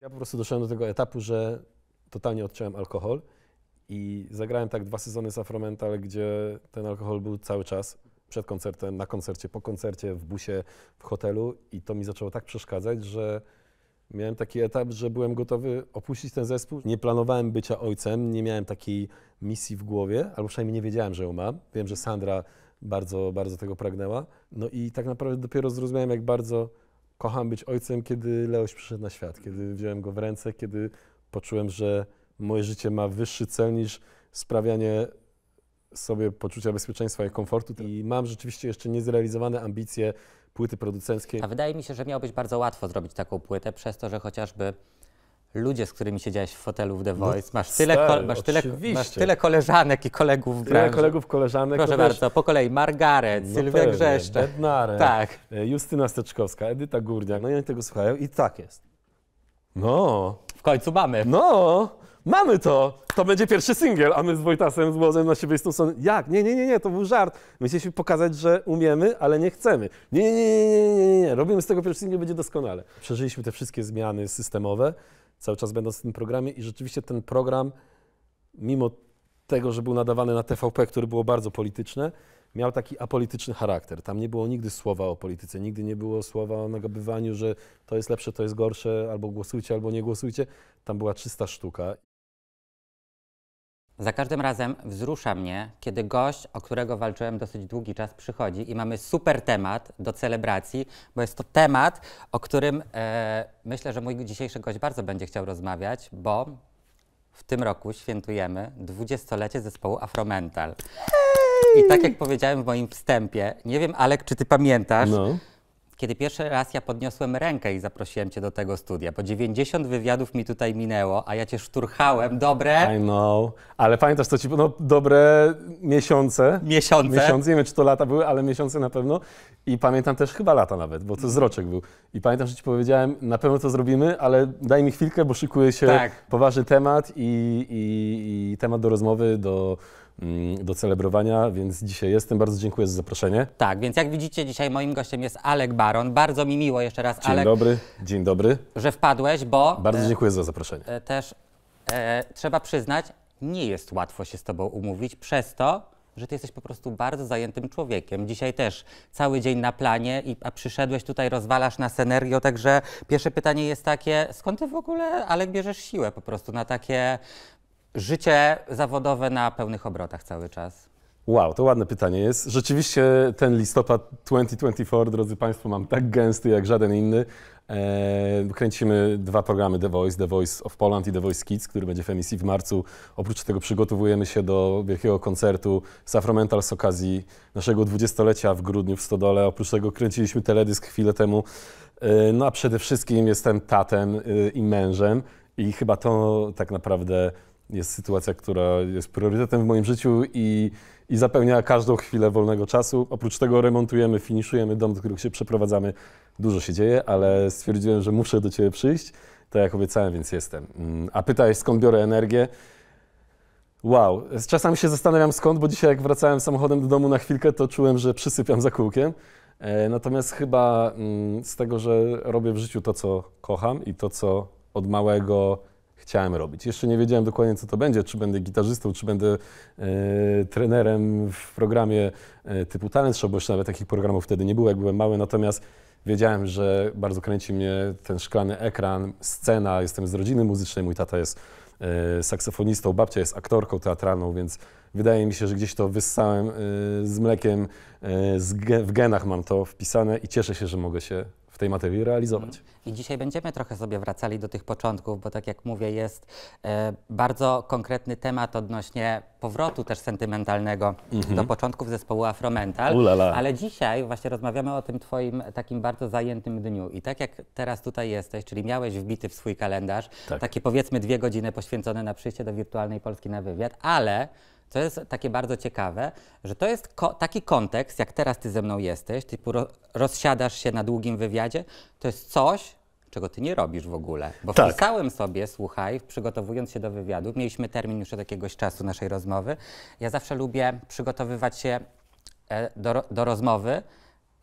Ja po prostu doszedłem do tego etapu, że totalnie odciąłem alkohol i zagrałem tak dwa sezony z gdzie ten alkohol był cały czas przed koncertem, na koncercie, po koncercie, w busie, w hotelu i to mi zaczęło tak przeszkadzać, że miałem taki etap, że byłem gotowy opuścić ten zespół. Nie planowałem bycia ojcem, nie miałem takiej misji w głowie, albo przynajmniej nie wiedziałem, że ją mam. Wiem, że Sandra bardzo, bardzo tego pragnęła. No i tak naprawdę dopiero zrozumiałem, jak bardzo kocham być ojcem, kiedy Leoś przyszedł na świat, kiedy wziąłem go w ręce, kiedy poczułem, że moje życie ma wyższy cel niż sprawianie sobie poczucia bezpieczeństwa i komfortu. I mam rzeczywiście jeszcze niezrealizowane ambicje płyty producenckiej. A wydaje mi się, że miało być bardzo łatwo zrobić taką płytę, przez to, że chociażby ludzie, z którymi siedziałeś w fotelu w The no Voice. Masz tyle, Stary, masz tyle, masz tyle koleżanek i kolegów w branży. Tyle kolegów, koleżanek. Proszę bardzo, po kolei Margaret, no Sylwia pewnie, Grzeszczak. tak. E, Justyna Steczkowska, Edyta Górniak. No i oni tego słuchają i tak jest. No. W końcu mamy. No. Mamy to! To będzie pierwszy singiel, a my z Wojtasem, z Łozem na siebie są jak? Nie, nie, nie, nie, to był żart. My chcieliśmy pokazać, że umiemy, ale nie chcemy. Nie, nie, nie, nie, nie, nie, nie, robimy z tego pierwszy singiel, będzie doskonale. Przeżyliśmy te wszystkie zmiany systemowe, cały czas będąc w tym programie i rzeczywiście ten program, mimo tego, że był nadawany na TVP, który było bardzo polityczne, miał taki apolityczny charakter. Tam nie było nigdy słowa o polityce, nigdy nie było słowa o nagabywaniu, że to jest lepsze, to jest gorsze, albo głosujcie, albo nie głosujcie. Tam była czysta sztuka. Za każdym razem wzrusza mnie, kiedy gość, o którego walczyłem dosyć długi czas, przychodzi i mamy super temat do celebracji, bo jest to temat, o którym e, myślę, że mój dzisiejszy gość bardzo będzie chciał rozmawiać, bo w tym roku świętujemy 20-lecie zespołu Afromental. I tak jak powiedziałem w moim wstępie, nie wiem, Alek, czy ty pamiętasz? No kiedy pierwszy raz ja podniosłem rękę i zaprosiłem cię do tego studia, bo 90 wywiadów mi tutaj minęło, a ja cię szturchałem, dobre? I know, ale pamiętasz co ci, no dobre miesiące. Miesiące? Miesiące, nie wiem czy to lata były, ale miesiące na pewno. I pamiętam też chyba lata nawet, bo to mhm. zroczek był. I pamiętam, że ci powiedziałem, na pewno to zrobimy, ale daj mi chwilkę, bo szykuje się tak. poważny temat i, i, i temat do rozmowy, do Mm, do celebrowania, więc dzisiaj jestem. Bardzo dziękuję za zaproszenie. Tak, więc jak widzicie, dzisiaj moim gościem jest Alek Baron. Bardzo mi miło jeszcze raz, dzień Alek. dobry, dzień dobry. Że wpadłeś, bo. Bardzo e, dziękuję za zaproszenie. E, też e, trzeba przyznać, nie jest łatwo się z Tobą umówić, przez to, że Ty jesteś po prostu bardzo zajętym człowiekiem. Dzisiaj też cały dzień na planie, i, a przyszedłeś tutaj, rozwalasz nas energią, także pierwsze pytanie jest takie, skąd Ty w ogóle, Alek, bierzesz siłę po prostu na takie życie zawodowe na pełnych obrotach cały czas? Wow, to ładne pytanie jest. Rzeczywiście ten listopad 2024, drodzy Państwo, mam tak gęsty jak żaden inny. Eee, kręcimy dwa programy The Voice, The Voice of Poland i The Voice Kids, który będzie w emisji w marcu. Oprócz tego przygotowujemy się do wielkiego koncertu Safromental z okazji naszego dwudziestolecia w grudniu w Stodole. Oprócz tego kręciliśmy teledysk chwilę temu. Eee, no a przede wszystkim jestem tatem y, i mężem i chyba to tak naprawdę jest sytuacja, która jest priorytetem w moim życiu i, i zapełnia każdą chwilę wolnego czasu. Oprócz tego remontujemy, finiszujemy dom, do którego się przeprowadzamy. Dużo się dzieje, ale stwierdziłem, że muszę do Ciebie przyjść. Tak jak obiecałem, więc jestem. Mm, a pytałeś, skąd biorę energię? Wow, czasami się zastanawiam skąd, bo dzisiaj jak wracałem samochodem do domu na chwilkę, to czułem, że przysypiam za kółkiem. E, natomiast chyba mm, z tego, że robię w życiu to, co kocham i to, co od małego chciałem robić. Jeszcze nie wiedziałem dokładnie, co to będzie, czy będę gitarzystą, czy będę e, trenerem w programie e, typu talent show, bo jeszcze nawet takich programów wtedy nie było, jak byłem mały, natomiast wiedziałem, że bardzo kręci mnie ten szklany ekran, scena, jestem z rodziny muzycznej, mój tata jest e, saksofonistą, babcia jest aktorką teatralną, więc wydaje mi się, że gdzieś to wyssałem e, z mlekiem, e, z ge w genach mam to wpisane i cieszę się, że mogę się w tej materii realizować. Mhm. I dzisiaj będziemy trochę sobie wracali do tych początków, bo tak jak mówię, jest e, bardzo konkretny temat odnośnie powrotu też sentymentalnego mhm. do początków zespołu Afromental. Ulala. Ale dzisiaj właśnie rozmawiamy o tym twoim takim bardzo zajętym dniu. I tak jak teraz tutaj jesteś, czyli miałeś wbity w swój kalendarz, tak. takie powiedzmy dwie godziny poświęcone na przyjście do Wirtualnej Polski na wywiad, ale co jest takie bardzo ciekawe, że to jest ko taki kontekst, jak teraz ty ze mną jesteś, typu ro rozsiadasz się na długim wywiadzie, to jest coś, czego ty nie robisz w ogóle. Bo tak. wpisałem sobie, słuchaj, przygotowując się do wywiadu, mieliśmy termin już od jakiegoś czasu naszej rozmowy. Ja zawsze lubię przygotowywać się e, do, do rozmowy,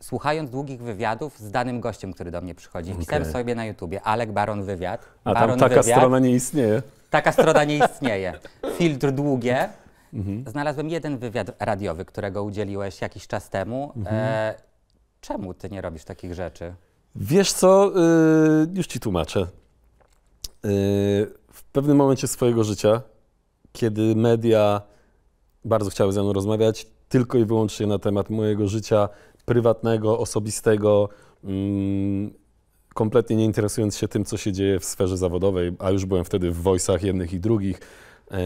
słuchając długich wywiadów z danym gościem, który do mnie przychodzi. Wpisałem okay. sobie na YouTubie Alek Baron Wywiad. A Baron tam taka wywiad. strona nie istnieje. Taka strona nie istnieje. Filtr długie, Mhm. Znalazłem jeden wywiad radiowy, którego udzieliłeś jakiś czas temu. Mhm. E, czemu ty nie robisz takich rzeczy? Wiesz co, y, już ci tłumaczę. Y, w pewnym momencie swojego życia, kiedy media bardzo chciały ze mną rozmawiać tylko i wyłącznie na temat mojego życia prywatnego, osobistego, mm, kompletnie nie interesując się tym, co się dzieje w sferze zawodowej, a już byłem wtedy w voice'ach jednych i drugich, e,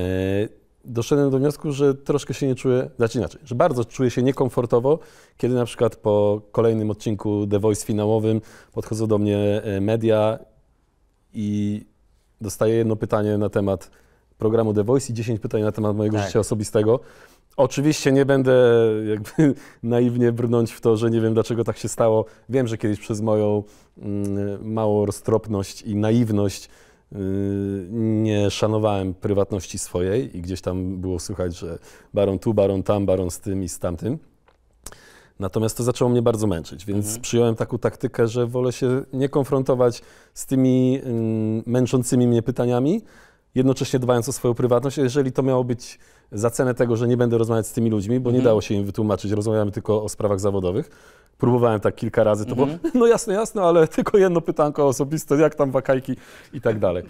doszedłem do wniosku, że troszkę się nie czuję, znaczy inaczej, że bardzo czuję się niekomfortowo, kiedy na przykład po kolejnym odcinku The Voice finałowym podchodzą do mnie e, media i dostaję jedno pytanie na temat programu The Voice i 10 pytań na temat mojego tak. życia osobistego. Oczywiście nie będę jakby naiwnie brnąć w to, że nie wiem dlaczego tak się stało. Wiem, że kiedyś przez moją mm, mało roztropność i naiwność Yy, nie szanowałem prywatności swojej i gdzieś tam było słychać, że baron tu, baron tam, baron z tym i z tamtym. Natomiast to zaczęło mnie bardzo męczyć, więc mhm. przyjąłem taką taktykę, że wolę się nie konfrontować z tymi mm, męczącymi mnie pytaniami, jednocześnie dbając o swoją prywatność. Jeżeli to miało być za cenę tego, że nie będę rozmawiać z tymi ludźmi, bo mhm. nie dało się im wytłumaczyć, rozmawiamy tylko o sprawach zawodowych, Próbowałem tak kilka razy, to mm -hmm. było, mhm. no jasne, jasne, ale tylko jedno pytanko osobiste, jak tam wakajki i tak dalej.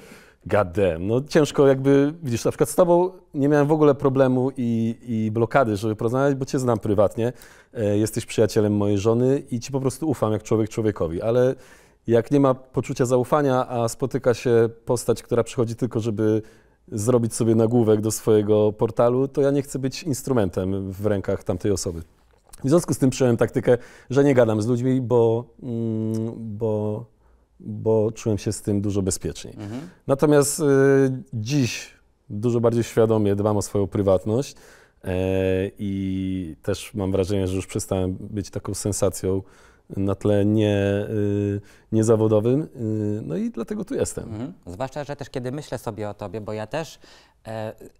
God damn. No ciężko jakby, widzisz, na przykład z tobą nie miałem w ogóle problemu i, i blokady, żeby porozmawiać, bo cię znam prywatnie, e, jesteś przyjacielem mojej żony i ci po prostu ufam jak człowiek człowiekowi, ale jak nie ma poczucia zaufania, a spotyka się postać, która przychodzi tylko, żeby zrobić sobie nagłówek do swojego portalu, to ja nie chcę być instrumentem w rękach tamtej osoby. W związku z tym przyjąłem taktykę, że nie gadam z ludźmi, bo, mm, bo, bo czułem się z tym dużo bezpieczniej. Mhm. Natomiast y, dziś dużo bardziej świadomie dbam o swoją prywatność y, i też mam wrażenie, że już przestałem być taką sensacją na tle nie, y, niezawodowym. Y, no i dlatego tu jestem. Mhm. Zwłaszcza, że też kiedy myślę sobie o tobie, bo ja też y,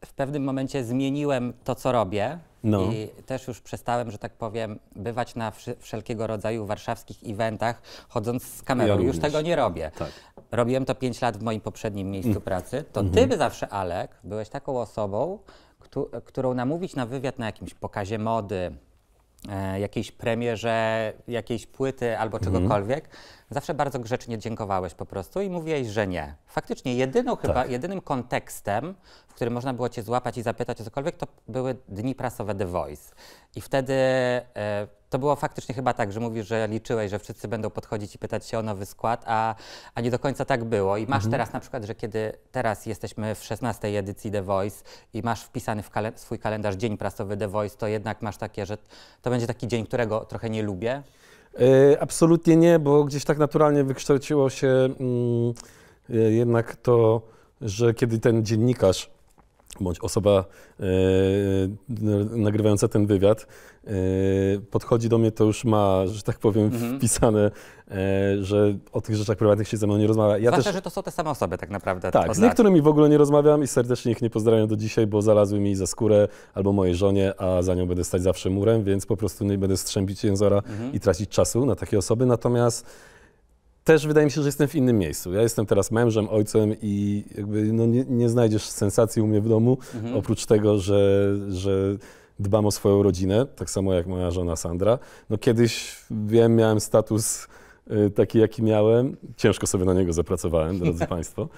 w pewnym momencie zmieniłem to, co robię, no. I też już przestałem, że tak powiem, bywać na wszelkiego rodzaju warszawskich eventach, chodząc z kamerą. Ja już tego nie robię. Tak. Robiłem to 5 lat w moim poprzednim miejscu mm. pracy. To mhm. ty by ty zawsze, Alek, byłeś taką osobą, którą namówić na wywiad na jakimś pokazie mody, e, jakiejś premierze, jakiejś płyty albo mhm. czegokolwiek, zawsze bardzo grzecznie dziękowałeś po prostu i mówiłeś, że nie. Faktycznie jedyną tak. chyba, jedynym kontekstem, w którym można było cię złapać i zapytać o cokolwiek, to były dni prasowe The Voice. I wtedy e, to było faktycznie chyba tak, że mówisz, że liczyłeś, że wszyscy będą podchodzić i pytać się o nowy skład, a, a nie do końca tak było. I masz mhm. teraz na przykład, że kiedy teraz jesteśmy w 16 edycji The Voice i masz wpisany w swój kalendarz dzień prasowy The Voice, to jednak masz takie, że to będzie taki dzień, którego trochę nie lubię. E, absolutnie nie, bo gdzieś tak naturalnie wykształciło się mm, e, jednak to, że kiedy ten dziennikarz bądź osoba e, nagrywająca ten wywiad e, podchodzi do mnie, to już ma, że tak powiem, mhm. wpisane, e, że o tych rzeczach prywatnych się ze mną nie rozmawia. Ja Zwłaszcza, też... że to są te same osoby tak naprawdę. Tak, z niektórymi w ogóle nie rozmawiam i serdecznie ich nie pozdrawiam do dzisiaj, bo zalazły mi za skórę albo mojej żonie, a za nią będę stać zawsze murem, więc po prostu nie będę strzębić jęzora mhm. i tracić czasu na takie osoby. Natomiast też wydaje mi się, że jestem w innym miejscu. Ja jestem teraz mężem, ojcem i jakby no, nie, nie znajdziesz sensacji u mnie w domu, mhm. oprócz tego, że, że dbam o swoją rodzinę, tak samo jak moja żona Sandra. No kiedyś, wiem, miałem status y, taki, jaki miałem. Ciężko sobie na niego zapracowałem, drodzy Państwo.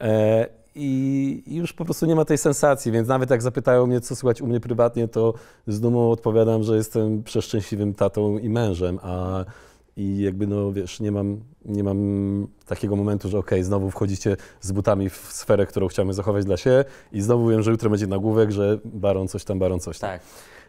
E, i, już po prostu nie ma tej sensacji, więc nawet jak zapytają mnie, co słychać u mnie prywatnie, to z dumą odpowiadam, że jestem przeszczęśliwym tatą i mężem, a i jakby, no wiesz, nie mam, nie mam takiego momentu, że okej, okay, znowu wchodzicie z butami w sferę, którą chciałem zachować dla siebie i znowu wiem, że jutro będzie nagłówek, że baron coś tam, baron coś tam. Tak.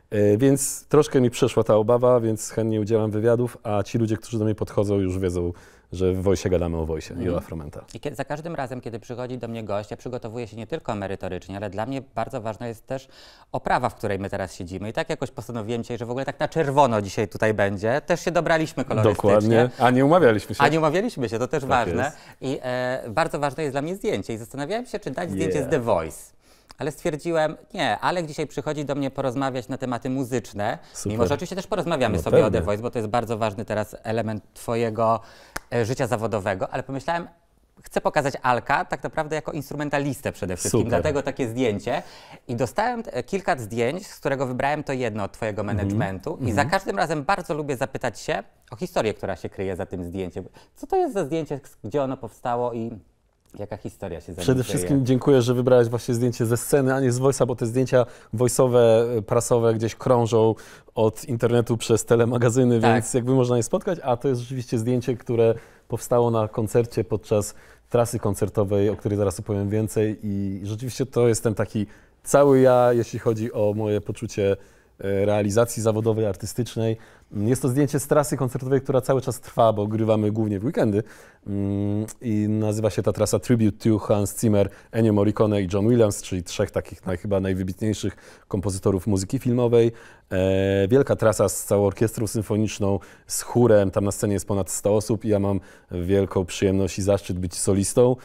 E, więc troszkę mi przeszła ta obawa, więc chętnie udzielam wywiadów, a ci ludzie, którzy do mnie podchodzą, już wiedzą, że w Wojsie gadamy o Wojsie mm. i o mhm. Afromental. I kiedy, za każdym razem, kiedy przychodzi do mnie gość, ja przygotowuję się nie tylko merytorycznie, ale dla mnie bardzo ważna jest też oprawa, w której my teraz siedzimy. I tak jakoś postanowiłem dzisiaj, że w ogóle tak na czerwono dzisiaj tutaj będzie. Też się dobraliśmy kolorystycznie. Dokładnie, a nie umawialiśmy się. A nie umawialiśmy się, to też tak ważne. Jest. I e, bardzo ważne jest dla mnie zdjęcie. I zastanawiałem się, czy dać yeah. zdjęcie z The Voice ale stwierdziłem, nie, Alek dzisiaj przychodzi do mnie porozmawiać na tematy muzyczne, Super. mimo że oczywiście też porozmawiamy no sobie pewnie. o The Voice, bo to jest bardzo ważny teraz element twojego e, życia zawodowego, ale pomyślałem, chcę pokazać Alka tak naprawdę jako instrumentalistę przede wszystkim, Super. dlatego takie zdjęcie. I dostałem e, kilka zdjęć, z którego wybrałem to jedno od Twojego mhm. managementu mm. i mm. za mhm. każdym razem bardzo lubię zapytać się o historię, która się kryje za tym zdjęciem. Co to jest za zdjęcie, gdzie ono powstało i Jaka historia się Przede wszystkim dziękuję, że wybrałeś właśnie zdjęcie ze sceny, a nie z voice'a, bo te zdjęcia voice'owe, e, prasowe gdzieś krążą od internetu przez telemagazyny, tak. więc jakby można je spotkać, a to jest rzeczywiście zdjęcie, które powstało na koncercie podczas trasy koncertowej, o której zaraz opowiem więcej i rzeczywiście to jest ten taki cały ja, jeśli chodzi o moje poczucie e, realizacji zawodowej, artystycznej, Mm, jest to zdjęcie z trasy koncertowej, która cały czas trwa, bo grywamy głównie w weekendy. Mm, I nazywa się ta trasa Tribute to Hans Zimmer, Ennio Morricone i John Williams, czyli trzech takich chyba najwybitniejszych kompozytorów muzyki filmowej. E, wielka trasa z całą orkiestrą symfoniczną, z chórem. Tam na scenie jest ponad 100 osób i ja mam wielką przyjemność i zaszczyt być solistą.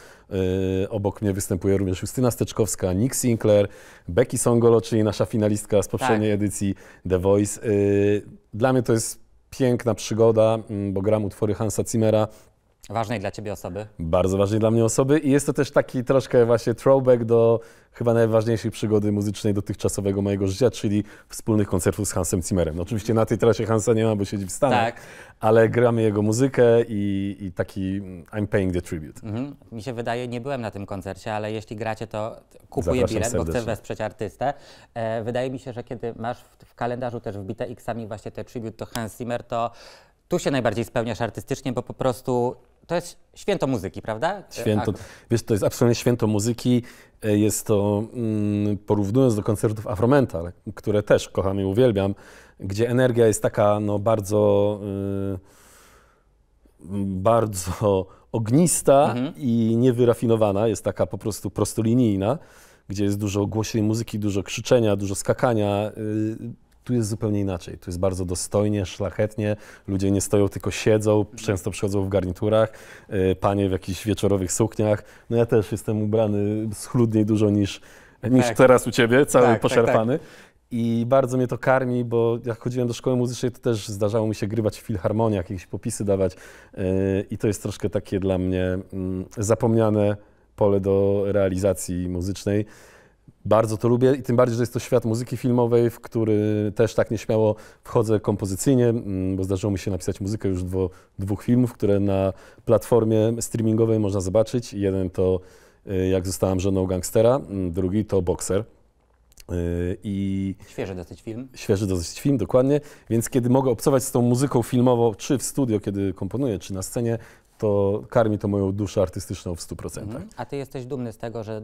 E, obok mnie występuje również Justyna Steczkowska, Nick Sinclair, Becky Songolo, czyli nasza finalistka z poprzedniej tak. edycji The Voice. E, dla mnie to jest piękna przygoda, mm, bo gram utwory Hansa Zimmera, Ważnej dla Ciebie osoby. Bardzo ważnej dla mnie osoby i jest to też taki troszkę właśnie throwback do chyba najważniejszej przygody muzycznej dotychczasowego mojego życia, czyli wspólnych koncertów z Hansem Zimmerem. No oczywiście na tej trasie Hansa nie ma, bo siedzi w Stanach, tak. ale gramy jego muzykę i, i, taki mm, I'm paying the tribute. Mhm. Mi się wydaje, nie byłem na tym koncercie, ale jeśli gracie, to kupuję Zapraszam bilet, serdecznie. bo chcę wesprzeć artystę. E, wydaje mi się, że kiedy masz w, w kalendarzu też wbite X-ami właśnie te tribute to Hans Zimmer, to tu się najbardziej spełniasz artystycznie, bo po prostu to jest święto muzyki, prawda? Święto, tak. wiesz, to jest absolutnie święto muzyki. E, jest to, mm, porównując do koncertów Afromental, które też kocham i uwielbiam, gdzie energia jest taka no, bardzo, y, bardzo ognista mhm. i niewyrafinowana, jest taka po prostu prostolinijna, gdzie jest dużo głośnej muzyki, dużo krzyczenia, dużo skakania, y, tu jest zupełnie inaczej. Tu jest bardzo dostojnie, szlachetnie. Ludzie nie stoją, tylko siedzą, często przychodzą w garniturach, y, panie w jakichś wieczorowych sukniach. No ja też jestem ubrany schludniej dużo niż, niż tak. teraz u ciebie, cały tak, poszerpany. Tak, tak. I bardzo mnie to karmi, bo jak chodziłem do szkoły muzycznej, to też zdarzało mi się grywać w filharmoniach, jakieś popisy dawać. Y, I to jest troszkę takie dla mnie mm, zapomniane pole do realizacji muzycznej. Bardzo to lubię i tym bardziej, że jest to świat muzyki filmowej, w który też tak nieśmiało wchodzę kompozycyjnie, mm, bo zdarzyło mi się napisać muzykę już do dwóch filmów, które na platformie streamingowej można zobaczyć. Jeden to y, Jak zostałam żoną gangstera, mm, drugi to Boxer. Y, I świeży dosyć film. Świeży dosyć film, dokładnie. Więc kiedy mogę obcować z tą muzyką filmową, czy w studio, kiedy komponuję, czy na scenie, to karmi to moją duszę artystyczną w 100%. Mhm. A ty jesteś dumny z tego, że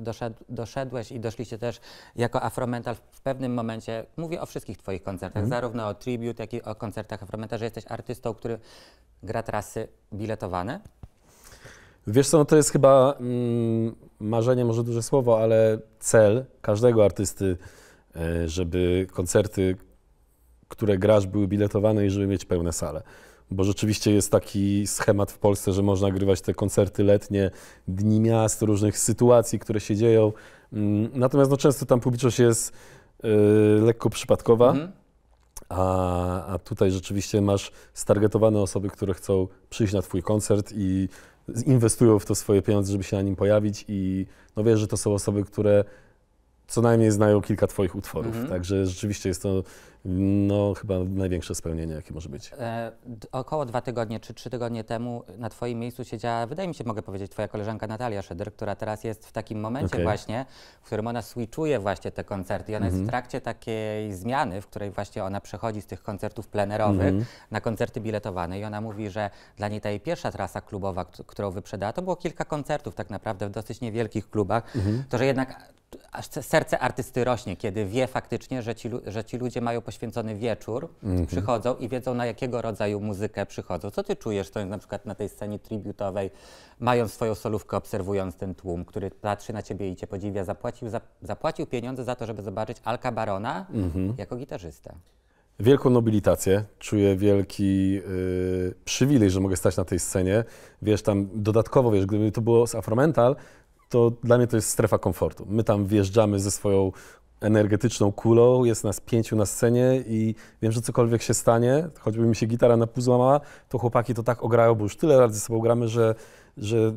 doszedłeś i doszliście też jako Afromental w pewnym momencie, mówię o wszystkich twoich koncertach, mhm. zarówno o Tribute, jak i o koncertach Afromental, że jesteś artystą, który gra trasy biletowane? Wiesz co, no to jest chyba mm, marzenie, może duże słowo, ale cel każdego artysty, e, żeby koncerty, które grasz, były biletowane i żeby mieć pełne sale. Bo rzeczywiście jest taki schemat w Polsce, że można grywać te koncerty letnie, dni miast, różnych sytuacji, które się dzieją. Mm, natomiast no, często tam publiczność jest yy, lekko przypadkowa. Mhm. A, a, tutaj rzeczywiście masz stargetowane osoby, które chcą przyjść na Twój koncert i inwestują w to swoje pieniądze, żeby się na nim pojawić. I no wiesz, że to są osoby, które co najmniej znają kilka Twoich utworów. Mhm. Także rzeczywiście jest to no chyba największe spełnienie, jakie może być. E, około dwa tygodnie czy trzy tygodnie temu na Twoim miejscu siedziała, wydaje mi się, mogę powiedzieć, Twoja koleżanka Natalia Szeder, która teraz jest w takim momencie okay. właśnie, w którym ona switchuje właśnie te koncerty. I ona mm -hmm. jest w mhm. trakcie takiej zmiany, w której właśnie ona przechodzi z tych koncertów plenerowych mm -hmm. na koncerty biletowane. I ona mówi, że dla niej ta jej pierwsza trasa klubowa, którą wyprzedała, to było kilka koncertów tak naprawdę w dosyć niewielkich klubach. Mm -hmm. To, że jednak aż serce artysty rośnie, kiedy wie faktycznie, że ci, że ci ludzie mają poświęcony wieczór, mm -hmm. przychodzą i wiedzą, na jakiego rodzaju muzykę przychodzą. Co ty czujesz, stojąc na przykład na tej scenie tributowej, mając swoją solówkę, obserwując ten tłum, który patrzy na ciebie i cię podziwia, zapłacił, za, zapłacił pieniądze za to, żeby zobaczyć Alka Barona mm -hmm. jako gitarzystę? wielką nobilitację, czuję wielki yy, przywilej, że mogę stać na tej scenie. Wiesz, tam dodatkowo, wiesz, gdyby to było z Afromental, to dla mnie to jest strefa komfortu. My tam wjeżdżamy ze swoją energetyczną kulą, jest nas pięciu na scenie i wiem, że cokolwiek się stanie, choćby mi się gitara na pół złamała, to chłopaki to tak ograją, bo już tyle razy ze sobą gramy, że, że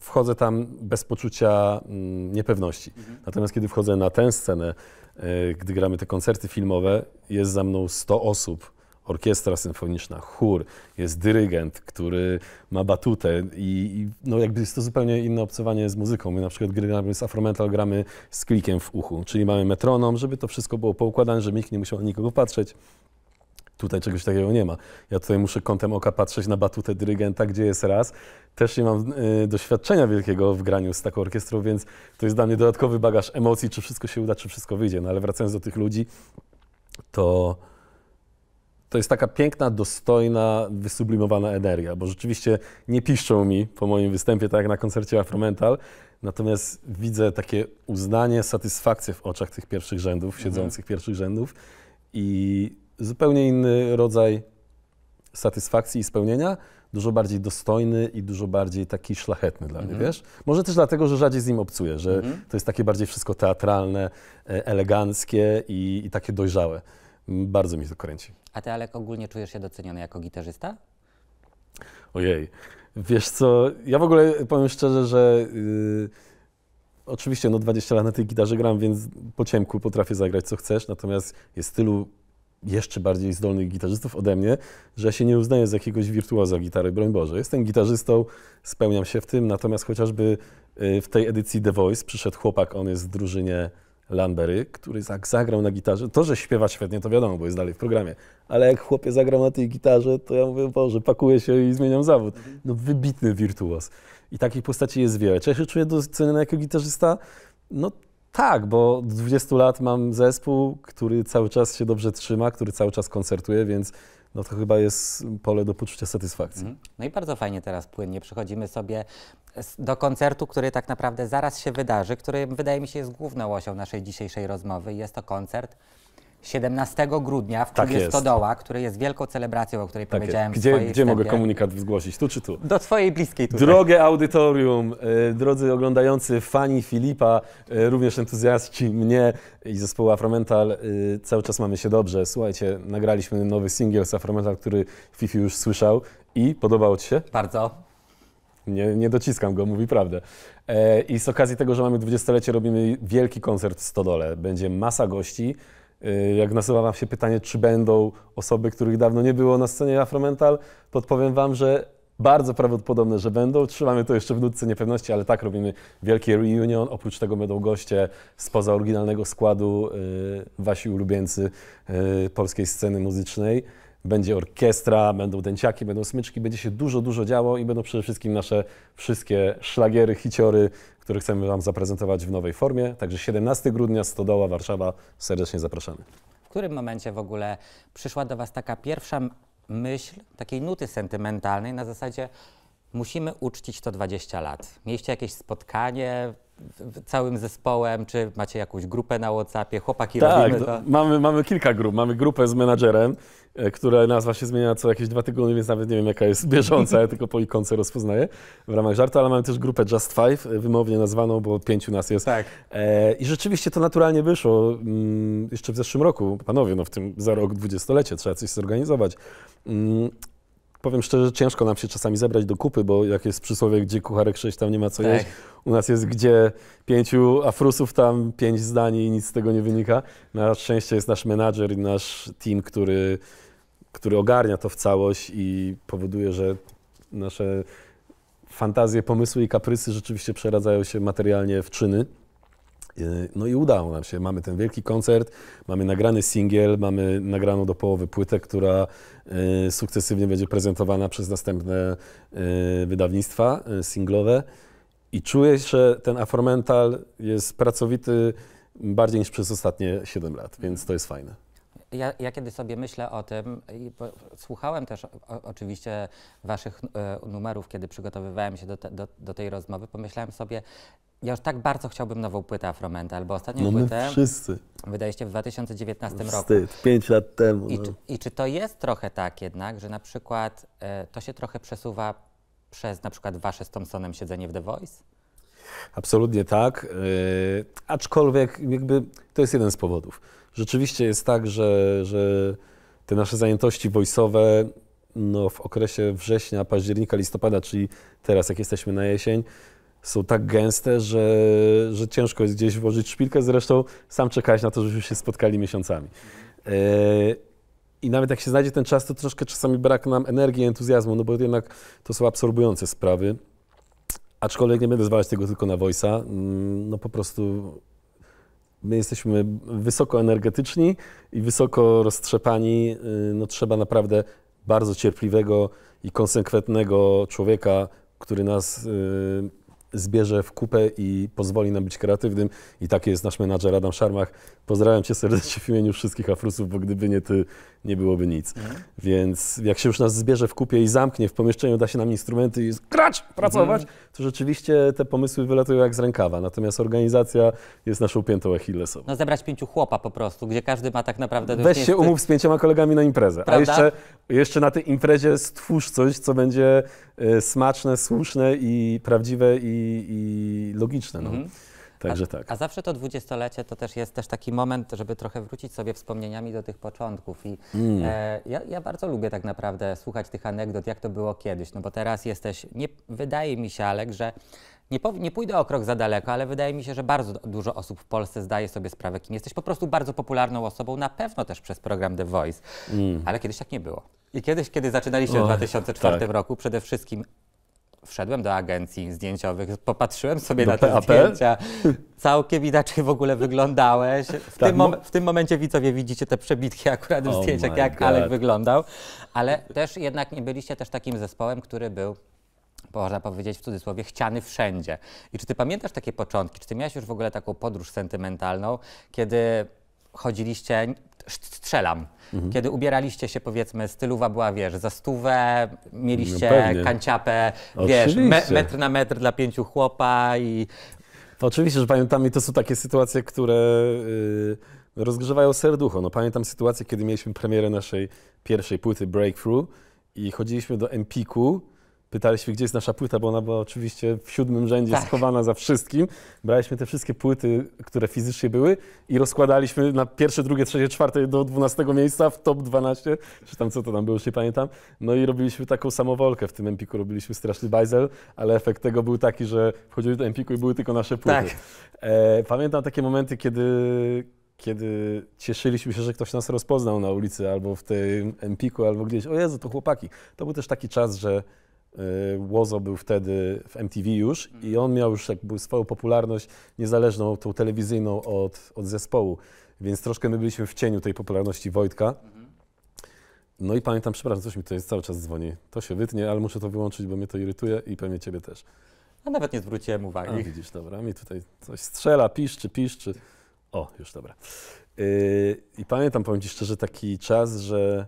wchodzę tam bez poczucia mm, niepewności. Mhm. Natomiast kiedy wchodzę na tę scenę, e, gdy gramy te koncerty filmowe, jest za mną 100 osób, orkiestra symfoniczna, chór, jest dyrygent, który ma batutę i, i no jakby jest to zupełnie inne obcowanie z muzyką. My na przykład gramy z afromental, gramy z klikiem w uchu, czyli mamy metronom, żeby to wszystko było poukładane, żeby nikt nie musiał na nikogo patrzeć. Tutaj czegoś takiego nie ma. Ja tutaj muszę kątem oka patrzeć na batutę dyrygenta, gdzie jest raz. Też nie mam y, doświadczenia wielkiego w graniu z taką orkiestrą, więc to jest dla mnie dodatkowy bagaż emocji, czy wszystko się uda, czy wszystko wyjdzie. No ale wracając do tych ludzi, to to jest taka piękna, dostojna, wysublimowana energia, bo rzeczywiście nie piszczą mi po moim występie, tak jak na koncercie Afromental, natomiast widzę takie uznanie, satysfakcję w oczach tych pierwszych rzędów, mhm. siedzących pierwszych rzędów i zupełnie inny rodzaj satysfakcji i spełnienia, dużo bardziej dostojny i dużo bardziej taki szlachetny dla mnie, mhm. wiesz? Może też dlatego, że rzadziej z nim obcuję, że mhm. to jest takie bardziej wszystko teatralne, e, eleganckie i, i takie dojrzałe. Bardzo mi to kręci. A ty, Alek, ogólnie czujesz się doceniony jako gitarzysta? Ojej, wiesz co, ja w ogóle powiem szczerze, że yy, oczywiście no 20 lat na tej gitarze gram, więc po ciemku potrafię zagrać co chcesz, natomiast jest tylu jeszcze bardziej zdolnych gitarzystów ode mnie, że ja się nie uznaję z jakiegoś wirtuoza gitary, broń Boże. Jestem gitarzystą, spełniam się w tym, natomiast chociażby y, w tej edycji The Voice przyszedł chłopak, on jest w drużynie Lambery, który tak zagrał na gitarze. To, że śpiewa świetnie, to wiadomo, bo jest dalej w programie. Ale jak chłopie zagrał na tej gitarze, to ja mówię, Boże, pakuję się i zmieniam zawód. No wybitny wirtuos. I takich postaci jest wiele. Czy ja się czuję doceniony jako gitarzysta? No tak, bo od 20 lat mam zespół, który cały czas się dobrze trzyma, który cały czas koncertuje, więc no to chyba jest pole do poczucia satysfakcji. Mhm. No i bardzo fajnie teraz płynnie przechodzimy sobie do koncertu, który tak naprawdę zaraz się wydarzy, który wydaje mi się jest główną osią naszej dzisiejszej rozmowy. Jest to koncert 17 grudnia w tak klubie tak Stodoła, który jest wielką celebracją, o której tak powiedziałem jest. Gdzie, gdzie mogę komunikat zgłosić? Tu czy tu? Do Twojej bliskiej tutaj. Drogie audytorium, e, drodzy oglądający, fani Filipa, e, również entuzjaści mnie i zespołu Afromental, e, cały czas mamy się dobrze. Słuchajcie, nagraliśmy nowy singiel z Afromental, który Fifi już słyszał i podobał Ci się? Bardzo. Nie, nie dociskam go, mówi prawdę. I z okazji tego, że mamy 20-lecie, robimy wielki koncert w Stodole. Będzie masa gości. Y, jak nasuwa wam się pytanie, czy będą osoby, których dawno nie było na scenie Afromental, podpowiem wam, że bardzo prawdopodobne, że będą. Trzymamy to jeszcze w nutce niepewności, ale tak robimy wielkie reunion. Oprócz tego będą goście spoza oryginalnego składu, y, wasi ulubieńcy y, polskiej sceny muzycznej. Będzie orkiestra, będą dęciaki, będą smyczki, będzie się dużo, dużo działo i będą przede wszystkim nasze wszystkie szlagiery, hiciory który chcemy Wam zaprezentować w nowej formie. Także 17 grudnia, Stodoła, Warszawa, serdecznie zapraszamy. W którym momencie w ogóle przyszła do Was taka pierwsza myśl takiej nuty sentymentalnej na zasadzie musimy uczcić to 20 lat. Mieliście jakieś spotkanie całym zespołem, czy macie jakąś grupę na Whatsappie, chłopaki tak, robimy to? Mamy, mamy kilka grup. Mamy grupę z menadżerem, e, która nazwa się zmienia co jakieś dwa tygodnie, więc nawet nie wiem jaka jest bieżąca, ja tylko po ikonce rozpoznaję w ramach żartu, ale mamy też grupę Just Five, e, wymownie nazwaną, bo pięciu nas jest. Tak. E, I rzeczywiście to naturalnie wyszło mm, jeszcze w zeszłym roku, panowie, no w tym za rok dwudziestolecie trzeba coś zorganizować. Mm, Powiem szczerze, ciężko nam się czasami zebrać do kupy, bo jak jest przysłowie, gdzie kucharek sześć, tam nie ma co tak. jeść. U nas jest gdzie pięciu afrusów, tam pięć zdań i nic z tego nie wynika. Na szczęście jest nasz menadżer i nasz team, który, który ogarnia to w całość i powoduje, że nasze fantazje, pomysły i kaprysy rzeczywiście przeradzają się materialnie w czyny. Y, no i udało nam się. Mamy ten wielki koncert, mamy nagrany singiel, mamy nagraną do połowy płytę, która y, sukcesywnie będzie prezentowana przez następne y, wydawnictwa singlowe. I czuję, że ten Aformental jest pracowity bardziej niż przez ostatnie 7 lat, więc to jest fajne ja, ja kiedy sobie myślę o tym, i słuchałem też o, oczywiście waszych e, numerów, kiedy przygotowywałem się do, te, do, do, tej rozmowy, pomyślałem sobie, ja już tak bardzo chciałbym nową płytę Afromental, bo ostatnią no płytę wszyscy. wydaliście w 2019 Wstyd, roku. Wstyd, pięć lat temu. I, no. czy, I, czy, to jest trochę tak jednak, że na przykład e, to się trochę przesuwa przez na przykład wasze z Thompsonem siedzenie w The Voice? Absolutnie tak, e, aczkolwiek jakby to jest jeden z powodów rzeczywiście jest tak, że, że te nasze zajętości voice'owe no, w okresie września, października, listopada, czyli teraz, jak jesteśmy na jesień, są tak gęste, że, że ciężko jest gdzieś włożyć szpilkę. Zresztą sam czekałeś na to, żebyśmy się spotkali miesiącami. E, I nawet jak się znajdzie ten czas, to troszkę czasami brak nam energii, entuzjazmu, no bo jednak to są absorbujące sprawy. Aczkolwiek nie będę zwalać tego tylko na Voice'a, mm, no po prostu my jesteśmy wysoko energetyczni i wysoko roztrzepani. Y, no, trzeba naprawdę bardzo cierpliwego i konsekwentnego człowieka, który nas y, zbierze w kupę i pozwoli nam być kreatywnym. I taki jest nasz menadżer Adam Szarmach, Pozdrawiam cię serdecznie w imieniu wszystkich Afrusów, bo gdyby nie ty, nie byłoby nic. Mhm. Więc jak się już nas zbierze w kupie i zamknie, w pomieszczeniu da się nam instrumenty i grać, pracować, mhm. to rzeczywiście te pomysły wylatują jak z rękawa. Natomiast organizacja jest naszą piętą Achillesową. No zebrać pięciu chłopa po prostu, gdzie każdy ma tak naprawdę... Weź się umów z pięcioma kolegami na imprezę. Prawda? A jeszcze, jeszcze na tej imprezie stwórz coś, co będzie y, smaczne, słuszne i prawdziwe i, i logiczne. No. Mhm. Także a, tak. A zawsze to dwudziestolecie to też jest też taki moment, żeby trochę wrócić sobie wspomnieniami do tych początków. I mm. e, ja, ja, bardzo lubię tak naprawdę słuchać tych anegdot, jak to było kiedyś. No bo teraz jesteś, nie, wydaje mi się, Alek, że nie, nie pójdę o krok za daleko, ale wydaje mi się, że bardzo dużo osób w Polsce zdaje sobie sprawę, kim jesteś. Po prostu bardzo popularną osobą, na pewno też przez program The Voice. Mm. Ale kiedyś tak nie było. I kiedyś, kiedy zaczynaliście w 2004 tak. roku, przede wszystkim wszedłem do agencji zdjęciowych, popatrzyłem sobie do na te PAP? zdjęcia. Całkiem inaczej w ogóle wyglądałeś. W, tak, tym, mom no. w tym momencie widzowie widzicie te przebitki akurat w oh zdjęciach, jak God. Alek wyglądał. Ale też jednak nie byliście też takim zespołem, który był można powiedzieć w cudzysłowie, chciany wszędzie. I czy ty pamiętasz takie początki? Czy ty miałeś już w ogóle taką podróż sentymentalną, kiedy chodziliście strzelam. Mhm. Kiedy ubieraliście się, powiedzmy, styluwa była, wiesz, za stówę, mieliście no kanciapę, wiesz, me metr na metr dla pięciu chłopa i... To oczywiście, że pamiętam i to są takie sytuacje, które yy, rozgrzewają serducho. No, pamiętam sytuację, kiedy mieliśmy premierę naszej pierwszej płyty Breakthrough i chodziliśmy do Empiku, pytaliśmy, gdzie jest nasza płyta, bo ona była oczywiście w siódmym rzędzie tak. schowana za wszystkim. Braliśmy te wszystkie płyty, które fizycznie były i rozkładaliśmy na pierwsze, drugie, trzecie, czwarte do dwunastego miejsca w top 12, czy tam co to tam było, już nie pamiętam. No i robiliśmy taką samowolkę w tym Empiku, robiliśmy straszny bajzel, ale efekt tego był taki, że wchodziły do Empiku i były tylko nasze płyty. Tak. E, pamiętam takie momenty, kiedy kiedy cieszyliśmy się, że ktoś nas rozpoznał na ulicy albo w tym Empiku, albo gdzieś, o Jezu, to chłopaki. To był też taki czas, że Y, Łozo był wtedy w MTV już i mhm. on miał już jakby swoją popularność niezależną, tą telewizyjną od, od zespołu, więc troszkę my byliśmy w cieniu tej popularności Wojtka. Mhm. No i pamiętam, przepraszam, coś mi tutaj cały czas dzwoni. To się wytnie, ale muszę to wyłączyć, bo mnie to irytuje i pewnie ciebie też. A nawet nie zwróciłem uwagi. A, widzisz, dobra, mi tutaj coś strzela, piszczy, piszczy. O, już dobra. Yy, I pamiętam, powiem ci szczerze, taki czas, że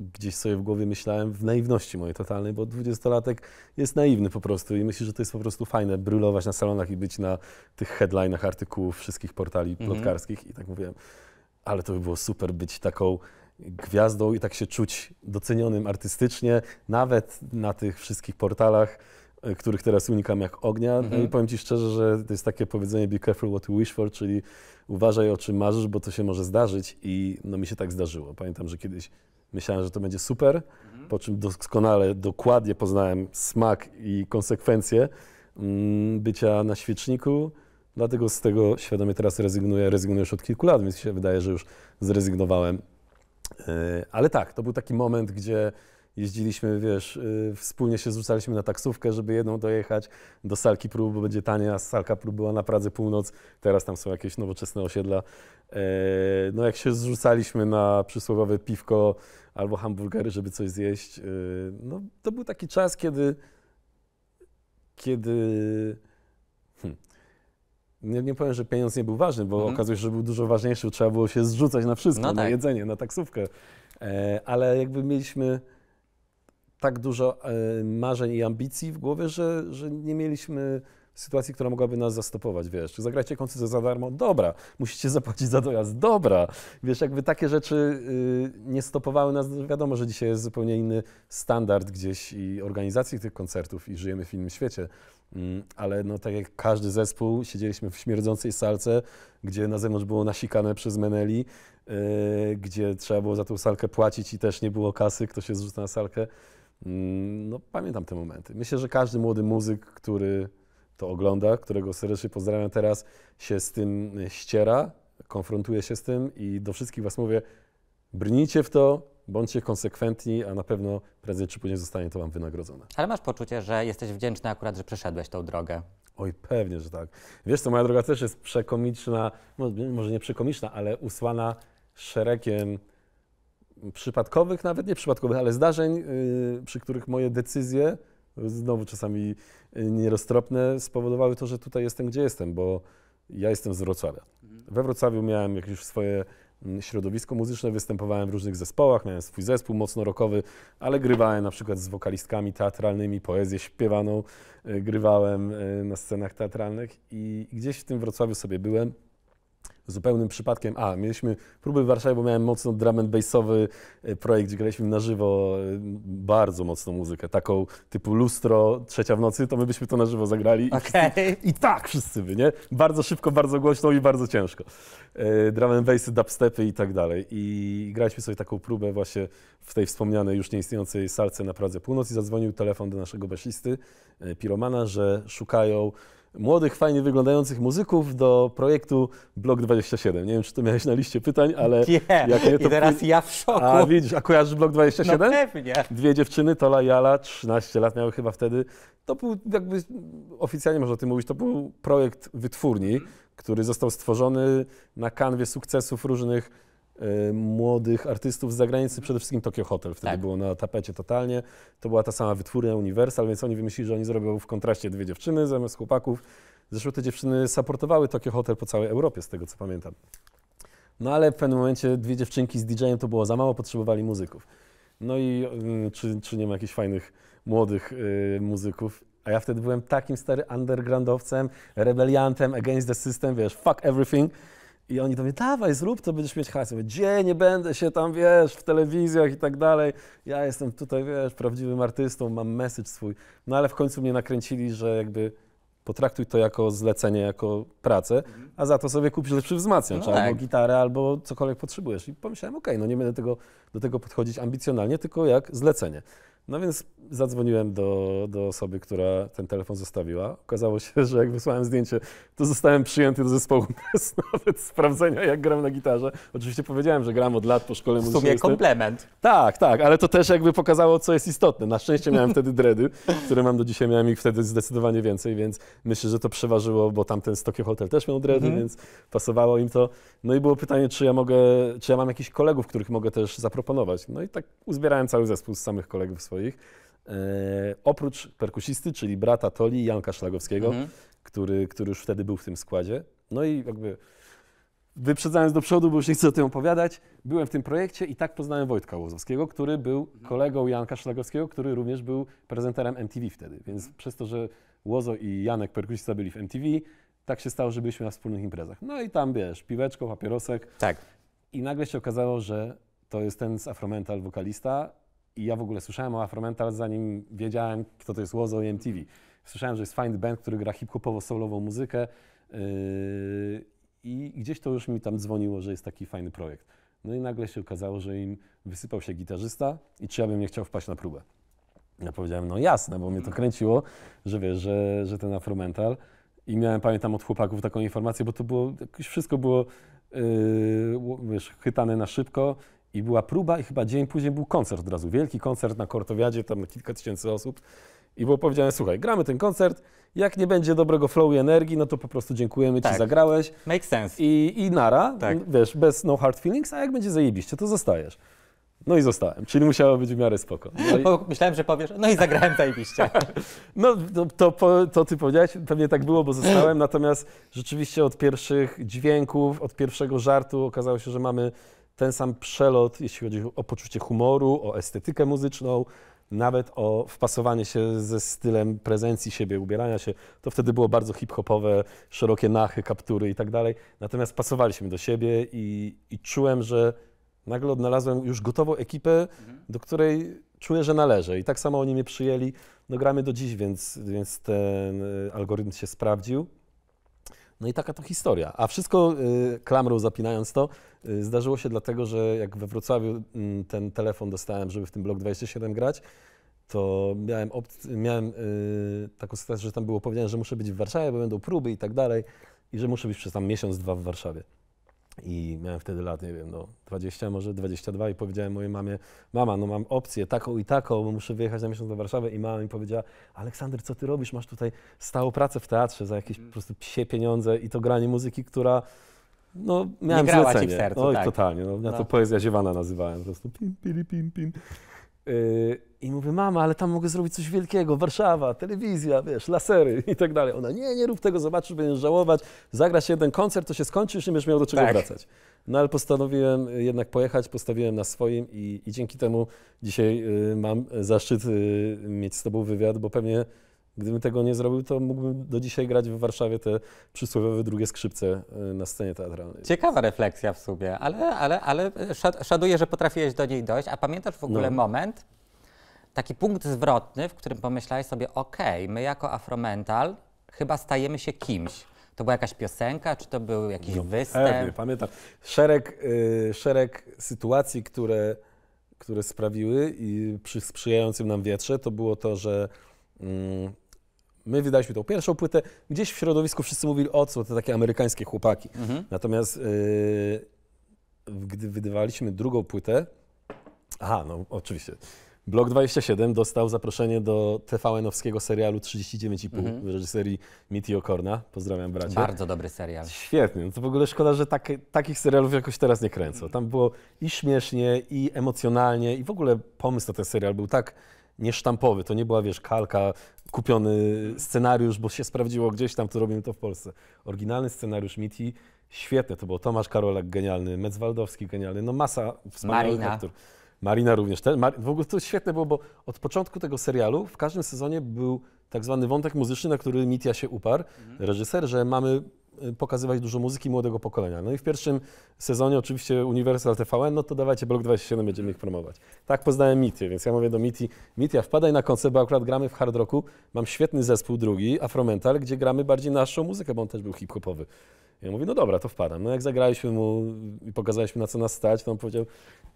gdzieś sobie w głowie myślałem w naiwności mojej totalnej, bo dwudziestolatek jest naiwny po prostu i myśli, że to jest po prostu fajne brylować na salonach i być na tych headlinach artykułów wszystkich portali mhm. plotkarskich mm -hmm. i tak mówiłem, ale to by było super być taką gwiazdą i tak się czuć docenionym artystycznie, nawet na tych wszystkich portalach, e, których teraz unikam jak ognia. Mm -hmm. No mhm. i powiem Ci szczerze, że to jest takie powiedzenie be careful what you wish for, czyli uważaj o czym marzysz, bo to się może zdarzyć i no mi się tak zdarzyło. Pamiętam, że kiedyś Myślałem, że to będzie super, mhm. po czym doskonale, dokładnie poznałem smak i konsekwencje mm, bycia na świeczniku. Dlatego z tego świadomie teraz rezygnuję. Rezygnuję już od kilku lat, więc się wydaje, że już zrezygnowałem. E, ale tak, to był taki moment, gdzie jeździliśmy, wiesz, y, wspólnie się zrzucaliśmy na taksówkę, żeby jedną dojechać do salki prób, bo będzie tania, salka prób była na Pradze Północ, teraz tam są jakieś nowoczesne osiedla. E, no jak się zrzucaliśmy na przysłowiowe piwko albo hamburgery, żeby coś zjeść. Y, no, to był taki czas, kiedy, kiedy hm, nie, nie powiem, że pieniądz nie był ważny, bo mhm. okazuje się, że był dużo ważniejszy, trzeba było się zrzucać na wszystko, no tak. na jedzenie, na taksówkę. E, ale jakby mieliśmy tak dużo e, marzeń i ambicji w głowie, że, że nie mieliśmy sytuacji, która mogłaby nas zastopować, wiesz, czy zagrajcie koncert za darmo, dobra, musicie zapłacić za dojazd, dobra, wiesz, jakby takie rzeczy y, nie stopowały nas, no, wiadomo, że dzisiaj jest zupełnie inny standard gdzieś i organizacji tych koncertów i żyjemy w innym świecie, mm, ale no tak jak każdy zespół, siedzieliśmy w śmierdzącej salce, gdzie na zewnątrz było nasikane przez meneli, y, gdzie trzeba było za tą salkę płacić i też nie było kasy, kto się zrzuca na salkę, mm, no pamiętam te momenty. Myślę, że każdy młody muzyk, który to ogląda, którego serdecznie pozdrawiam teraz, się z tym e, ściera, konfrontuje się z tym i do wszystkich Was mówię, brnijcie w to, bądźcie konsekwentni, a na pewno prędzej czy później zostanie to Wam wynagrodzone. Ale masz poczucie, że jesteś wdzięczny akurat, że przeszedłeś tą drogę. Oj, pewnie, że tak. Wiesz co, moja droga też jest przekomiczna, może nie przekomiczna, ale usłana szeregiem przypadkowych, nawet nie przypadkowych, ale zdarzeń, y, przy których moje decyzje znowu czasami y, nieroztropne, spowodowały to, że tutaj jestem, gdzie jestem, bo ja jestem z Wrocławia. Mhm. We Wrocławiu miałem jakieś swoje mm, środowisko muzyczne, występowałem w różnych zespołach, miałem swój zespół mocno rockowy, ale grywałem na przykład z wokalistkami teatralnymi, poezję śpiewaną y, grywałem y, na scenach teatralnych i gdzieś w tym Wrocławiu sobie byłem zupełnym przypadkiem. A, mieliśmy próby w Warszawie, bo miałem mocno drum and bassowy e, projekt, gdzie graliśmy na żywo e, bardzo mocną muzykę, taką typu lustro, trzecia w nocy, to my byśmy to na żywo zagrali. Okay. I, I, tak wszyscy by, nie? Bardzo szybko, bardzo głośno i bardzo ciężko. E, drum and bassy, dubstepy i tak dalej. I graliśmy sobie taką próbę właśnie w tej wspomnianej, już nieistniejącej salce na Pradze Północ i zadzwonił telefon do naszego basisty, piromana, że szukają młodych, fajnie wyglądających muzyków do projektu Blok 27. Nie wiem, czy to miałeś na liście pytań, ale nie. jak nie, to... I teraz ja w szoku. A widzisz, a kojarzysz Blok 27? No pewnie. Dwie dziewczyny, Tola i Ala, 13 lat miały chyba wtedy. To był jakby, oficjalnie można o tym mówić, to był projekt wytwórni, który został stworzony na kanwie sukcesów różnych Y, młodych artystów z zagranicy, przede wszystkim Tokyo Hotel wtedy tak. było na tapecie totalnie. To była ta sama wytwórnia Universal, więc oni wymyślili, że oni zrobią w kontraście dwie dziewczyny zamiast chłopaków. Zresztą te dziewczyny supportowały Tokyo Hotel po całej Europie, z tego co pamiętam. No ale w pewnym momencie dwie dziewczynki z DJ-em to było za mało, potrzebowali muzyków. No i mm, czy, czy nie ma jakichś fajnych młodych yy, muzyków? A ja wtedy byłem takim stary undergroundowcem, rebeliantem, against the system, wiesz, fuck everything. I oni do mnie, dawaj, zrób to, będziesz mieć hajs. Ja mówię, gdzie, nie będę się tam, wiesz, w telewizjach i tak dalej. Ja jestem tutaj, wiesz, prawdziwym artystą, mam message swój. No ale w końcu mnie nakręcili, że jakby potraktuj to jako zlecenie, jako pracę, a za to sobie kupisz lepszy wzmacniacz, no tak. albo gitarę, albo cokolwiek potrzebujesz. I pomyślałem, okej, okay, no nie będę tego, do tego podchodzić ambicjonalnie, tylko jak zlecenie. No więc zadzwoniłem do, do osoby, która ten telefon zostawiła. Okazało się, że jak wysłałem zdjęcie, to zostałem przyjęty do zespołu bez nawet sprawdzenia, jak gram na gitarze. Oczywiście powiedziałem, że gram od lat po szkole muzycznej. W sumie muzycznej. komplement. Tak, tak, ale to też jakby pokazało, co jest istotne. Na szczęście miałem wtedy dredy, które mam do dzisiaj, miałem ich wtedy zdecydowanie więcej, więc myślę, że to przeważyło, bo tamten stokie Hotel też miał dready, mhm. więc pasowało im to. No i było pytanie, czy ja mogę, czy ja mam jakichś kolegów, których mogę też zaproponować. No i tak uzbierałem cały zespół z samych kolegów swoich. E, oprócz perkusisty, czyli brata Toli i Janka Szlagowskiego, mhm. który, który już wtedy był w tym składzie. No i jakby wyprzedzając do przodu, bo już nie chcę o tym opowiadać, byłem w tym projekcie i tak poznałem Wojtka Łozowskiego, który był mhm. kolegą Janka Szlagowskiego, który również był prezenterem MTV wtedy. Więc przez to, że Łozo i Janek, perkusista, byli w MTV. Tak się stało, że byliśmy na wspólnych imprezach. No i tam, wiesz, piweczko, papierosek. Tak. I nagle się okazało, że to jest ten z Afromental, wokalista. I ja w ogóle słyszałem o Afromental, zanim wiedziałem, kto to jest Łozo i MTV. Słyszałem, że jest fajny band, który gra hip-hopowo-soulową muzykę. Yy, I gdzieś to już mi tam dzwoniło, że jest taki fajny projekt. No i nagle się okazało, że im wysypał się gitarzysta i czy ja bym nie chciał wpaść na próbę. Ja powiedziałem, no jasne, bo mnie to mhm. kręciło, że wiesz, że, że ten Mental I miałem, pamiętam, od chłopaków taką informację, bo to było, jakoś wszystko było, yy, wiesz, chytane na szybko. I była próba i chyba dzień później był koncert od razu, wielki koncert na Kortowiadzie, tam kilka tysięcy osób. I było powiedziane, słuchaj, gramy ten koncert, jak nie będzie dobrego flow i energii, no to po prostu dziękujemy tak. Ci, zagrałeś. Make sense. I, i nara, tak. wiesz, bez no hard feelings, a jak będzie zajebiście, to zostajesz. No i zostałem, czyli musiało być w miarę spoko. No i... No, myślałem, że powiesz, no i zagrałem zajebiście. no to, to, to, ty powiedziałeś, pewnie tak było, bo zostałem, natomiast rzeczywiście od pierwszych dźwięków, od pierwszego żartu okazało się, że mamy ten sam przelot, jeśli chodzi o poczucie humoru, o estetykę muzyczną, nawet o wpasowanie się ze stylem prezencji siebie, ubierania się, to wtedy było bardzo hip-hopowe, szerokie nachy, kaptury i tak dalej. Natomiast pasowaliśmy do siebie i, i czułem, że Nagle odnalazłem już gotową ekipę, mhm. do której czuję, że należę. I tak samo oni mnie przyjęli. No gramy do dziś, więc, więc ten y, algorytm się sprawdził. No i taka to historia. A wszystko y, klamrą zapinając to, y, zdarzyło się dlatego, że jak we Wrocławiu y, ten telefon dostałem, żeby w tym blok 27 grać, to miałem, miałem y, taką sytuację, że tam było powiedziane, że muszę być w Warszawie, bo będą próby i tak dalej, i że muszę być przez tam miesiąc, dwa w Warszawie. I miałem wtedy lat, nie wiem, no 20, może 22 i powiedziałem mojej mamie, mama, no mam opcję taką i taką, bo muszę wyjechać na miesiąc do Warszawy i mama mi powiedziała, Aleksander, co ty robisz, masz tutaj stałą pracę w teatrze za jakieś mhm. po prostu psie pieniądze i to granie muzyki, która, no miałem nie grała zlecenie. ci w sercu, Oj, tak. totalnie, no, ja no. to poezja ziewana nazywałem po prostu, pim, pim, pim, pim. Yy, I mówię, mama, ale tam mogę zrobić coś wielkiego, Warszawa, telewizja, wiesz, lasery i tak dalej. Ona, nie, nie rób tego, zobaczysz, będziesz żałować, zagrasz jeden koncert, to się skończy, już nie będziesz miał do czego tak. wracać. No ale postanowiłem jednak pojechać, postawiłem na swoim i, i dzięki temu dzisiaj yy, mam zaszczyt yy, mieć z Tobą wywiad, bo pewnie Gdybym tego nie zrobił, to mógłbym do dzisiaj grać w Warszawie te przysłowiowe drugie skrzypce y, na scenie teatralnej. Ciekawa refleksja w sumie, ale, ale, ale szanuję, że potrafiłeś do niej dojść. A pamiętasz w no. ogóle no. moment, taki punkt zwrotny, w którym pomyślałeś sobie, ok, my jako Afromental chyba stajemy się kimś. To była jakaś piosenka, czy to był jakiś no, występ? Pewnie, pamiętam. Szereg, yy, szereg sytuacji, które, które sprawiły i przy sprzyjającym nam wietrze, to było to, że... Mm, My wydaliśmy tą pierwszą płytę. Gdzieś w środowisku wszyscy mówili, o co, te takie amerykańskie chłopaki. Mhm. Natomiast yy, gdy wydawaliśmy drugą płytę, aha, no oczywiście, Blok 27 dostał zaproszenie do TVN-owskiego serialu 39,5 mhm. w reżyserii Mitty O'Corna. Pozdrawiam bracie. Bardzo dobry serial. świetnie No to w ogóle szkoda, że tak, takich serialów jakoś teraz nie kręcą. Tam było i śmiesznie, i emocjonalnie, i w ogóle pomysł na ten serial był tak niesztampowy. To nie była, wiesz, kalka, kupiony scenariusz, bo się sprawdziło gdzieś tam, to robimy to w Polsce. Oryginalny scenariusz Miti, świetny to był. Tomasz Karolak genialny, Metzwaldowski, genialny, no masa wspaniałych Marina. aktorów. Marina również. Ten, Mar w ogóle to świetne było, bo od początku tego serialu w każdym sezonie był tak zwany wątek muzyczny, na który Mitia się uparł, mhm. reżyser, że mamy Y, pokazywać dużo muzyki młodego pokolenia. No i w pierwszym sezonie oczywiście Universal TVN, no to dawajcie Blok 27, będziemy ich promować. Tak poznałem Mity, więc ja mówię do Mity, Mitia wpadaj na koncert, bo akurat gramy w hard rocku, mam świetny zespół drugi, Afromental, gdzie gramy bardziej naszą muzykę, bo on też był hip-hopowy. Ja mówię, no dobra, to wpadam. No jak zagraliśmy mu i pokazaliśmy na co nas stać, to on powiedział,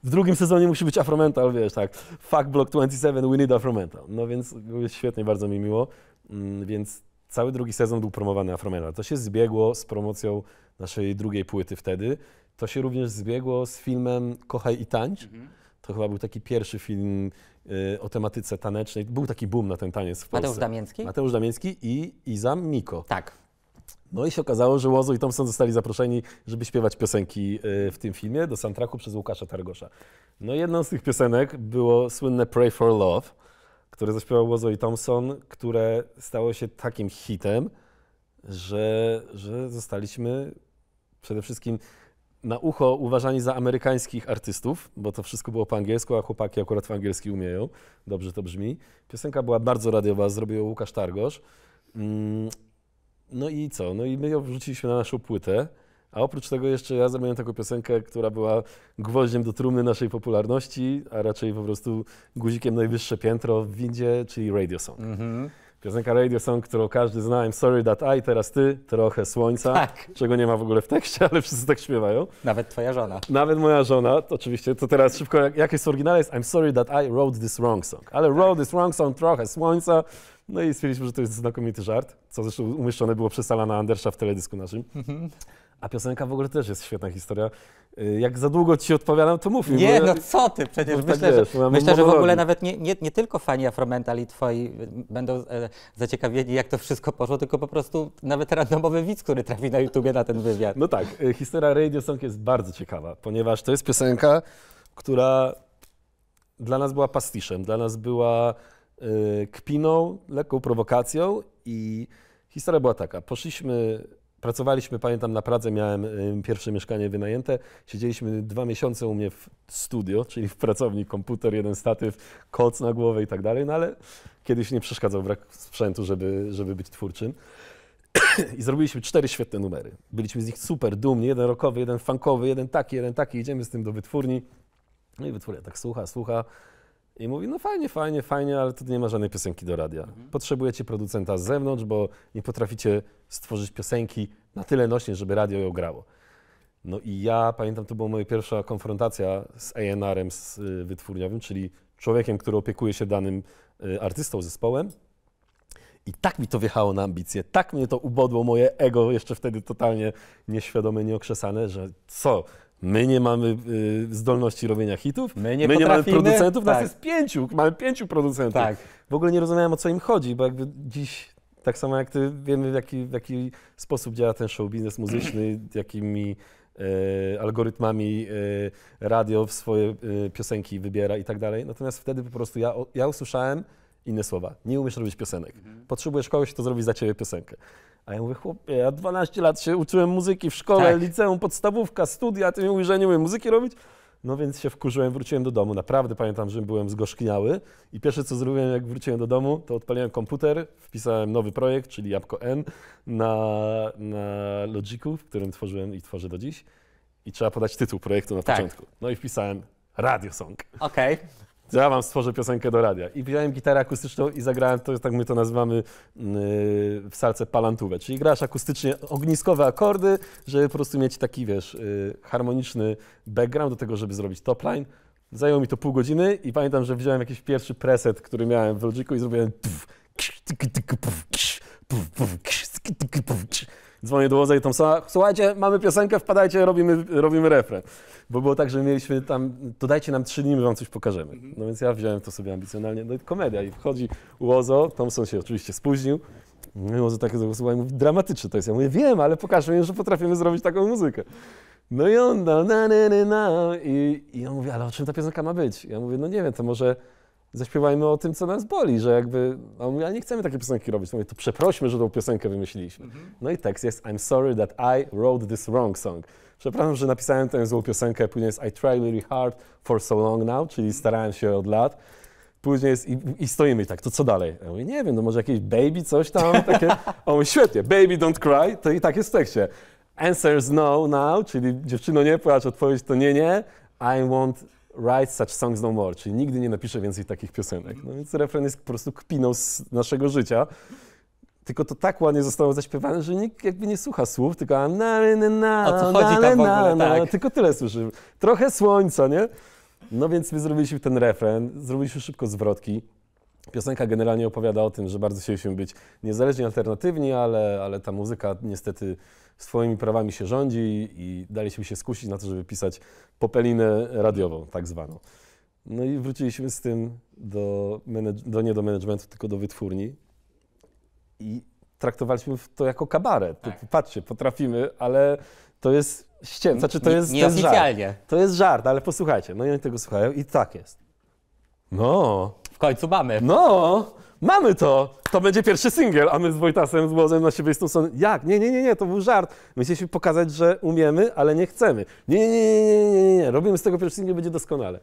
w drugim sezonie musi być Afromental, wiesz, tak, fuck Block 27, we need Afromental. No więc świetnie, bardzo mi miło, mm, więc cały drugi sezon był promowany Afromela. To się zbiegło z promocją naszej drugiej płyty wtedy. To się również zbiegło z filmem Kochaj i tańcz. Mhm. To chyba był taki pierwszy film y, o tematyce tanecznej. Był taki boom na ten taniec w Polsce. Mateusz Damiński? Mateusz Damiński i Iza Miko. Tak. No i się okazało, że Łozo i Thompson zostali zaproszeni, żeby śpiewać piosenki y, w tym filmie do soundtracku przez Łukasza Targosza. No jedną z tych piosenek było słynne Pray for Love które zaśpiewał Łozo i Thompson, które stało się takim hitem, że, że zostaliśmy przede wszystkim na ucho uważani za amerykańskich artystów, bo to wszystko było po angielsku, a chłopaki akurat w angielski umieją, dobrze to brzmi. Piosenka była bardzo radiowa, zrobił ją Łukasz Targosz. Mm, no i co? No i my ją wrzuciliśmy na naszą płytę. A oprócz tego jeszcze ja zrobiłem taką piosenkę, która była gwoździem do trumny naszej popularności, a raczej po prostu guzikiem najwyższe piętro w windzie, czyli Radio Song. Mhm. Piosenka Radio Song, którą każdy zna, I'm sorry that I, teraz ty, trochę słońca, tak. czego nie ma w ogóle w tekście, ale wszyscy tak śpiewają. Nawet twoja żona. Nawet moja żona, to oczywiście, to teraz szybko, jak, jak jest oryginalne, jest I'm sorry that I wrote this wrong song, ale tak. wrote this wrong song, trochę słońca, no i stwierdziliśmy, że to jest znakomity żart, co zresztą umieszczone było przez Alana Andersza w teledysku naszym. Mhm. A piosenka w ogóle też jest świetna historia. Y, jak za długo ci odpowiadam, to mów Nie, no co ty, przecież no tak myślę, tak że, myślę, że w ogóle nawet nie, nie, nie tylko fani Afromental i twoi y, będą e, zaciekawieni, jak to wszystko poszło, tylko po prostu nawet randomowy widz, który trafi na YouTube na ten wywiad. No tak, y, historia Radio Song jest bardzo ciekawa, ponieważ to jest piosenka, która dla nas była pastiszem, dla nas była kpiną, lekką prowokacją i historia była taka. Poszliśmy Pracowaliśmy, pamiętam, na Pradze miałem pierwsze mieszkanie wynajęte. Siedzieliśmy dwa miesiące u mnie w studio, czyli w pracowni, komputer, jeden statyw, koc na głowę i tak dalej, no ale kiedyś nie przeszkadzał brak sprzętu, żeby, żeby być twórczym. I zrobiliśmy cztery świetne numery. Byliśmy z nich super dumni, jeden rokowy, jeden funkowy, jeden taki, jeden taki. Idziemy z tym do wytwórni. No i wytwórnia tak słucha, słucha i mówi, no fajnie, fajnie, fajnie, ale tu nie ma żadnej piosenki do radia. Mhm. Potrzebujecie producenta z zewnątrz, bo nie potraficie stworzyć piosenki na tyle nośnie, żeby radio ją grało. No i ja pamiętam, to była moja pierwsza konfrontacja z ANR-em z y, wytwórniowym, czyli człowiekiem, który opiekuje się danym y, artystą, zespołem. I tak mi to wjechało na ambicje, tak mnie to ubodło moje ego, jeszcze wtedy totalnie nieświadome, nieokrzesane, że co, My nie mamy y, zdolności robienia hitów, my nie, my nie mamy producentów, tak. nas jest pięciu, mamy pięciu producentów. Tak. W ogóle nie rozumiałem, o co im chodzi, bo jakby dziś, tak samo jak ty, wiemy w jaki, w jaki sposób działa ten show biznes muzyczny, jakimi y, algorytmami y, radio w swoje y, piosenki wybiera i tak dalej. Natomiast wtedy po prostu ja, ja usłyszałem inne słowa. Nie umiesz robić piosenek. Mhm. Potrzebujesz kogoś, kto zrobi za ciebie piosenkę. A ja mówię, chłopie, ja 12 lat się uczyłem muzyki w szkole, tak. liceum, podstawówka, studia, ty mi mówisz, że nie umiem muzyki robić? No więc się wkurzyłem, wróciłem do domu. Naprawdę pamiętam, że byłem zgorzkniały i pierwsze co zrobiłem, jak wróciłem do domu, to odpaliłem komputer, wpisałem nowy projekt, czyli Jabko N na, na w którym tworzyłem i tworzę do dziś. I trzeba podać tytuł projektu na tak. początku. No i wpisałem Radio Song. Okej. Okay to ja wam stworzę piosenkę do radia. I wziąłem gitarę akustyczną i zagrałem to, tak my to nazywamy yy, w salce palantówę, czyli grasz akustycznie ogniskowe akordy, żeby po prostu mieć taki, wiesz, yy, harmoniczny background do tego, żeby zrobić top line. Zajęło mi to pół godziny i pamiętam, że wziąłem jakiś pierwszy preset, który miałem w Logicu i zrobiłem dzwonię do Łodza i tam słuchajcie, mamy piosenkę, wpadajcie, robimy, robimy refren. Bo było tak, że mieliśmy tam, to dajcie nam trzy dni, my wam coś pokażemy. Mhm. No więc ja wziąłem to sobie ambicjonalnie, no i komedia. I wchodzi Łozo, Thompson się oczywiście spóźnił. No i Łozo takie słuchaj, mówi, dramatyczne to jest. Ja mówię, wiem, ale pokażmy im, że potrafimy zrobić taką muzykę. No i on na, na, na, na, na. I, I on mówi, ale o czym ta piosenka ma być? Ja mówię, no nie wiem, to może zaśpiewajmy o tym, co nas boli, że jakby, a on mówi, ale nie chcemy takiej piosenki robić. Mówię, to przeprośmy, że tą piosenkę wymyśliliśmy. Mm -hmm. No i tekst jest I'm sorry that I wrote this wrong song. Przepraszam, że napisałem tę złą piosenkę, później jest I tried really hard for so long now, czyli mhm. starałem się od lat. Później jest i, i stoimy i tak, to co dalej? Ja mówię, nie wiem, no może jakieś baby, coś tam, takie. On mówi, świetnie, baby don't cry, to i tak jest w tekście. Answers no now, czyli dziewczyno nie płacz, odpowiedź to nie, nie. I want write such songs no more, czyli nigdy nie napiszę więcej takich piosenek. No więc refren jest po prostu kpiną z naszego życia. Tylko to tak ładnie zostało zaśpiewane, że nikt jakby nie słucha słów, tylko na, na, na, na na na na. Tak. Tylko tyle słyszymy. Trochę słońca, nie? No więc my zrobiliśmy ten refren, zrobiliśmy szybko zwrotki. Piosenka generalnie opowiada o tym, że bardzo chcieliśmy być niezależni, alternatywni, ale, ale ta muzyka niestety swoimi prawami się rządzi i daliśmy się skusić na to, żeby pisać popelinę radiową tak zwaną. No i wróciliśmy z tym do, do nie do managementu, tylko do wytwórni i traktowaliśmy to jako kabaret. Tak. Patrzcie, potrafimy, ale to jest ściem, znaczy to jest, nie, nieoficjalnie. To jest żart. To jest żart, ale posłuchajcie. No i oni tego słuchają i tak jest. No. W końcu mamy. No mamy to, to będzie pierwszy singiel, a my z Wojtasem, z Łozem na siebie z jak? Nie, nie, nie, nie, to był żart. My chcieliśmy pokazać, że umiemy, ale nie chcemy. Nie, nie, nie, nie, nie, nie, nie, robimy z tego pierwszy singiel, będzie doskonale.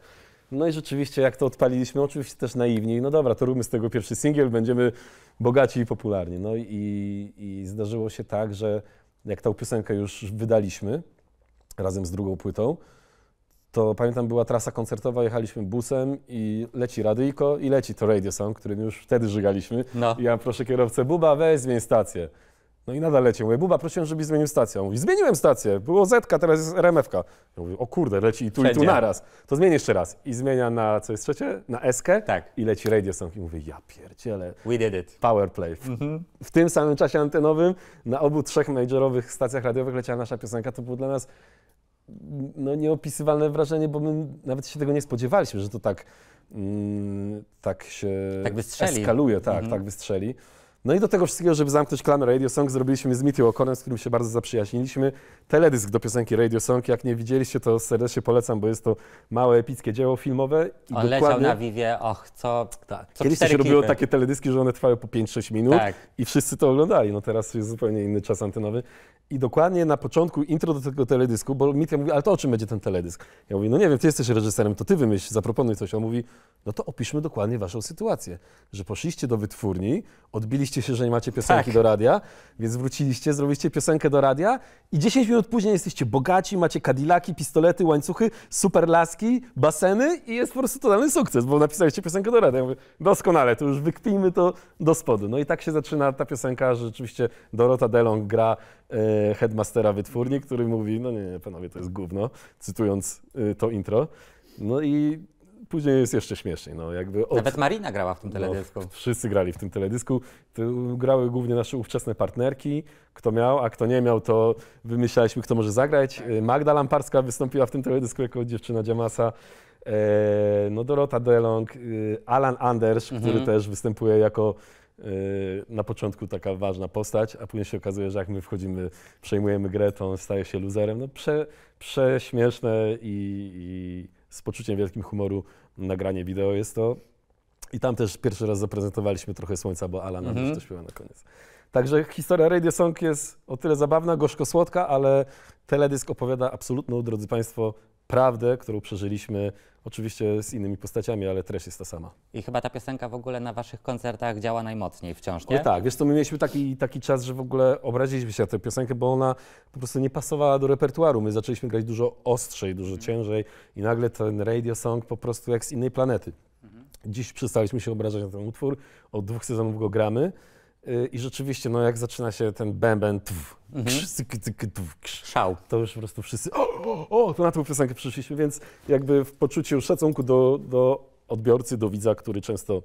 No i rzeczywiście, jak to odpaliliśmy, oczywiście też naiwni, no dobra, to róbmy z tego pierwszy singiel, będziemy bogaci i popularni. No i, i zdarzyło się tak, że jak tą piosenkę już wydaliśmy, razem z drugą płytą, to pamiętam była trasa koncertowa, jechaliśmy busem i leci radyjko i leci to Radio Sound, którym już wtedy żygaliśmy. No. I ja proszę kierowcę, Buba weź zmień stację. No i nadal leci. Mówię, Buba, prosiłem, żebyś zmienił stację. On mówi, zmieniłem stację, było Z, teraz jest RMF-ka. Ja mówię, o kurde, leci i tu, Wszędzie. i tu naraz. To zmień jeszcze raz. I zmienia na, co jest trzecie? Na s Tak. I leci Radio Sound. I mówię, ja pierdzielę. We did it. Power play. Mhm. W tym samym czasie antenowym na obu trzech majorowych stacjach radiowych leciała nasza piosenka. To było dla nas no, nieopisywalne wrażenie, bo my nawet się tego nie spodziewaliśmy, że to tak, mm, tak się tak eskaluje, tak, mhm. tak wystrzeli. No i do tego wszystkiego, żeby zamknąć klamę Radio Song, zrobiliśmy z Mithią O'Connor, z którym się bardzo zaprzyjaźniliśmy, teledysk do piosenki Radio Song. Jak nie widzieliście, to serdecznie polecam, bo jest to małe, epickie dzieło filmowe. I On leciał na Vivie, och, co, tak. co Kiedyś się robiło takie teledyski, że one trwały po 5-6 minut tak. i wszyscy to oglądali. No teraz jest zupełnie inny czas antenowy. I dokładnie na początku intro do tego teledysku, bo Mithia mówi, ale to o czym będzie ten teledysk? Ja mówię, no nie wiem, ty jesteś reżyserem, to ty wymyśl, zaproponuj coś. On mówi, no to opiszmy dokładnie waszą sytuację, że poszliście do wytwórni, odbiliście zdziwiliście się, że nie macie piosenki tak. do radia, więc wróciliście, zrobiliście piosenkę do radia i 10 minut później jesteście bogaci, macie kadilaki, pistolety, łańcuchy, super laski, baseny i jest po prostu totalny sukces, bo napisaliście piosenkę do radia. Ja mówię, doskonale, to już wykpijmy to do spodu. No i tak się zaczyna ta piosenka, że rzeczywiście Dorota Delong gra e, headmastera wytwórni, który mówi, no nie, nie, panowie, to jest gówno, cytując e, to intro. No i później jest jeszcze śmieszniej. No, jakby od... Nawet Marina grała w tym no, teledysku. No, wszyscy grali w tym teledysku. Grały głównie nasze ówczesne partnerki. Kto miał, a kto nie miał, to wymyślaliśmy, kto może zagrać. Tak. Y, Magda Lamparska wystąpiła w tym teledysku jako dziewczyna Dziamasa. E, no Dorota Delong, y, Alan Anders, mhm. który też występuje jako y, na początku taka ważna postać, a później się okazuje, że jak my wchodzimy, przejmujemy grę, to on staje się luzerem. No prze, prześmieszne i, i z poczuciem wielkim humoru nagranie wideo jest to. I tam też pierwszy raz zaprezentowaliśmy trochę słońca, bo Alan mhm. to śpiewa na koniec. Także historia Radio Song jest o tyle zabawna, gorzko-słodka, ale teledysk opowiada absolutną, drodzy Państwo, prawdę, którą przeżyliśmy, oczywiście z innymi postaciami, ale treść jest ta sama. I chyba ta piosenka w ogóle na waszych koncertach działa najmocniej wciąż, nie? O, tak, wiesz co, my mieliśmy taki, taki czas, że w ogóle obraziliśmy się na tę piosenkę, bo ona po prostu nie pasowała do repertuaru. My zaczęliśmy grać dużo ostrzej, dużo mhm. ciężej i nagle ten radio song po prostu jak z innej planety. Mhm. Dziś przestaliśmy się obrażać na ten utwór, od dwóch sezonów go gramy. Y, I rzeczywiście, no jak zaczyna się ten bęben, tf, mhm. ksz, cyk, cyk, tf, Szał. to już po prostu wszyscy, o, o, o, to na tą piosenkę przyszliśmy, więc jakby w poczuciu szacunku do, do odbiorcy, do widza, który często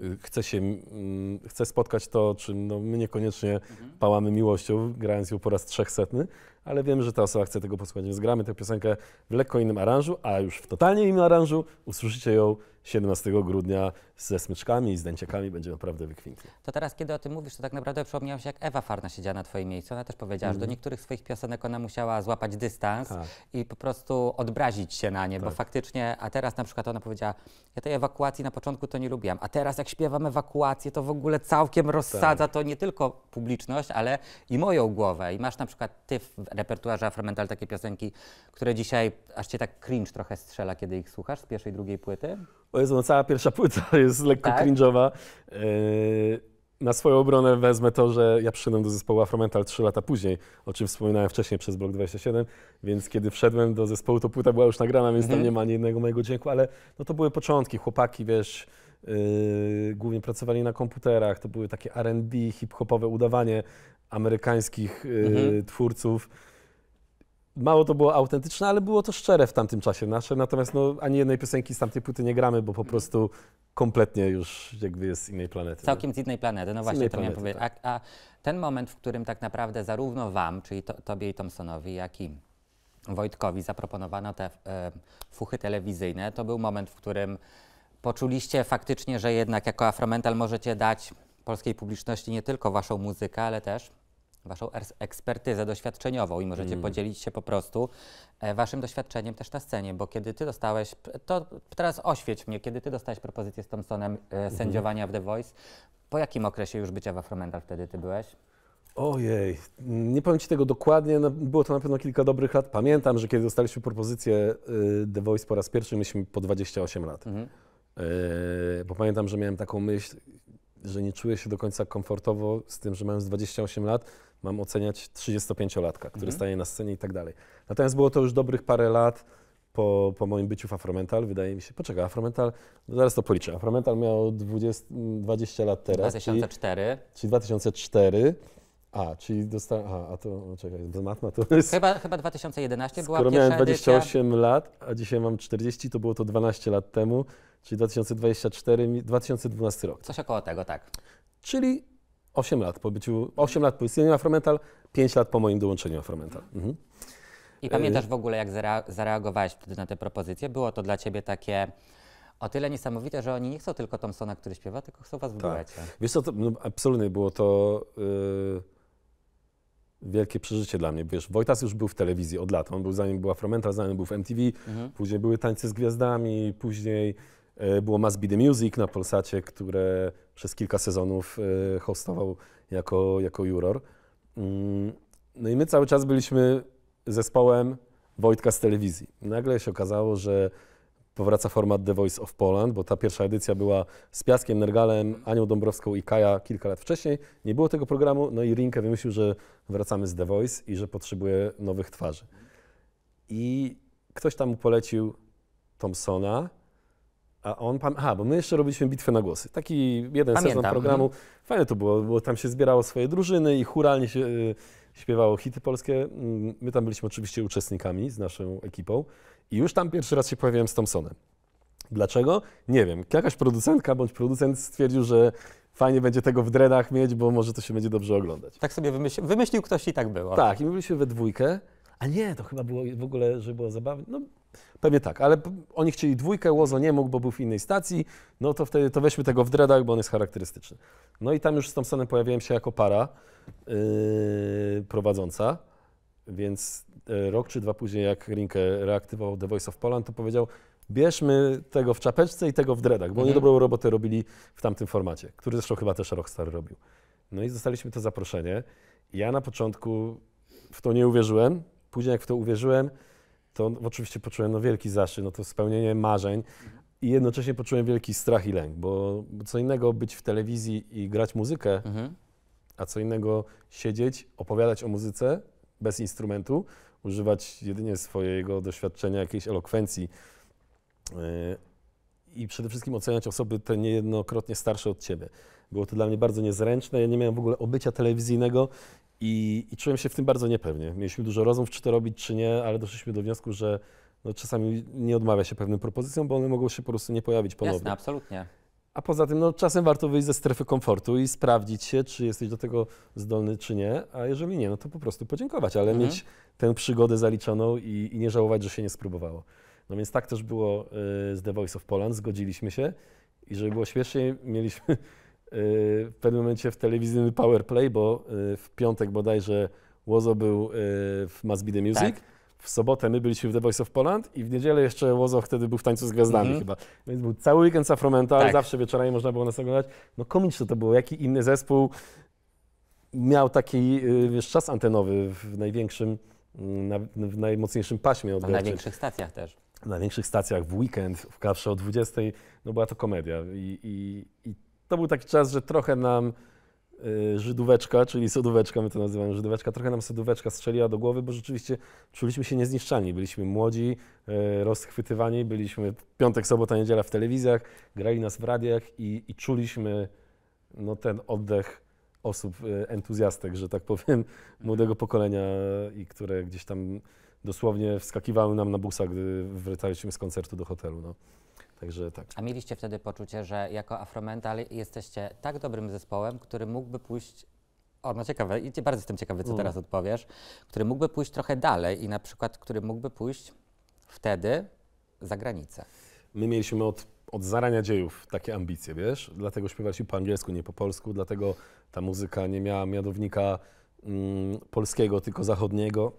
y, chce się, mm, chce spotkać to, czym no, my niekoniecznie mhm. pałamy miłością, grając ją po raz trzechsetny, ale wiem, że ta osoba chce tego posłuchać, więc gramy tę piosenkę w lekko innym aranżu, a już w totalnie innym aranżu usłyszycie ją 17 grudnia ze smyczkami i zdęciakami będzie naprawdę wykwintny. To teraz, kiedy o tym mówisz, to tak naprawdę się, jak Ewa Farna siedziała na twoim miejscu. Ona też powiedziała, mm. że do mhm. niektórych swoich piosenek ona musiała złapać dystans tak. i po prostu odbrazić się na nie, tak. bo faktycznie, a teraz na przykład ona powiedziała, ja tej ewakuacji na początku to nie lubiłam, a teraz jak śpiewam ewakuację, to w ogóle całkiem tak. rozsadza tak. to nie tylko publiczność, ale i moją głowę. I masz na przykład ty w repertuarze Aframental takie piosenki, które dzisiaj aż cię tak cringe trochę strzela, kiedy ich słuchasz z pierwszej, drugiej płyty? Bo jest no, cała pierwsza płyta jest jest lekko tak? cringe'owa. E, na swoją obronę wezmę to, że ja przyszedłem do zespołu Afromental 3 lata później, o czym wspominałem wcześniej przez Blok 27, więc kiedy wszedłem do zespołu, to płyta była już nagrana, więc mhm. tam nie ma ani jednego mojego dźwięku, ale no to były początki, chłopaki, wiesz, Yy, głównie pracowali na komputerach, to były takie RB, hip-hopowe udawanie amerykańskich yy, mhm. twórców mało to było autentyczne, ale było to szczere w tamtym czasie nasze. Natomiast no, ani jednej piosenki z tamtej płyty nie gramy, bo po mm. prostu kompletnie już jakby jest z innej planety. Całkiem z innej planety, no właśnie, to planety, miałem powiedzieć. Tak. A, a, ten moment, w którym tak naprawdę zarówno wam, czyli to, tobie i Thompsonowi, jak i Wojtkowi zaproponowano te e, fuchy telewizyjne, to był moment, w którym poczuliście faktycznie, że jednak jako Afromental możecie dać polskiej publiczności nie tylko waszą muzykę, ale też waszą ekspertyzę doświadczeniową i możecie mm. podzielić się po prostu e, waszym doświadczeniem też na scenie, bo kiedy ty dostałeś, to teraz oświeć mnie, kiedy ty dostałeś propozycję z Thompsonem e, mhm. sędziowania w The Voice, po jakim okresie już bycia w Afromental wtedy ty byłeś? Ojej, nie powiem Ci tego dokładnie, no, było to na pewno kilka dobrych lat. Pamiętam, że kiedy dostaliśmy propozycję y, The Voice po raz pierwszy, mieliśmy po 28 lat. Mhm. E, bo pamiętam, że miałem taką myśl, że nie czuję się do końca komfortowo z tym, że mając 28 lat, mam oceniać 35-latka, który mhm. staje na scenie i tak dalej. Natomiast było to już dobrych parę lat po, po moim byciu w Afromental, wydaje mi się, poczekaj, Afromental, no zaraz to policzę, Afromental miał 20, 20 mm, lat teraz. 2004. Czyli, czyli 2004. A, czyli dostałem. A, a to czekaj, z matma to jest. Chyba, chyba 2011 była Skoro miałem 28 edycja. lat, a dzisiaj mam 40, to było to 12 lat temu, czyli 2024, 2012 rok. Coś około tego, tak. Czyli 8 lat po byciu, 8 lat po istnieniu Afromental, 5 lat po moim dołączeniu Afromental. Mhm. mhm. I pamiętasz y- w ogóle, jak zareagowałeś wtedy na te propozycje? Było to dla ciebie takie o tyle niesamowite, że oni nie chcą tylko Thompsona, który śpiewa, tylko chcą was wybrać. Tak. Wiesz co, to, no, absolutnie było to yy, wielkie przeżycie dla mnie. Wiesz, Wojtas już był w telewizji od lat. On był, zanim była Fromental, zanim był w MTV, mhm. później były Tańce z Gwiazdami, później y, było Must Be The Music na Polsacie, które przez kilka sezonów y, hostował jako, jako juror. Mm, no i my cały czas byliśmy zespołem Wojtka z telewizji. Nagle się okazało, że powraca format The Voice of Poland, bo ta pierwsza edycja była z Piaskiem Nergalem, Anią Dąbrowską i Kaja kilka lat wcześniej. Nie było tego programu, no i Rinkę wymyślił, że wracamy z The Voice i że potrzebuje nowych twarzy. I ktoś tam mu polecił Thompsona, a on, pan, aha, bo my jeszcze robiliśmy bitwę na głosy. Taki jeden Pamiętam. sezon programu. Mhm. Fajne to było, bo tam się zbierało swoje drużyny i churalnie się y, śpiewało hity polskie. Mm, my tam byliśmy oczywiście uczestnikami z naszą ekipą i już tam pierwszy raz się pojawiłem z Thompsonem. Dlaczego? Nie wiem. Jakaś producentka bądź producent stwierdził, że fajnie będzie tego w dredach mieć, bo może to się będzie dobrze oglądać. Tak sobie wymyślił, wymyślił ktoś i tak było. Tak, i my byliśmy we dwójkę. A nie, to chyba było w ogóle, żeby było zabawne. No, Pewnie tak, ale oni chcieli dwójkę, Łozo nie mógł, bo był w innej stacji, no to wtedy to weźmy tego w dreadach, bo on jest charakterystyczny. No i tam już z Thompsonem pojawiłem się jako para yy, prowadząca, więc e, rok czy dwa później, jak Rinkę reaktywował The Voice of Poland, to powiedział, bierzmy tego w czapeczce i tego w dreadach, bo mhm. oni dobrą robotę robili w tamtym formacie, który zresztą chyba też Rockstar robił. No i dostaliśmy to zaproszenie. Ja na początku w to nie uwierzyłem, później jak w to uwierzyłem, to oczywiście poczułem no, wielki zaszczyt, no to spełnienie marzeń i jednocześnie poczułem wielki strach i lęk, bo co innego być w telewizji i grać muzykę, mhm. a co innego siedzieć, opowiadać o muzyce bez instrumentu, używać jedynie swojego doświadczenia, jakiejś elokwencji yy, i przede wszystkim oceniać osoby te niejednokrotnie starsze od ciebie. Było to dla mnie bardzo niezręczne. Ja nie miałem w ogóle obycia telewizyjnego i, I czułem się w tym bardzo niepewnie. Mieliśmy dużo rozmów, czy to robić, czy nie, ale doszliśmy do wniosku, że no, czasami nie odmawia się pewnym propozycjom, bo one mogą się po prostu nie pojawić ponownie. Jasne, absolutnie. A poza tym, no, czasem warto wyjść ze strefy komfortu i sprawdzić się, czy jesteś do tego zdolny, czy nie. A jeżeli nie, no to po prostu podziękować, ale mhm. mieć tę przygodę zaliczoną i, i, nie żałować, że się nie spróbowało. No więc tak też było y, z The Voice of Poland, zgodziliśmy się i żeby było śmieszniej, mieliśmy w pewnym momencie w telewizyjny Powerplay, bo y, w piątek bodajże Łozo był y, w Must Be The Music. Tak. W sobotę my byliśmy w The Voice of Poland i w niedzielę jeszcze Łozo wtedy był w Tańcu z Gwiazdami mm-hmm. chyba. Więc był cały weekend z Afromental, tak. zawsze wieczorami można było nas oglądać. No komiczne to było, jaki inny zespół miał taki y, wiesz, czas antenowy w największym, na, w najmocniejszym paśmie odbiorczym. Na największych stacjach też na większych stacjach w weekend, w kawsze o 20, no była to komedia. I, i, i to był taki czas, że trochę nam y, Żydóweczka, czyli sodóweczka, my to nazywamy Żydóweczka, trochę nam sodóweczka strzeliła do głowy, bo rzeczywiście czuliśmy się niezniszczalni. Byliśmy młodzi, y, rozchwytywani, byliśmy piątek, sobota, niedziela w telewizjach, grali nas w radiach i, i czuliśmy no, ten oddech osób, y, entuzjastek, że tak powiem, młodego pokolenia i które gdzieś tam dosłownie wskakiwały nam na busa, gdy wracaliśmy z koncertu do hotelu. No. Także tak. A mieliście wtedy poczucie, że jako Afromental jesteście tak dobrym zespołem, który mógłby pójść o, no ciekawe, bardzo jestem ciekawy, co mm. teraz odpowiesz, który mógłby pójść trochę dalej i na przykład, który mógłby pójść wtedy za granicę. My mieliśmy od, od zarania dziejów takie ambicje, wiesz? Dlatego śpiewaliśmy po angielsku, nie po polsku, dlatego ta muzyka nie miała mianownika mm, polskiego, tylko zachodniego.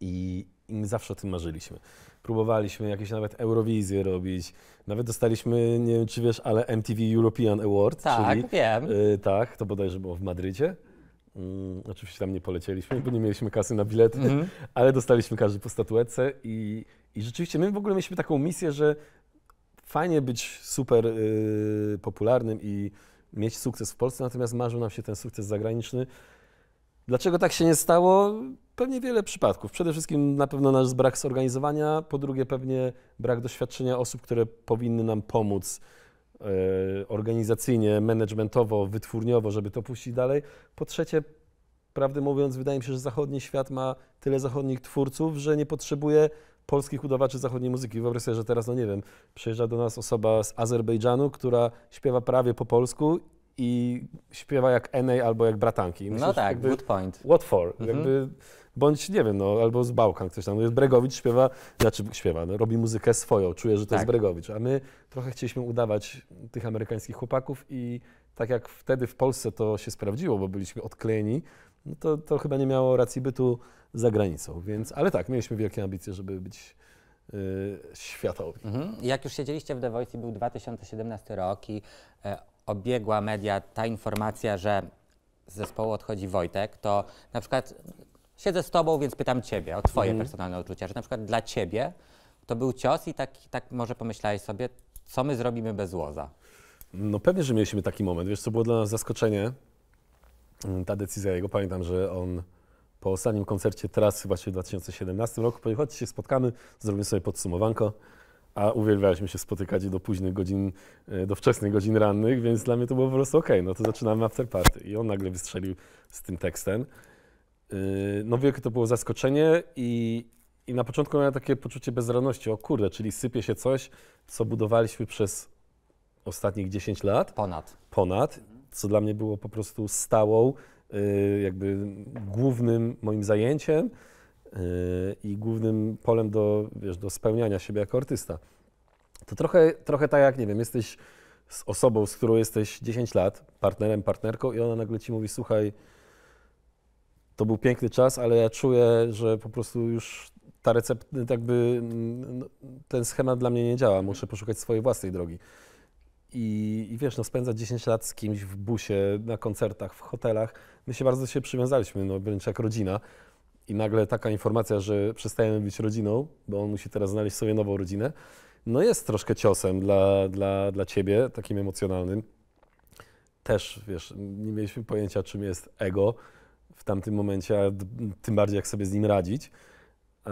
I, i my zawsze o tym marzyliśmy. Próbowaliśmy jakieś nawet Eurowizje robić, nawet dostaliśmy, nie wiem czy wiesz, ale MTV European Award. Tak, czyli, wiem. Y, tak, to bodajże było w Madrycie. Mm, oczywiście tam nie polecieliśmy, bo nie mieliśmy kasy na bilety, mm -hmm. ale dostaliśmy każdy po statuetce i, i rzeczywiście my w ogóle mieliśmy taką misję, że fajnie być super y, popularnym i mieć sukces w Polsce, natomiast marzył nam się ten sukces zagraniczny. Dlaczego tak się nie stało? Pewnie wiele przypadków. Przede wszystkim na pewno nasz brak zorganizowania, po drugie pewnie brak doświadczenia osób, które powinny nam pomóc e, organizacyjnie, managementowo, wytwórniowo, żeby to puścić dalej. Po trzecie, prawdę mówiąc, wydaje mi się, że zachodni świat ma tyle zachodnich twórców, że nie potrzebuje polskich udawaczy zachodniej muzyki. Wyobraź sobie, że teraz, no nie wiem, przyjeżdża do nas osoba z Azerbejdżanu, która śpiewa prawie po polsku i śpiewa jak Enej albo jak bratanki. No Myślę, no tak, good point. What for? Mhm. Jakby bądź nie wiem, no, albo z Bałkan ktoś tam. No, jest Bregowicz śpiewa, znaczy śpiewa, no, robi muzykę swoją, czuje, że to tak. jest Bregowicz. A my trochę chcieliśmy udawać tych amerykańskich chłopaków i tak jak wtedy w Polsce to się sprawdziło, bo byliśmy odklejeni, no to, to chyba nie miało racji bytu za granicą. Więc, ale tak, mieliśmy wielkie ambicje, żeby być yy, światowi. Mhm. Jak już siedzieliście w The Voice, był 2017 rok i e, obiegła media ta informacja, że z zespołu odchodzi Wojtek, to na przykład siedzę z tobą, więc pytam ciebie o twoje mhm. personalne odczucia, że na przykład dla ciebie to był cios i tak, tak może pomyślałeś sobie, co my zrobimy bez Łoza? No pewnie, że mieliśmy taki moment. Wiesz, co było dla nas zaskoczenie? Mm, ta decyzja jego, pamiętam, że on po ostatnim koncercie teraz, chyba w 2017 roku, powiedział, chodźcie się spotkamy, zrobimy sobie podsumowanko. A uwielbialiśmy się spotykać do późnych godzin, e, do wczesnych godzin rannych, więc dla mnie to było po prostu okej, okay, no to zaczynamy after party. I on nagle wystrzelił z tym tekstem. Yy, no wielkie to było zaskoczenie i, i na początku miałem takie poczucie bezradności. O kurde, czyli sypie się coś, co budowaliśmy przez ostatnich 10 lat. Ponad. Ponad, co dla mnie było po prostu stałą, yy, jakby głównym moim zajęciem yy, i głównym polem do, wiesz, do spełniania siebie jako artysta. To trochę, trochę tak jak, nie wiem, jesteś z osobą, z którą jesteś 10 lat, partnerem, partnerką i ona nagle ci mówi, słuchaj, to był piękny czas, ale ja czuję, że po prostu już ta recepta, jakby ten schemat dla mnie nie działa. Muszę mhm. poszukać swojej własnej drogi. I, I, wiesz, no, spędzać 10 lat z kimś w busie, na koncertach, w hotelach. My się bardzo się przywiązaliśmy, no, wręcz jak rodzina. I nagle taka informacja, że przestajemy być rodziną, bo on musi teraz znaleźć sobie nową rodzinę, no jest troszkę ciosem dla, dla, dla ciebie, takim emocjonalnym. Też, wiesz, nie mieliśmy pojęcia, czym jest ego tamtym momencie, a tym bardziej jak sobie z nim radzić.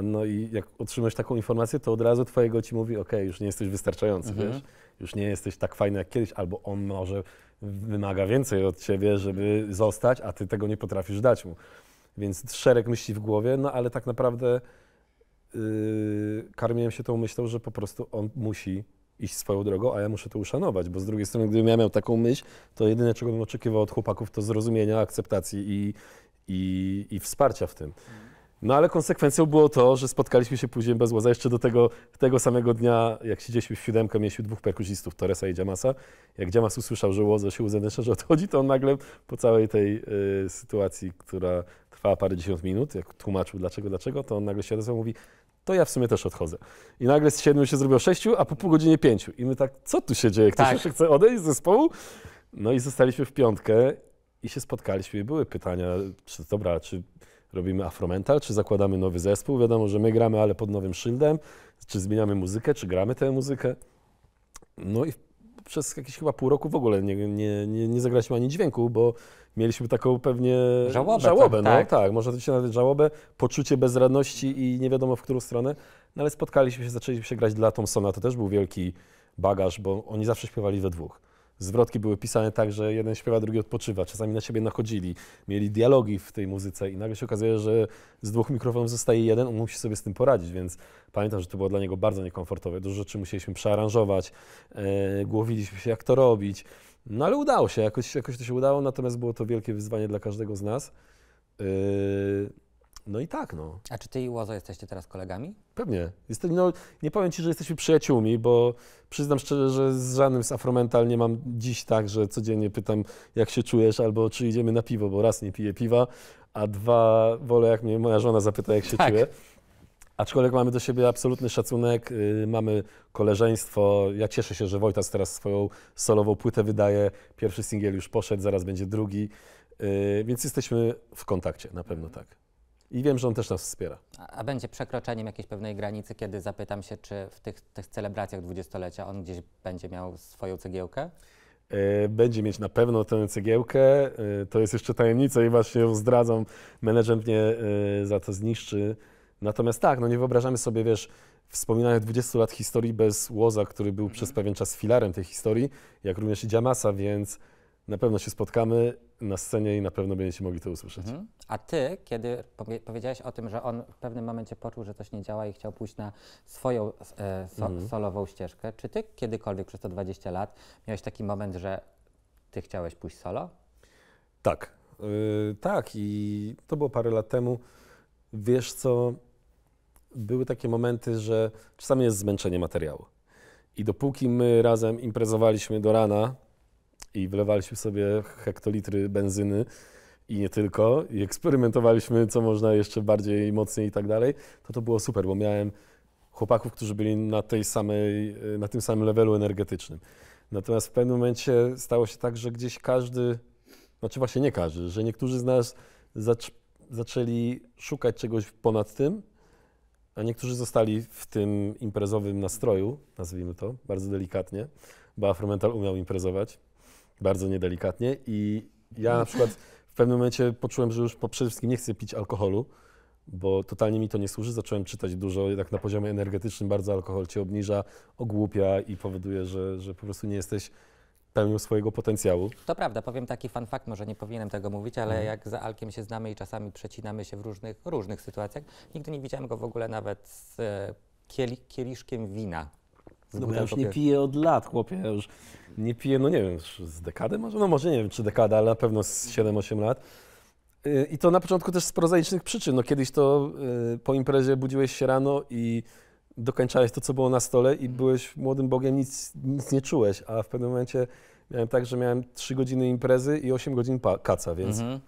No i jak otrzymasz taką informację, to od razu twojego ci mówi, ok, już nie jesteś wystarczający, mhm. wiesz, już nie jesteś tak fajny jak kiedyś, albo on może wymaga więcej od ciebie, żeby zostać, a ty tego nie potrafisz dać mu. Więc szereg myśli w głowie, no ale tak naprawdę yy, karmiłem się tą myślą, że po prostu on musi iść swoją drogą, a ja muszę to uszanować, bo z drugiej strony, gdybym ja miał taką myśl, to jedyne, czego bym oczekiwał od chłopaków, to zrozumienia, akceptacji i, i, i wsparcia w tym. No ale konsekwencją było to, że spotkaliśmy się później bez Łaza. Jeszcze do tego, tego samego dnia, jak siedzieliśmy w siódemkę, mieliśmy dwóch perkusistów, Toresa i Dziamasa. Jak Dziamas usłyszał, że Łoza się uzewnętrznia, że odchodzi, to on nagle po całej tej y, sytuacji, która trwała parę dziesiąt minut, jak tłumaczył dlaczego, dlaczego, to on nagle się odezwał i mówi, to ja w sumie też odchodzę. I nagle z siedmiu się zrobiło sześciu, a po pół godzinie pięciu. I my tak, co tu się dzieje? Ktoś tak. jeszcze chce odejść z zespołu? No i zostaliśmy w piątkę i się spotkaliśmy i były pytania, czy dobra, czy robimy afromental, czy zakładamy nowy zespół. Wiadomo, że my gramy, ale pod nowym szyldem, czy zmieniamy muzykę, czy gramy tę muzykę. No i przez jakieś chyba pół roku w ogóle nie, nie, nie, nie zagraliśmy ani dźwięku, bo mieliśmy taką pewnie żałobę, żałobę tak, no tak, tak można to się nazwać żałobę, poczucie bezradności i nie wiadomo w którą stronę, no ale spotkaliśmy się, zaczęliśmy się grać dla Thompsona, to też był wielki bagaż, bo oni zawsze śpiewali we dwóch zwrotki były pisane tak, że jeden śpiewa, drugi odpoczywa. Czasami na siebie nachodzili, mieli dialogi w tej muzyce i nagle się okazuje, że z dwóch mikrofonów zostaje jeden, on musi sobie z tym poradzić, więc pamiętam, że to było dla niego bardzo niekomfortowe. Dużo rzeczy musieliśmy przearanżować, e, głowiliśmy się, jak to robić. No ale udało się, jakoś, jakoś to się udało, natomiast było to wielkie wyzwanie dla każdego z nas. Yy, no i tak, no. A czy ty i Łozo jesteście teraz kolegami? Pewnie. Jestem, no, nie powiem ci, że jesteśmy przyjaciółmi, bo przyznam szczerze, że z żadnym z Afromental nie mam dziś tak, że codziennie pytam, jak się czujesz, albo czy idziemy na piwo, bo raz nie piję piwa, a dwa wolę, jak mnie moja żona zapyta, jak się tak. czuję. Aczkolwiek mamy do siebie absolutny szacunek, yy, mamy koleżeństwo. Ja cieszę się, że Wojtas teraz swoją solową płytę wydaje. Pierwszy singiel już poszedł, zaraz będzie drugi. Yy, więc jesteśmy w kontakcie, na pewno tak. I wiem, że on też nas wspiera. A, a będzie przekroczeniem jakiejś pewnej granicy, kiedy zapytam się, czy w tych, tych celebracjach dwudziestolecia on gdzieś będzie miał swoją cegiełkę? E, będzie mieć na pewno tę cegiełkę. E, to jest jeszcze tajemnica i właśnie ją zdradzam. Menedżer mnie e, za to zniszczy. Natomiast tak, no nie wyobrażamy sobie, wiesz, wspominania 20 lat historii bez Łoza, który był mhm. przez pewien czas filarem tej historii, jak również i Dziamasa, więc na pewno się spotkamy na scenie i na pewno będziecie mogli to usłyszeć. Mhm. A ty, kiedy powiedziałeś o tym, że on w pewnym momencie poczuł, że coś nie działa i chciał pójść na swoją e, so- Mhm. solową ścieżkę, czy ty kiedykolwiek przez te 20 lat miałeś taki moment, że ty chciałeś pójść solo? Tak, yy, tak i to było parę lat temu. Wiesz co, były takie momenty, że czasami jest zmęczenie materiału. I dopóki my razem imprezowaliśmy do rana, i wlewaliśmy sobie hektolitry benzyny i nie tylko, i eksperymentowaliśmy, co można jeszcze bardziej, mocniej i tak dalej, to to było super, bo miałem chłopaków, którzy byli na, tej samej, na tym samym levelu energetycznym. Natomiast w pewnym momencie stało się tak, że gdzieś każdy, znaczy właśnie nie każdy, że niektórzy z nas zaczęli szukać czegoś ponad tym, a niektórzy zostali w tym imprezowym nastroju, nazwijmy to bardzo delikatnie, bo Afromental umiał imprezować. Bardzo niedelikatnie i ja na przykład w pewnym momencie poczułem, że już po przede wszystkim nie chcę pić alkoholu, bo totalnie mi to nie służy. Zacząłem czytać dużo, jednak na poziomie energetycznym bardzo alkohol cię obniża, ogłupia i powoduje, że, że po prostu nie jesteś pełnią swojego potencjału. To prawda, powiem taki fan-fakt, może nie powinienem tego mówić, ale mhm. jak za Alkiem się znamy i czasami przecinamy się w różnych, różnych sytuacjach, nigdy nie widziałem go w ogóle nawet z e, kieliszkiem wina no bo ja już nie piję od lat, chłopie, ja już nie piję, no nie wiem, z dekady może, no może nie wiem, czy dekada, ale na pewno z 7-8 lat. Y, I to na początku też z prozaicznych przyczyn. No kiedyś to y, po imprezie budziłeś się rano i dokończałeś to, co było na stole i byłeś młodym Bogiem, nic, nic nie czułeś, a w pewnym momencie miałem tak, że miałem 3 godziny imprezy i 8 godzin kaca, więc... Mhm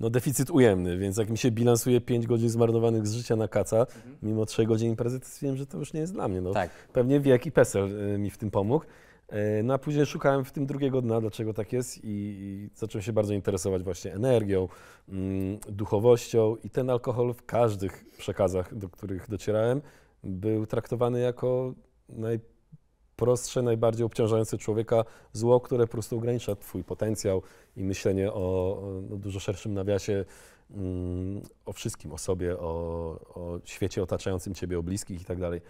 no, deficyt ujemny, więc jak mi się bilansuje 5 godzin zmarnowanych z życia na kaca, mhm. mimo 3 godzin imprezy, to wiem, że to już nie jest dla mnie. No, tak. Pewnie wiek i PESEL y, mi w tym pomógł. Y, no a później szukałem w tym drugiego dna, dlaczego tak jest i, i zacząłem się bardzo interesować właśnie energią, mm, duchowością i ten alkohol w każdych przekazach, do których docierałem, był traktowany jako najpierw najprostsze, najbardziej obciążające człowieka zło, które po prostu ogranicza Twój potencjał i myślenie o, no, dużo szerszym nawiasie, mm, o wszystkim, o sobie, o, o świecie otaczającym Ciebie, o bliskich i tak dalej.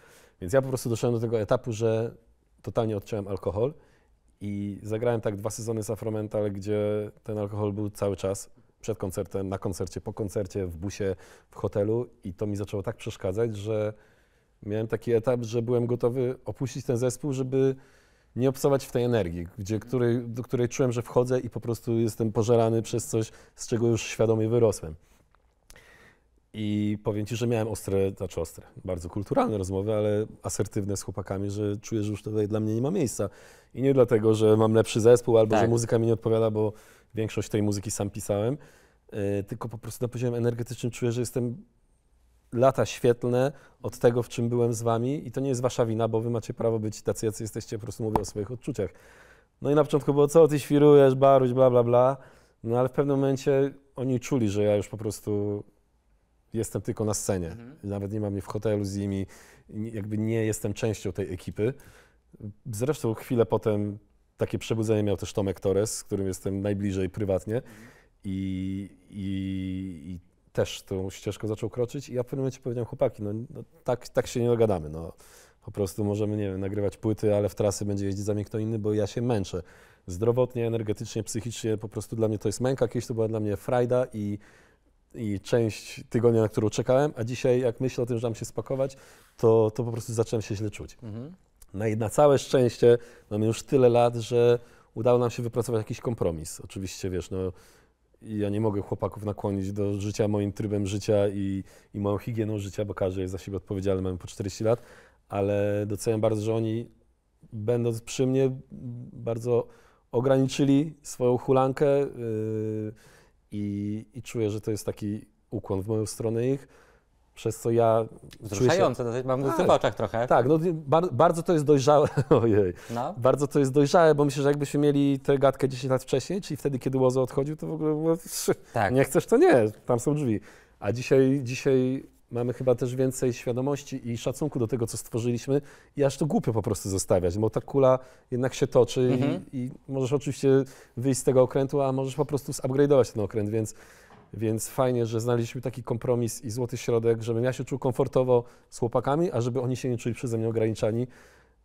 Więc ja po prostu doszedłem do tego etapu, że totalnie odciąłem alkohol i zagrałem tak dwa sezony Saframental, gdzie ten alkohol był cały czas przed koncertem, na koncercie, po koncercie, w busie, w hotelu i to mi zaczęło tak przeszkadzać, że miałem taki etap, że byłem gotowy opuścić ten zespół, żeby nie obcować w tej energii, gdzie, której, do której czułem, że wchodzę i po prostu jestem pożerany przez coś, z czego już świadomie wyrosłem. I powiem ci, że miałem ostre, znaczy ostre, bardzo kulturalne rozmowy, ale asertywne z chłopakami, że czuję, że już tutaj dla mnie nie ma miejsca. I nie dlatego, że mam lepszy zespół albo tak. że muzyka mi nie odpowiada, bo większość tej muzyki sam pisałem, yy, tylko po prostu na poziomie energetycznym czuję, że jestem lata świetlne od tego, w czym byłem z wami i to nie jest wasza wina, bo wy macie prawo być tacy, jacy jesteście, po prostu mówię o swoich odczuciach. No i na początku było, co ty świrujesz, baruś, bla, bla, bla. No ale w pewnym momencie oni czuli, że ja już po prostu jestem tylko na scenie. Mhm. Nawet nie mam mnie w hotelu z nimi, jakby nie jestem częścią tej ekipy. Zresztą chwilę potem takie przebudzenie miał też Tomek Torres, z którym jestem najbliżej prywatnie. Mhm. I, i, i też tą ścieżką zaczął kroczyć i ja w pewnym momencie powiedziałem, chłopaki, no, no tak, tak się nie dogadamy, no. Po prostu możemy, nie wiem, nagrywać płyty, ale w trasy będzie jeździć za mnie kto inny, bo ja się męczę. Zdrowotnie, energetycznie, psychicznie, po prostu dla mnie to jest męka. Kiedyś to była dla mnie frajda i, i część tygodnia, na którą czekałem, a dzisiaj jak myślę o tym, że mam się spakować, to, to po prostu zacząłem się źle czuć. Mhm. No na całe szczęście mamy już tyle lat, że udało nam się wypracować jakiś kompromis. Oczywiście, wiesz, no ja nie mogę chłopaków nakłonić do życia moim trybem życia i, i moją higieną życia, bo każdy jest za siebie odpowiedzialny, mamy po 40 lat, ale doceniam bardzo, że oni będąc przy mnie bardzo ograniczyli swoją hulankę yy, i, i czuję, że to jest taki ukłon w moją stronę ich przez co ja... Wzruszające, czuję się... mam tak, w oczach trochę. Tak, no, bar bardzo to jest dojrzałe, ojej, no. bardzo to jest dojrzałe, bo myślę, że jakbyśmy mieli tę gadkę 10 lat wcześniej, czyli wtedy, kiedy Łozo odchodził, to w ogóle było, no, tak. nie chcesz, to nie, tam są drzwi. A dzisiaj, dzisiaj mamy chyba też więcej świadomości i szacunku do tego, co stworzyliśmy i aż to głupio po prostu zostawiać, bo ta kula jednak się toczy mhm. i, i możesz oczywiście wyjść z tego okrętu, a możesz po prostu zupgrade'ować ten okręt, więc więc fajnie, że znaleźliśmy taki kompromis i złoty środek, żebym ja się czuł komfortowo z chłopakami, a żeby oni się nie czuli przeze mnie ograniczani.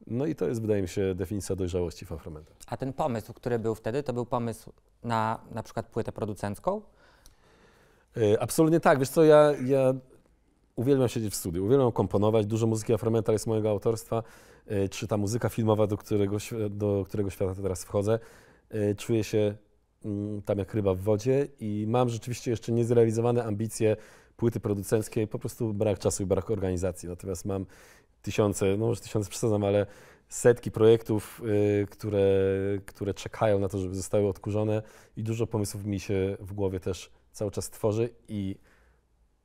No i to jest, wydaje mi się, definicja dojrzałości w Afromental. A ten pomysł, który był wtedy, to był pomysł na na przykład płytę producencką? Yy, absolutnie tak. Wiesz co, ja, ja uwielbiam siedzieć w studiu, uwielbiam komponować. Dużo muzyki Afromental jest mojego autorstwa. Yy, czy ta muzyka filmowa, do którego, do którego świata teraz wchodzę, yy, czuję się Mm, tam jak ryba w wodzie i mam rzeczywiście jeszcze niezrealizowane ambicje płyty producenckiej, po prostu brak czasu i brak organizacji. Natomiast mam tysiące, no może tysiące przesadzam, ale setki projektów, y, które, które czekają na to, żeby zostały odkurzone i dużo pomysłów mi się w głowie też cały czas tworzy i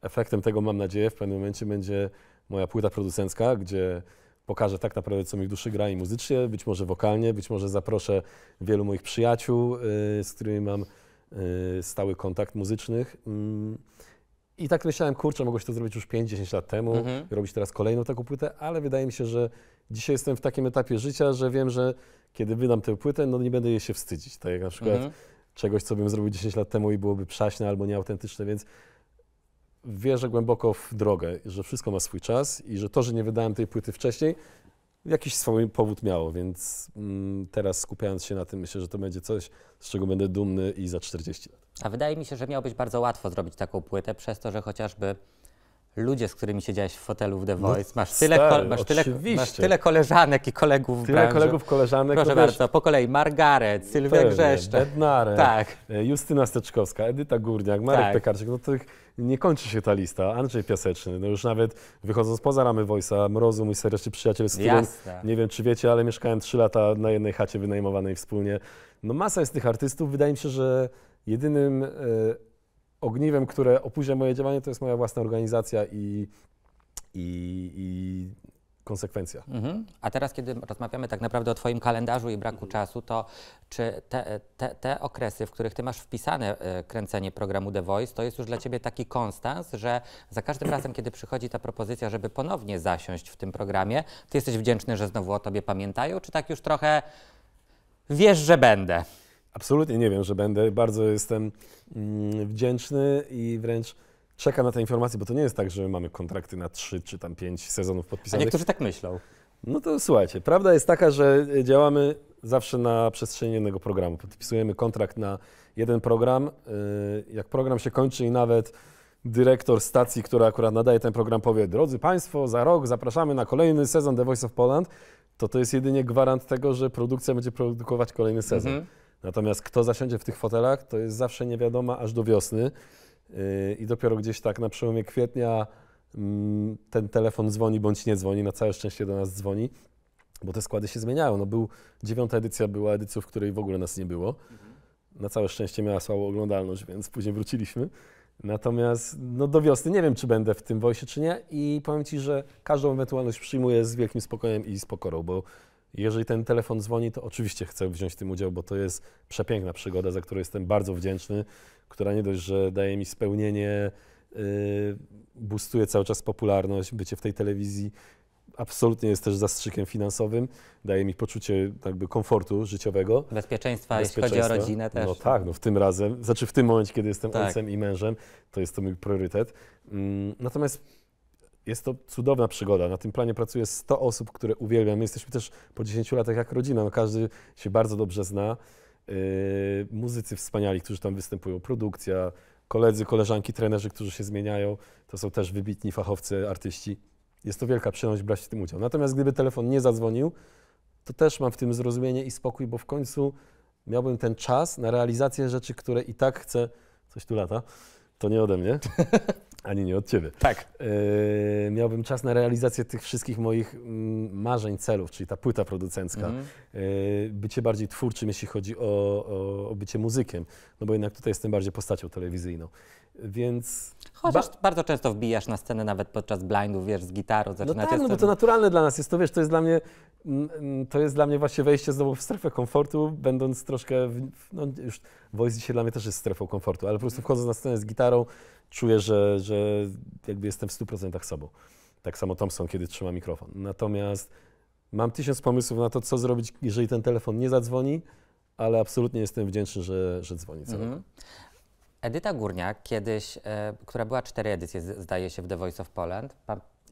efektem tego mam nadzieję w pewnym momencie będzie moja płyta producencka, gdzie pokażę tak naprawdę, co mi w duszy gra i muzycznie, być może wokalnie, być może zaproszę wielu moich przyjaciół, y, z którymi mam y, stały kontakt muzycznych. Mm, I tak myślałem, kurczę, mogłeś to zrobić już 5-10 lat temu, mhm. robić teraz kolejną taką płytę, ale wydaje mi się, że dzisiaj jestem w takim etapie życia, że wiem, że kiedy wydam tę płytę, no nie będę jej się wstydzić. Tak jak na przykład mhm. czegoś, co bym zrobił 10 lat temu i byłoby przaśne albo nieautentyczne, więc wierzę głęboko w drogę, że wszystko ma swój czas i że to, że nie wydałem tej płyty wcześniej, jakiś swój powód miało, więc mm, teraz skupiając się na tym, myślę, że to będzie coś, z czego będę dumny i za 40 lat. A wydaje mi się, że miało być bardzo łatwo zrobić taką płytę, przez to, że chociażby ludzie, z którymi siedziałeś w fotelu w The no Voice. Masz tyle, Stary, masz tyle, masz tyle koleżanek i kolegów w Tyle branży. kolegów, koleżanek. Proszę bardzo, wiesz, po kolei Margaret, Sylwia Grzeszczak. Bednarek, tak. E, Justyna Steczkowska, Edyta Górniak, Marek tak. Pekarczyk. No to nie kończy się ta lista. Andrzej Piaseczny, no już nawet wychodząc poza ramy Voice'a, Mrozu, mój serdeczny przyjaciel, z którym, Jasne. nie wiem czy wiecie, ale mieszkałem 3 lata na jednej chacie wynajmowanej wspólnie. No masa jest tych artystów. Wydaje mi się, że jedynym... Yy, ogniwem, które opóźnia moje działanie, to jest moja własna organizacja i, i, i konsekwencja. Mhm. A teraz, kiedy rozmawiamy tak naprawdę o Twoim kalendarzu i braku mhm. czasu, to czy te, te, te, okresy, w których Ty masz wpisane e, kręcenie programu The Voice, to jest już dla Ciebie taki konstans, że za każdym razem, kiedy przychodzi ta propozycja, żeby ponownie zasiąść w tym programie, Ty jesteś wdzięczny, że znowu o Tobie pamiętają, czy tak już trochę wiesz, że będę? absolutnie nie wiem, że będę. Bardzo jestem mm, wdzięczny i wręcz czekam na te informacje, bo to nie jest tak, że my mamy kontrakty na trzy czy tam pięć sezonów podpisanych. A niektórzy tak myślą. No to słuchajcie, prawda jest taka, że y, działamy zawsze na przestrzeni jednego programu. Podpisujemy kontrakt na jeden program. Y, jak program się kończy i nawet dyrektor stacji, która akurat nadaje ten program, powie: Drodzy Państwo, za rok zapraszamy na kolejny sezon The Voice of Poland, to to jest jedynie gwarant tego, że produkcja będzie produkować kolejny sezon. Mhm. Natomiast kto zasiądzie w tych fotelach, to jest zawsze niewiadoma aż do wiosny. Yy, I dopiero gdzieś tak na przełomie kwietnia mm, ten telefon dzwoni bądź nie dzwoni, na całe szczęście do nas dzwoni, bo te składy się zmieniają. No był, dziewiąta edycja była edycją, w której w ogóle nas nie było. Na całe szczęście miała słabą oglądalność, więc później wróciliśmy. Natomiast no do wiosny nie wiem, czy będę w tym wojsie, czy nie. I powiem Ci, że każdą ewentualność przyjmuję z wielkim spokojem i z pokorą, bo jeżeli ten telefon dzwoni, to oczywiście chcę wziąć w tym udział, bo to jest przepiękna przygoda, za którą jestem bardzo wdzięczny, która nie dość, że daje mi spełnienie, yy, boostuje cały czas popularność, bycie w tej telewizji absolutnie jest też zastrzykiem finansowym, daje mi poczucie jakby komfortu życiowego. Bezpieczeństwa, Bezpieczeństwa. jeśli chodzi o rodzinę też. No tak, no w tym razem, znaczy w tym momencie, kiedy jestem tak. ojcem i mężem, to jest to mój priorytet. Mm, natomiast jest to cudowna przygoda. Na tym planie pracuje 100 osób, które uwielbiam. My jesteśmy też po 10 latach jak rodzina. No każdy się bardzo dobrze zna. Yy, muzycy wspaniali, którzy tam występują, produkcja, koledzy, koleżanki, trenerzy, którzy się zmieniają. To są też wybitni fachowcy, artyści. Jest to wielka przyjemność brać w tym udział. Natomiast gdyby telefon nie zadzwonił, to też mam w tym zrozumienie i spokój, bo w końcu miałbym ten czas na realizację rzeczy, które i tak chcę, coś tu lata, to nie ode mnie, ani nie od ciebie. Tak. E, miałbym czas na realizację tych wszystkich moich mm, marzeń, celów, czyli ta płyta producencka. Mm. bycie bardziej twórczym, jeśli chodzi o, o, o bycie muzykiem, no bo jednak tutaj jestem bardziej postacią telewizyjną. Więc. Chociaż ba bardzo często wbijasz na scenę nawet podczas blindów, wiesz, z gitarą zaczynasz. No tak, no bo to naturalne dla nas jest, to wiesz, to jest dla mnie, mm, mm, to jest dla mnie właśnie wejście znowu w strefę komfortu, będąc troszkę, w, no już voice dzisiaj dla mnie też jest strefą komfortu, ale po prostu mhm. wchodząc na scenę z gitarą, czuję, że, że jakby jestem w 100% sobą. Tak samo Thompson, kiedy trzyma mikrofon. Natomiast mam tysiąc pomysłów na to, co zrobić, jeżeli ten telefon nie zadzwoni, ale absolutnie jestem wdzięczny, że, że dzwoni. Mm -hmm. Edyta Górniak kiedyś, e, która była cztery edycje, zdaje się, w The Voice of Poland.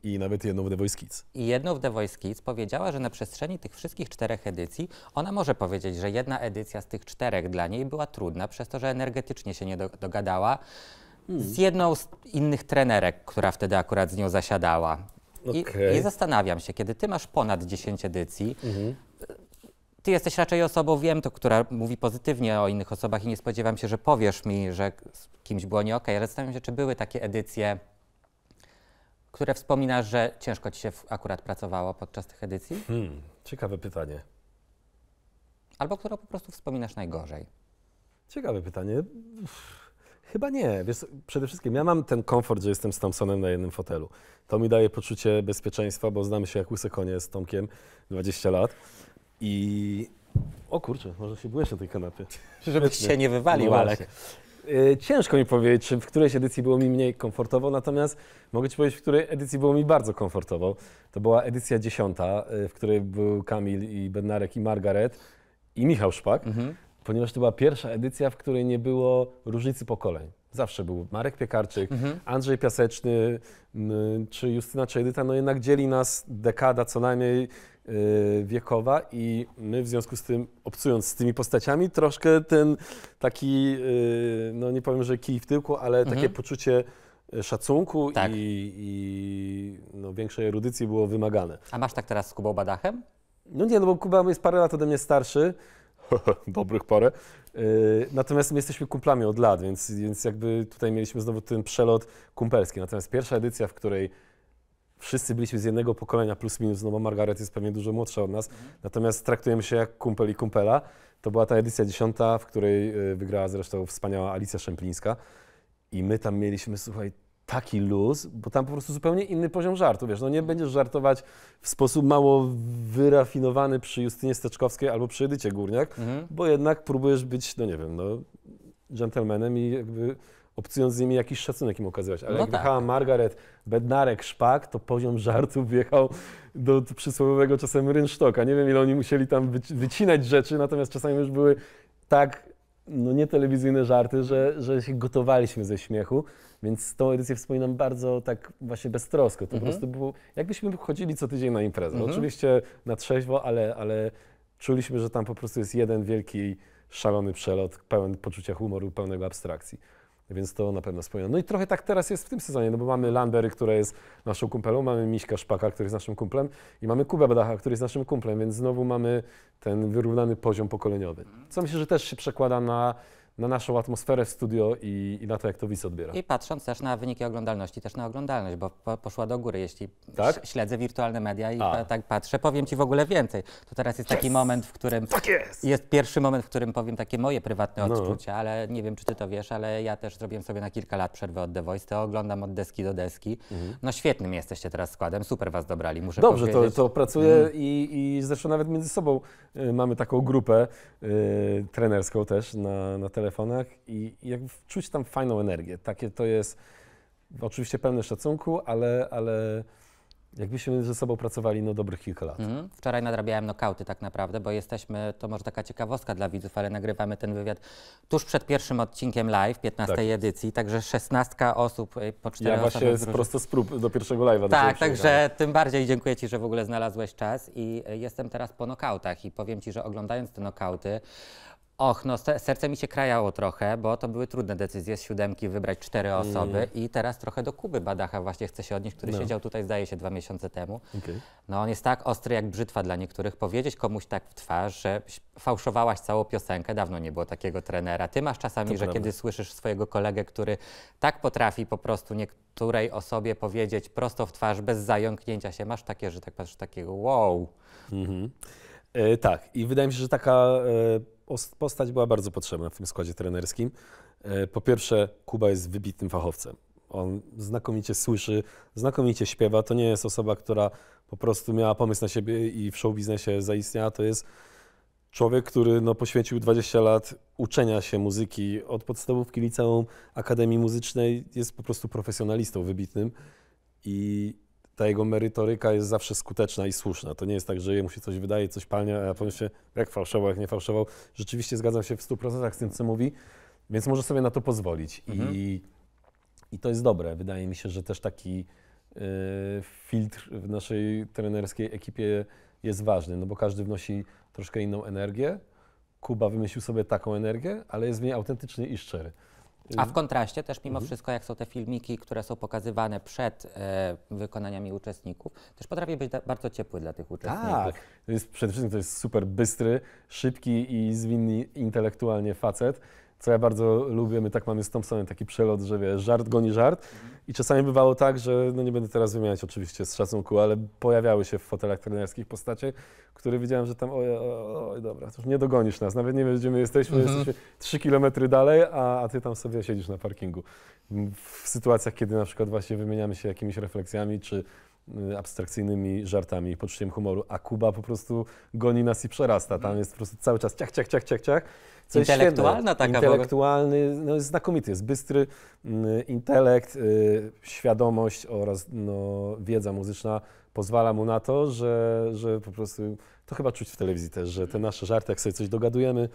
I nawet jedną w The Voice Kids. I jedną w The Voice Kids powiedziała, że na przestrzeni tych wszystkich czterech edycji ona może powiedzieć, że jedna edycja z tych czterech dla niej była trudna, przez to, że energetycznie się nie do, dogadała hmm. z jedną z innych trenerek, która wtedy akurat z nią zasiadała. Okay. I, I, zastanawiam się, kiedy ty masz ponad 10 edycji, mhm ty jesteś raczej osobą, wiem to, która mówi pozytywnie o innych osobach i nie spodziewam się, że powiesz mi, że z kimś było nie okej, okay. ale zastanawiam się, czy były takie edycje, które wspominasz, że ciężko ci się akurat pracowało podczas tych edycji? Hmm, ciekawe pytanie. Albo które po prostu wspominasz najgorzej? Ciekawe pytanie. Chyba nie. Wiesz, przede wszystkim ja mam ten komfort, że jestem z Thompsonem na jednym fotelu. To mi daje poczucie bezpieczeństwa, bo znamy się jak łyse konie z Tomkiem 20 lat. I... O kurczę, może się byłeś na tej kanapie. Żebyś się nie wywalił, no Alek. Y, ciężko mi powiedzieć, w której edycji było mi mniej komfortowo, natomiast mogę Ci powiedzieć, w której edycji było mi bardzo komfortowo. To była edycja dziesiąta, y, w której był Kamil i Bednarek i Margaret i Michał Szpak, mhm. ponieważ to była pierwsza edycja, w której nie było różnicy pokoleń. Zawsze był Marek Piekarczyk, mhm. Andrzej Piaseczny czy Justyna Czejdyta, no jednak dzieli nas dekada co najmniej Y, wiekowa i my w związku z tym, obcując z tymi postaciami, troszkę ten taki, y, no nie powiem, że kij w tyłku, ale mhm. takie poczucie y, szacunku tak. i, i no, większej erudycji było wymagane. A masz tak teraz z Kubą Badachem? No nie, no bo Kuba jest parę lat ode mnie starszy, dobrych parę, natomiast my jesteśmy kumplami od lat, więc, więc jakby tutaj mieliśmy znowu ten przelot kumpelski. Natomiast pierwsza edycja, w której wszyscy byliśmy z jednego pokolenia plus minus, no bo Margaret jest pewnie dużo młodsza od nas, mhm. natomiast traktujemy się jak kumpel i kumpela. To była ta edycja dziesiąta, w której y, wygrała zresztą wspaniała Alicja Szemplińska. I my tam mieliśmy, słuchaj, taki luz, bo tam po prostu zupełnie inny poziom żartu, wiesz, no nie będziesz żartować w sposób mało wyrafinowany przy Justynie Steczkowskiej albo przy Edycie Górniak, mhm. bo jednak próbujesz być, no nie wiem, no dżentelmenem i jakby obcując z nimi jakiś szacunek im okazywać. Ale no jak tak. wjechała Margaret, Bednarek, Szpak, to poziom żartów wjechał do przysłowiowego czasem rynsztoka. Nie wiem, ile oni musieli tam wycinać rzeczy, natomiast czasami już były tak no nie telewizyjne żarty, że, że się gotowaliśmy ze śmiechu, więc tą edycję wspominam bardzo tak właśnie beztrosko. To mm -hmm. po mhm. prostu było, jakbyśmy chodzili co tydzień na imprezę. Mm -hmm. Oczywiście na trzeźwo, ale, ale czuliśmy, że tam po prostu jest jeden wielki, szalony przelot, pełen poczucia humoru, pełnego abstrakcji. Więc to na pewno wspomina. No i trochę tak teraz jest w tym sezonie, no bo mamy Lambery, która jest naszą kumpelą, mamy Miśka Szpaka, który jest naszym kumplem i mamy Kubę Badacha, który jest naszym kumplem, więc znowu mamy ten wyrównany poziom pokoleniowy. Co myślę, że też się przekłada na na naszą atmosferę w studio i, i na to, jak to widz odbiera. I patrząc też na wyniki oglądalności, też na oglądalność, bo po, poszła do góry, jeśli tak? śledzę wirtualne media i pa, tak patrzę, powiem Ci w ogóle więcej. To teraz jest yes. taki moment, w którym... Tak jest! Jest pierwszy moment, w którym powiem takie moje prywatne no. odczucia, no. ale nie wiem, czy Ty to wiesz, ale ja też zrobiłem sobie na kilka lat przerwę od The Voice, to oglądam od deski do deski. Mhm. No świetnym jesteście teraz składem, super Was dobrali, muszę Dobrze, powiedzieć. to, to pracuję mhm. i, i zresztą nawet między sobą y, mamy taką grupę y, trenerską też na, na tele telefonach i, jak czuć tam fajną energię. Takie to jest oczywiście pełne szacunku, ale, ale jakbyśmy ze sobą pracowali no dobrych kilka lat. Mhm. Wczoraj nadrabiałem nokauty tak naprawdę, bo jesteśmy, to może taka ciekawostka dla widzów, ale nagrywamy ten wywiad tuż przed pierwszym odcinkiem live, 15 tak. edycji, także 16 osób y, po Ja właśnie z, prosto z prób do pierwszego live'a. Tak, także tym bardziej dziękuję Ci, że w ogóle znalazłeś czas i y, jestem teraz po nokautach i powiem Ci, że oglądając te nokauty, Och, no serce mi się krajało trochę, bo to były trudne decyzje. Z siódemki wybrać cztery mm. osoby mm. i teraz trochę do Kuby Badacha właśnie chcę się odnieść, który no. siedział tutaj zdaje się dwa miesiące temu. Okay. No on jest tak ostry jak brzytwa dla niektórych. Powiedzieć komuś tak w twarz, że fałszowałaś całą piosenkę, dawno nie było takiego trenera. Ty masz czasami, to że prawda. kiedy słyszysz swojego kolegę, który tak potrafi po prostu niektórej osobie powiedzieć prosto w twarz, bez zająknięcia się, masz takie, że tak patrzysz takiego wow. Mm -hmm. e, tak i wydaje mi się, że taka... E postać była bardzo potrzebna w tym składzie trenerskim. E, po pierwsze, Kuba jest wybitnym fachowcem. On znakomicie słyszy, znakomicie śpiewa. To nie jest osoba, która po prostu miała pomysł na siebie i w show biznesie zaistniała. To jest człowiek, który no, poświęcił 20 lat uczenia się muzyki od podstawówki liceum Akademii Muzycznej. Jest po prostu profesjonalistą wybitnym i ta jego merytoryka jest zawsze skuteczna i słuszna. To nie jest tak, że jemu się coś wydaje, coś palnia, a ja powiem się, jak fałszował, jak nie fałszował. Rzeczywiście zgadzam się w 100% z tym, co mówi, więc może sobie na to pozwolić. Mhm. I, I to jest dobre. Wydaje mi się, że też taki y, filtr w naszej trenerskiej ekipie jest ważny, no bo każdy wnosi troszkę inną energię. Kuba wymyślił sobie taką energię, ale jest w niej autentyczny i szczery. A w mhm. kontraście też mimo mhm. wszystko, jak są te filmiki, które są pokazywane przed e, wykonaniami uczestników, też potrafi być da- bardzo ciepły dla tych uczestników. Tak, to jest, przede wszystkim to jest super bystry, szybki i zwinny intelektualnie facet co ja bardzo lubię. My tak mamy z Thompsonem taki przelot, że wie, żart goni żart. I czasami bywało tak, że, no nie będę teraz wymieniać oczywiście z szacunku, ale pojawiały się w fotelach trenerskich postacie, które widziałem, że tam oj, oj, dobra, to już nie dogonisz nas, nawet nie wiemy, gdzie my jesteśmy, mhm. jesteśmy 3 kilometry dalej, a, a ty tam sobie siedzisz na parkingu. W sytuacjach, kiedy na przykład właśnie wymieniamy się jakimiś refleksjami, czy Y, abstrakcyjnymi żartami i poczuciem humoru, a Kuba po prostu goni nas i przerasta. Tam mhm. jest po prostu cały czas ciach, ciach, ciach, ciach, ciach. Co Intelektualna taka Intelektualny, no jest znakomity, jest bystry mm, intelekt, y, świadomość oraz no, wiedza muzyczna pozwala mu na to, że, że po prostu, to chyba czuć w telewizji też, że te nasze żarty, jak sobie coś dogadujemy,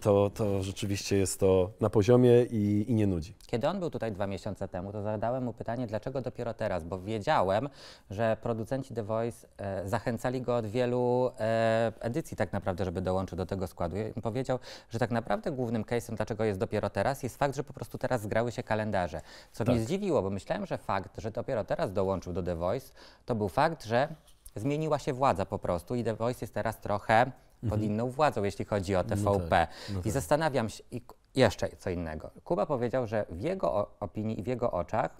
to, to rzeczywiście jest to na poziomie i, i nie nudzi. Kiedy on był tutaj dwa miesiące temu, to zadałem mu pytanie, dlaczego dopiero teraz, bo wiedziałem, że producenci The Voice e, zachęcali go od wielu e, edycji tak naprawdę, żeby dołączył do tego składu. I powiedział, że tak naprawdę głównym case'em, dlaczego jest dopiero teraz, jest fakt, że po prostu teraz zgrały się kalendarze. Co tak. mnie zdziwiło, bo myślałem, że fakt, że dopiero teraz dołączył do The Voice, to był fakt, że zmieniła się władza po prostu i The Voice jest teraz trochę pod mhm. inną władzą, jeśli chodzi o TVP. No tak, no tak. I zastanawiam się, i jeszcze co innego. Kuba powiedział, że w jego opinii i w jego oczach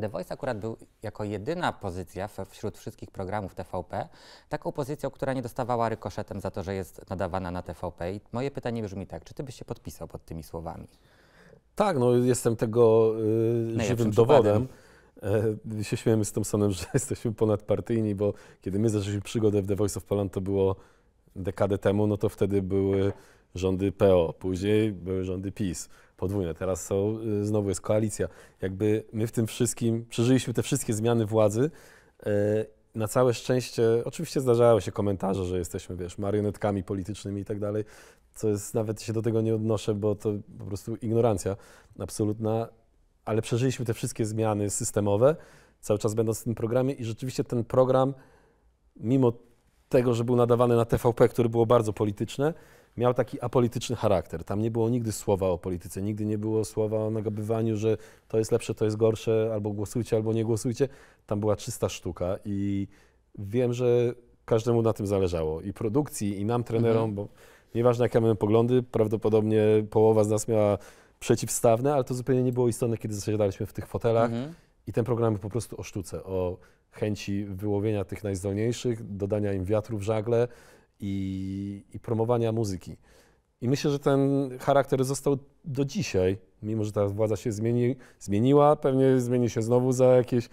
The Voice akurat był jako jedyna pozycja wśród wszystkich programów TVP, taką pozycją, która nie dostawała rykoszetem za to, że jest nadawana na TVP. I moje pytanie brzmi tak, czy ty byś się podpisał pod tymi słowami? Tak, no jestem tego yy, żywym dowodem. E, się śmiejemy z Thompsonem, że jesteśmy ponadpartyjni, bo kiedy my zaczęliśmy przygodę w The Voice of Poland, to było dekadę temu, no to wtedy były rządy PO, później były rządy PiS, podwójne, teraz są, y, znowu jest koalicja. Jakby my w tym wszystkim przeżyliśmy te wszystkie zmiany władzy. Y, na całe szczęście, oczywiście zdarzały się komentarze, że jesteśmy, wiesz, marionetkami politycznymi i tak dalej, co jest, nawet się do tego nie odnoszę, bo to po prostu ignorancja absolutna, ale przeżyliśmy te wszystkie zmiany systemowe, cały czas będąc w tym programie i rzeczywiście ten program, mimo tego, że był nadawany na TVP, który było bardzo polityczne, miał taki apolityczny charakter. Tam nie było nigdy słowa o polityce, nigdy nie było słowa o nagabywaniu, że to jest lepsze, to jest gorsze, albo głosujcie, albo nie głosujcie. Tam była czysta sztuka i wiem, że każdemu na tym zależało. I produkcji, i nam, trenerom, mhm. bo nieważne jakie mamy poglądy, prawdopodobnie połowa z nas miała przeciwstawne, ale to zupełnie nie było istotne, kiedy zasiadaliśmy w tych fotelach. Mhm. I ten program był po prostu o sztuce, o chęci wyłowienia tych najzdolniejszych, dodania im wiatru w żagle i, i promowania muzyki. I myślę, że ten charakter został do dzisiaj, mimo że ta władza się zmieni, zmieniła, pewnie zmieni się znowu za jakiś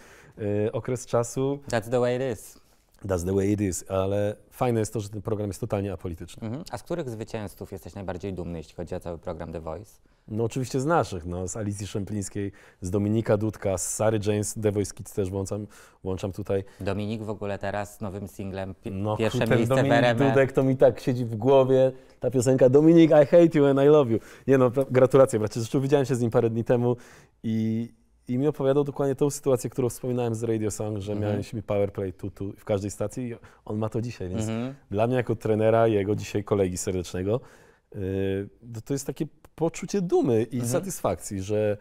y, okres czasu. That's the way it is. That's the way it is, ale fajne jest to, że ten program jest totalnie apolityczny. Mhm. A z których zwycięzców jesteś najbardziej dumny, jeśli chodzi o cały program The Voice? No oczywiście z naszych, no, z Alicji Szemplińskiej, z Dominika Dudka, z Sary James, The Voice Kids też włączam, włączam tutaj. Dominik w ogóle teraz z nowym singlem, pi no, pierwsze miejsce Dominik Dudek to mi tak siedzi w głowie, ta piosenka Dominik, I hate you and I love you. Nie no, gratulacje bracie, zresztą widziałem się z nim parę dni temu i i mi opowiadał dokładnie tą sytuację, którą wspominałem z Radio Song, że mm. miałem siebie powerplay tu, tu w każdej stacji i on ma to dzisiaj, więc mhm. dla mnie jako trenera, jego dzisiaj kolegi serdecznego, yy, to jest takie poczucie dumy i mhm. satysfakcji, że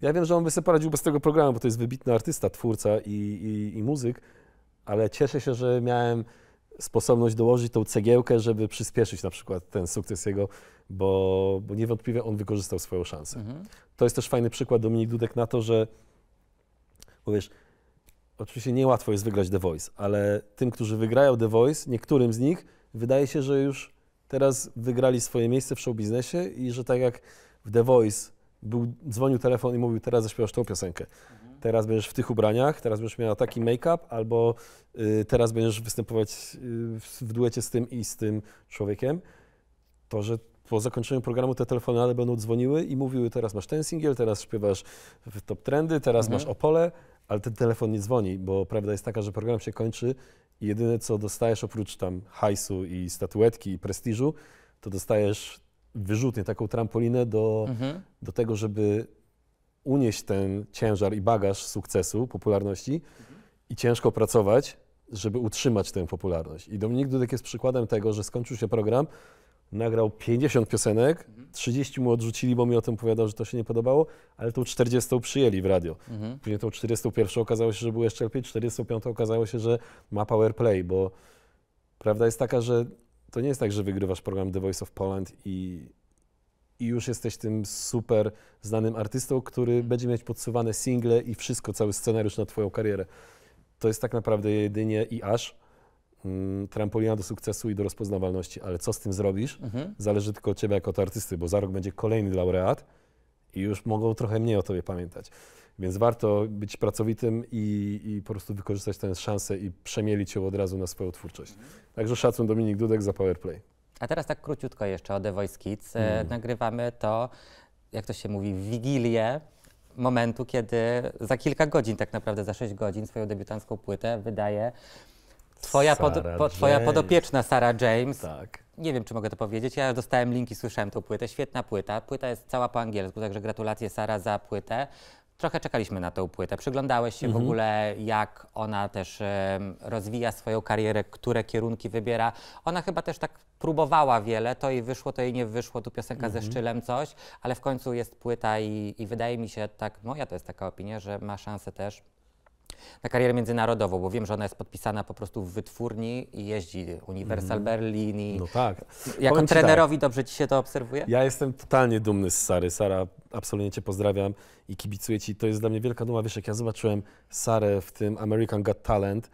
ja wiem, że on by sobie poradził bez tego programu, bo to jest wybitny artysta, twórca i, i, i muzyk, ale cieszę się, że miałem sposobność dołożyć tą cegiełkę, żeby przyspieszyć na przykład ten sukces jego, bo, bo niewątpliwie on wykorzystał swoją szansę. Mhm. To jest też fajny przykład Dominik Dudek na to, że bo wiesz, oczywiście niełatwo jest wygrać The Voice, ale tym, którzy wygrają The Voice, niektórym z nich wydaje się, że już teraz wygrali swoje miejsce w showbiznesie i że tak jak w The Voice był, dzwonił telefon i mówił, teraz zaśpiewasz tą piosenkę teraz będziesz w tych ubraniach, teraz będziesz miała taki make-up, albo y, teraz będziesz występować y, w, w duecie z tym i z tym człowiekiem. To, że po zakończeniu programu te telefony będą dzwoniły i mówiły, teraz masz ten singiel, teraz śpiewasz w top trendy, teraz mhm. masz Opole, ale ten telefon nie dzwoni, bo prawda jest taka, że program się kończy i jedyne co dostajesz oprócz tam hajsu i statuetki i prestiżu, to dostajesz wyrzutnie taką trampolinę do, mhm. do tego, żeby unieść ten ciężar i bagaż sukcesu, popularności i ciężko pracować, żeby utrzymać tę popularność. I Dominik Dudek jest przykładem tego, że skończył się program, nagrał 50 piosenek, 30 mhm. mu odrzucili, bo mi o tym powiadał, że to się nie podobało, ale tą 40 przyjęli w radio. Mhm. Później tą 41 okazało się, że był jeszcze lepiej, 45 okazało się, że ma power play, bo prawda jest taka, że to nie jest tak, że wygrywasz program The Voice of Poland i i już jesteś tym super znanym artystą, który będzie mieć podsuwane single i wszystko, cały scenariusz na twoją karierę. To jest tak naprawdę jedynie i aż mm, trampolina do sukcesu i do rozpoznawalności, ale co z tym zrobisz, mhm. zależy tylko od ciebie jako od artysty, bo za rok będzie kolejny laureat i już mogą trochę mniej o tobie pamiętać. Więc warto być pracowitym i, i, po prostu wykorzystać tę szansę i przemielić ją od razu na swoją twórczość. Także szacun Dominik Dudek za Powerplay. A teraz tak króciutko jeszcze o The Voice Kids. E, mm. Nagrywamy to, jak to się mówi, w Wigilię momentu, kiedy za kilka godzin, tak naprawdę za 6 godzin, swoją debiutancką płytę wydaje twoja, pod, po, twoja podopieczna Sara James. Tak. Nie wiem, czy mogę to powiedzieć. Ja dostałem linki, słyszałem tę płytę. Świetna płyta. Płyta jest cała po angielsku, także gratulacje Sara za płytę trochę czekaliśmy na tę płytę. Przyglądałeś się mhm. w ogóle, jak ona też rozwija swoją karierę, które kierunki wybiera. Ona chyba też tak próbowała wiele, to jej wyszło, to jej nie wyszło, tu piosenka mhm. ze szczylem, coś, ale w końcu jest płyta i, i wydaje mi się, tak moja to jest taka opinia, że ma szansę też na karierę międzynarodową, bo wiem, że ona jest podpisana po prostu w wytwórni i jeździ Universal mm. Berlin. I no tak. Jako Powiem tak. trenerowi tak. dobrze ci się to obserwuje? Ja jestem totalnie dumny z Sary. Sara, absolutnie cię pozdrawiam i kibicuję ci. To jest dla mnie wielka duma. Wiesz, jak ja zobaczyłem Sarę w tym American Got Talent,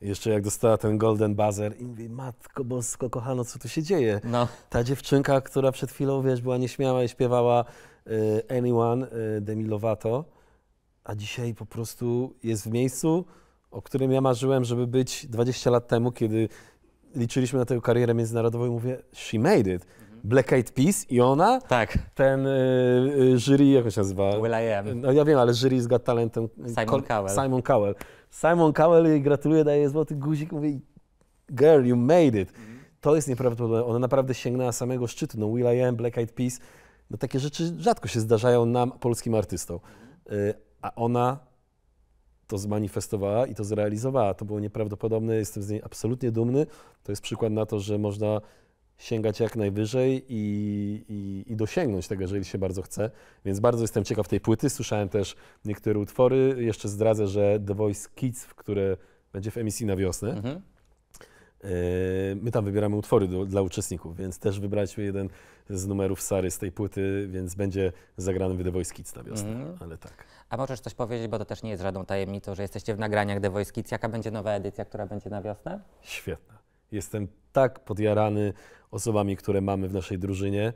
jeszcze jak dostała ten golden buzzer i mówię, matko bosko, kochano, co tu się dzieje? No. Ta dziewczynka, która przed chwilą, wiesz, była nieśmiała i śpiewała y, Anyone, y, Demi Lovato, a dzisiaj po prostu jest w miejscu, o którym ja marzyłem, żeby być 20 lat temu, kiedy liczyliśmy na tę karierę międzynarodową i mówię, she made it. Mhm. Black Eyed Peas i ona, tak. ten y, y jury, jak się nazywa? Will I Am. No ja wiem, ale jury z Got Talentem. Simon Cowell. Simon Cowell. Simon Cowell gratuluję, daje złoty guzik, mówi girl, you made it. Mhm. To jest nieprawdopodobne. Ona naprawdę sięgnęła samego szczytu. No Will I Am, Black Eyed Peas, no takie rzeczy rzadko się zdarzają nam, polskim artystom. Y a ona to zmanifestowała i to zrealizowała. To było nieprawdopodobne, jestem z niej absolutnie dumny. To jest przykład na to, że można sięgać jak najwyżej i, i, i, dosięgnąć tego, jeżeli się bardzo chce. Więc bardzo jestem ciekaw tej płyty. Słyszałem też niektóre utwory. Jeszcze zdradzę, że The Voice Kids, które będzie w emisji na wiosnę, mhm. Yy, my tam wybieramy utwory do, dla uczestników, więc też wybraliśmy jeden z numerów Sary z tej płyty, więc będzie zagrany w The Voice Kids na wiosnę, mm. ale tak. A możesz coś powiedzieć, bo to też nie jest żadną tajemnicą, że jesteście w nagraniach The Voice Kids. Jaka będzie nowa edycja, która będzie na wiosnę? Świetna. Jestem tak podjarany osobami, które mamy w naszej drużynie.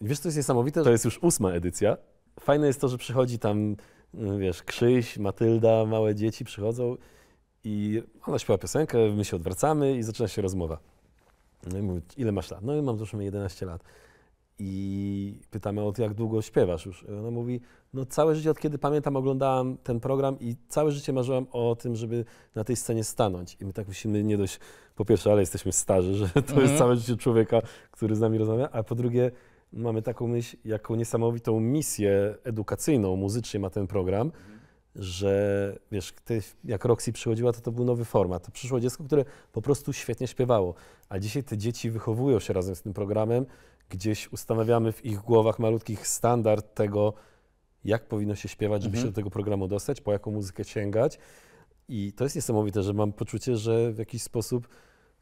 Wiesz, co jest niesamowite? To jest już ósma edycja. Fajne jest to, że przychodzi tam, no wiesz, Krzyś, Matylda, małe dzieci przychodzą i ona śpiewa piosenkę, my się odwracamy i zaczyna się rozmowa. No i mówię, ile masz lat? No i mam zresztą 11 lat. I pytamy o to, jak długo śpiewasz już. I ona mówi, no całe życie, od kiedy pamiętam, oglądałam ten program i całe życie marzyłam o tym, żeby na tej scenie stanąć. I my tak musimy nie dość, po pierwsze, ale jesteśmy starzy, że to mhm. jest całe życie człowieka, który z nami rozmawia, a po drugie, mamy taką myśl, jaką niesamowitą misję edukacyjną muzycznie ma ten program. Mhm że wiesz, ty, jak Roxy przychodziła, to to był nowy format. To przyszło dziecko, które po prostu świetnie śpiewało. A dzisiaj te dzieci wychowują się razem z tym programem. Gdzieś ustanawiamy w ich głowach malutkich standard tego, jak powinno się śpiewać, żeby mhm. się do tego programu dostać, po jaką muzykę sięgać. I to jest niesamowite, że mam poczucie, że w jakiś sposób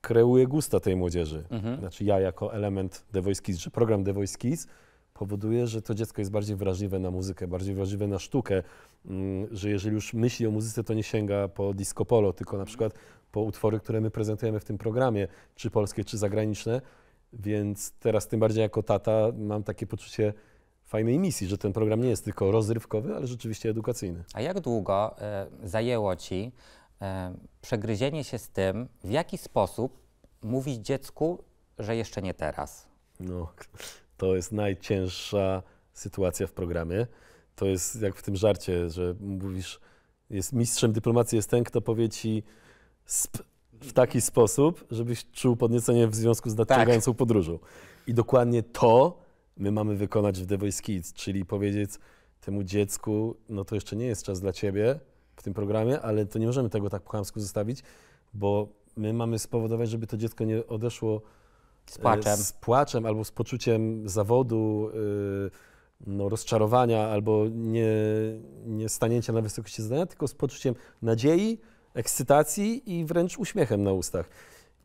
kreuję gusta tej młodzieży. Mhm. Znaczy ja jako element The Voice Kids, czy program The Voice Kids – powoduje, że to dziecko jest bardziej wrażliwe na muzykę, bardziej wrażliwe na sztukę, mm, że jeżeli już myśli o muzyce, to nie sięga po disco polo, tylko na przykład po utwory, które my prezentujemy w tym programie, czy polskie, czy zagraniczne. Więc teraz tym bardziej jako tata mam takie poczucie fajnej misji, że ten program nie jest tylko rozrywkowy, ale rzeczywiście edukacyjny. A jak długo y, zajęło ci y, przegryzienie się z tym, w jaki sposób mówić dziecku, że jeszcze nie teraz? No, to jest najcięższa sytuacja w programie. To jest jak w tym żarcie, że mówisz, jest mistrzem dyplomacji jest ten, kto powie ci sp w taki sposób, żebyś czuł podniecenie w związku z nadciągającą tak. podróżą. I dokładnie to my mamy wykonać w The Voice Kids, czyli powiedzieć temu dziecku, no to jeszcze nie jest czas dla ciebie w tym programie, ale to nie możemy tego tak po chamsku zostawić, bo my mamy spowodować, żeby to dziecko nie odeszło z płaczem. E, z płaczem albo z poczuciem zawodu, e, no, rozczarowania albo nie, nie stanięcia na wysokości zadania, tylko z poczuciem nadziei, ekscytacji i wręcz uśmiechem na ustach.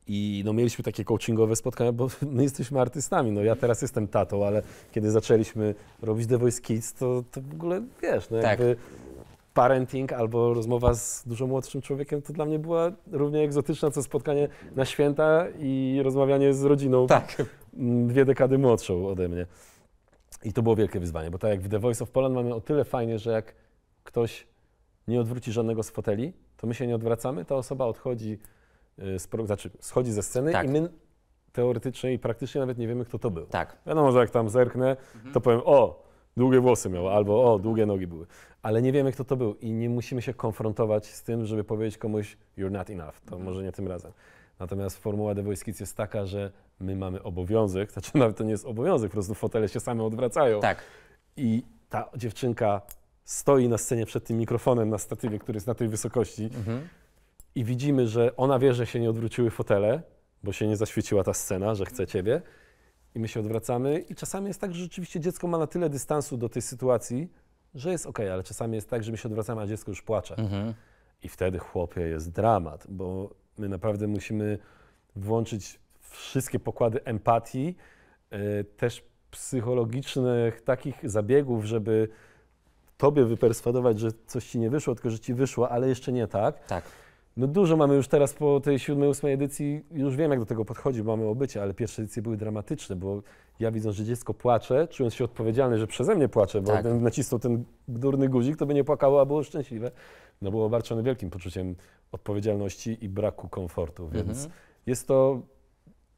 I no, mieliśmy takie coachingowe spotkania, bo my jesteśmy artystami. No, ja teraz jestem tatą, ale kiedy zaczęliśmy robić The Voice Kids, to, to w ogóle wiesz, no, tak. jakby parenting albo rozmowa z dużo młodszym człowiekiem, to dla mnie była równie egzotyczna, co spotkanie na święta i rozmawianie z rodziną tak. dwie dekady młodszą ode mnie. I to było wielkie wyzwanie, bo tak jak w The Voice of Poland mamy o tyle fajnie, że jak ktoś nie odwróci żadnego z foteli, to my się nie odwracamy, ta osoba odchodzi, y, z pro, znaczy schodzi ze sceny tak. i my teoretycznie i praktycznie nawet nie wiemy, kto to był. Tak. Wiadomo, że jak tam zerknę, mhm. to powiem, o, Długie włosy miał, albo o, długie nogi były. Ale nie wiemy, kto to był i nie musimy się konfrontować z tym, żeby powiedzieć komuś you're not enough, to mhm. może nie tym razem. Natomiast formuła The Voice Kids jest taka, że my mamy obowiązek, znaczy nawet to nie jest obowiązek, po prostu fotele się same odwracają. Tak. I ta dziewczynka stoi na scenie przed tym mikrofonem na statywie, który jest na tej wysokości mhm. i widzimy, że ona wie, że się nie odwróciły fotele, bo się nie zaświeciła ta scena, że chce ciebie i my się odwracamy. I czasami jest tak, że rzeczywiście dziecko ma na tyle dystansu do tej sytuacji, że jest ok, ale czasami jest tak, że my się odwracamy, a dziecko już płacze. Mhm. I wtedy, chłopie, jest dramat, bo my naprawdę musimy włączyć wszystkie pokłady empatii, yy, też psychologicznych takich zabiegów, żeby tobie wyperswadować, że coś ci nie wyszło, tylko że ci wyszło, ale jeszcze nie tak. Tak. No dużo mamy już teraz po tej siódmej, ósmej edycji, już wiem jak do tego podchodzi, bo mamy obycie, ale pierwsze edycje były dramatyczne, bo ja widząc, że dziecko płacze, czując się odpowiedzialny, że przeze mnie płacze, bo tak. ten, nacisnął ten durny guzik, to by nie płakało, a było szczęśliwe. No było obarczone wielkim poczuciem odpowiedzialności i braku komfortu, więc mhm. jest to,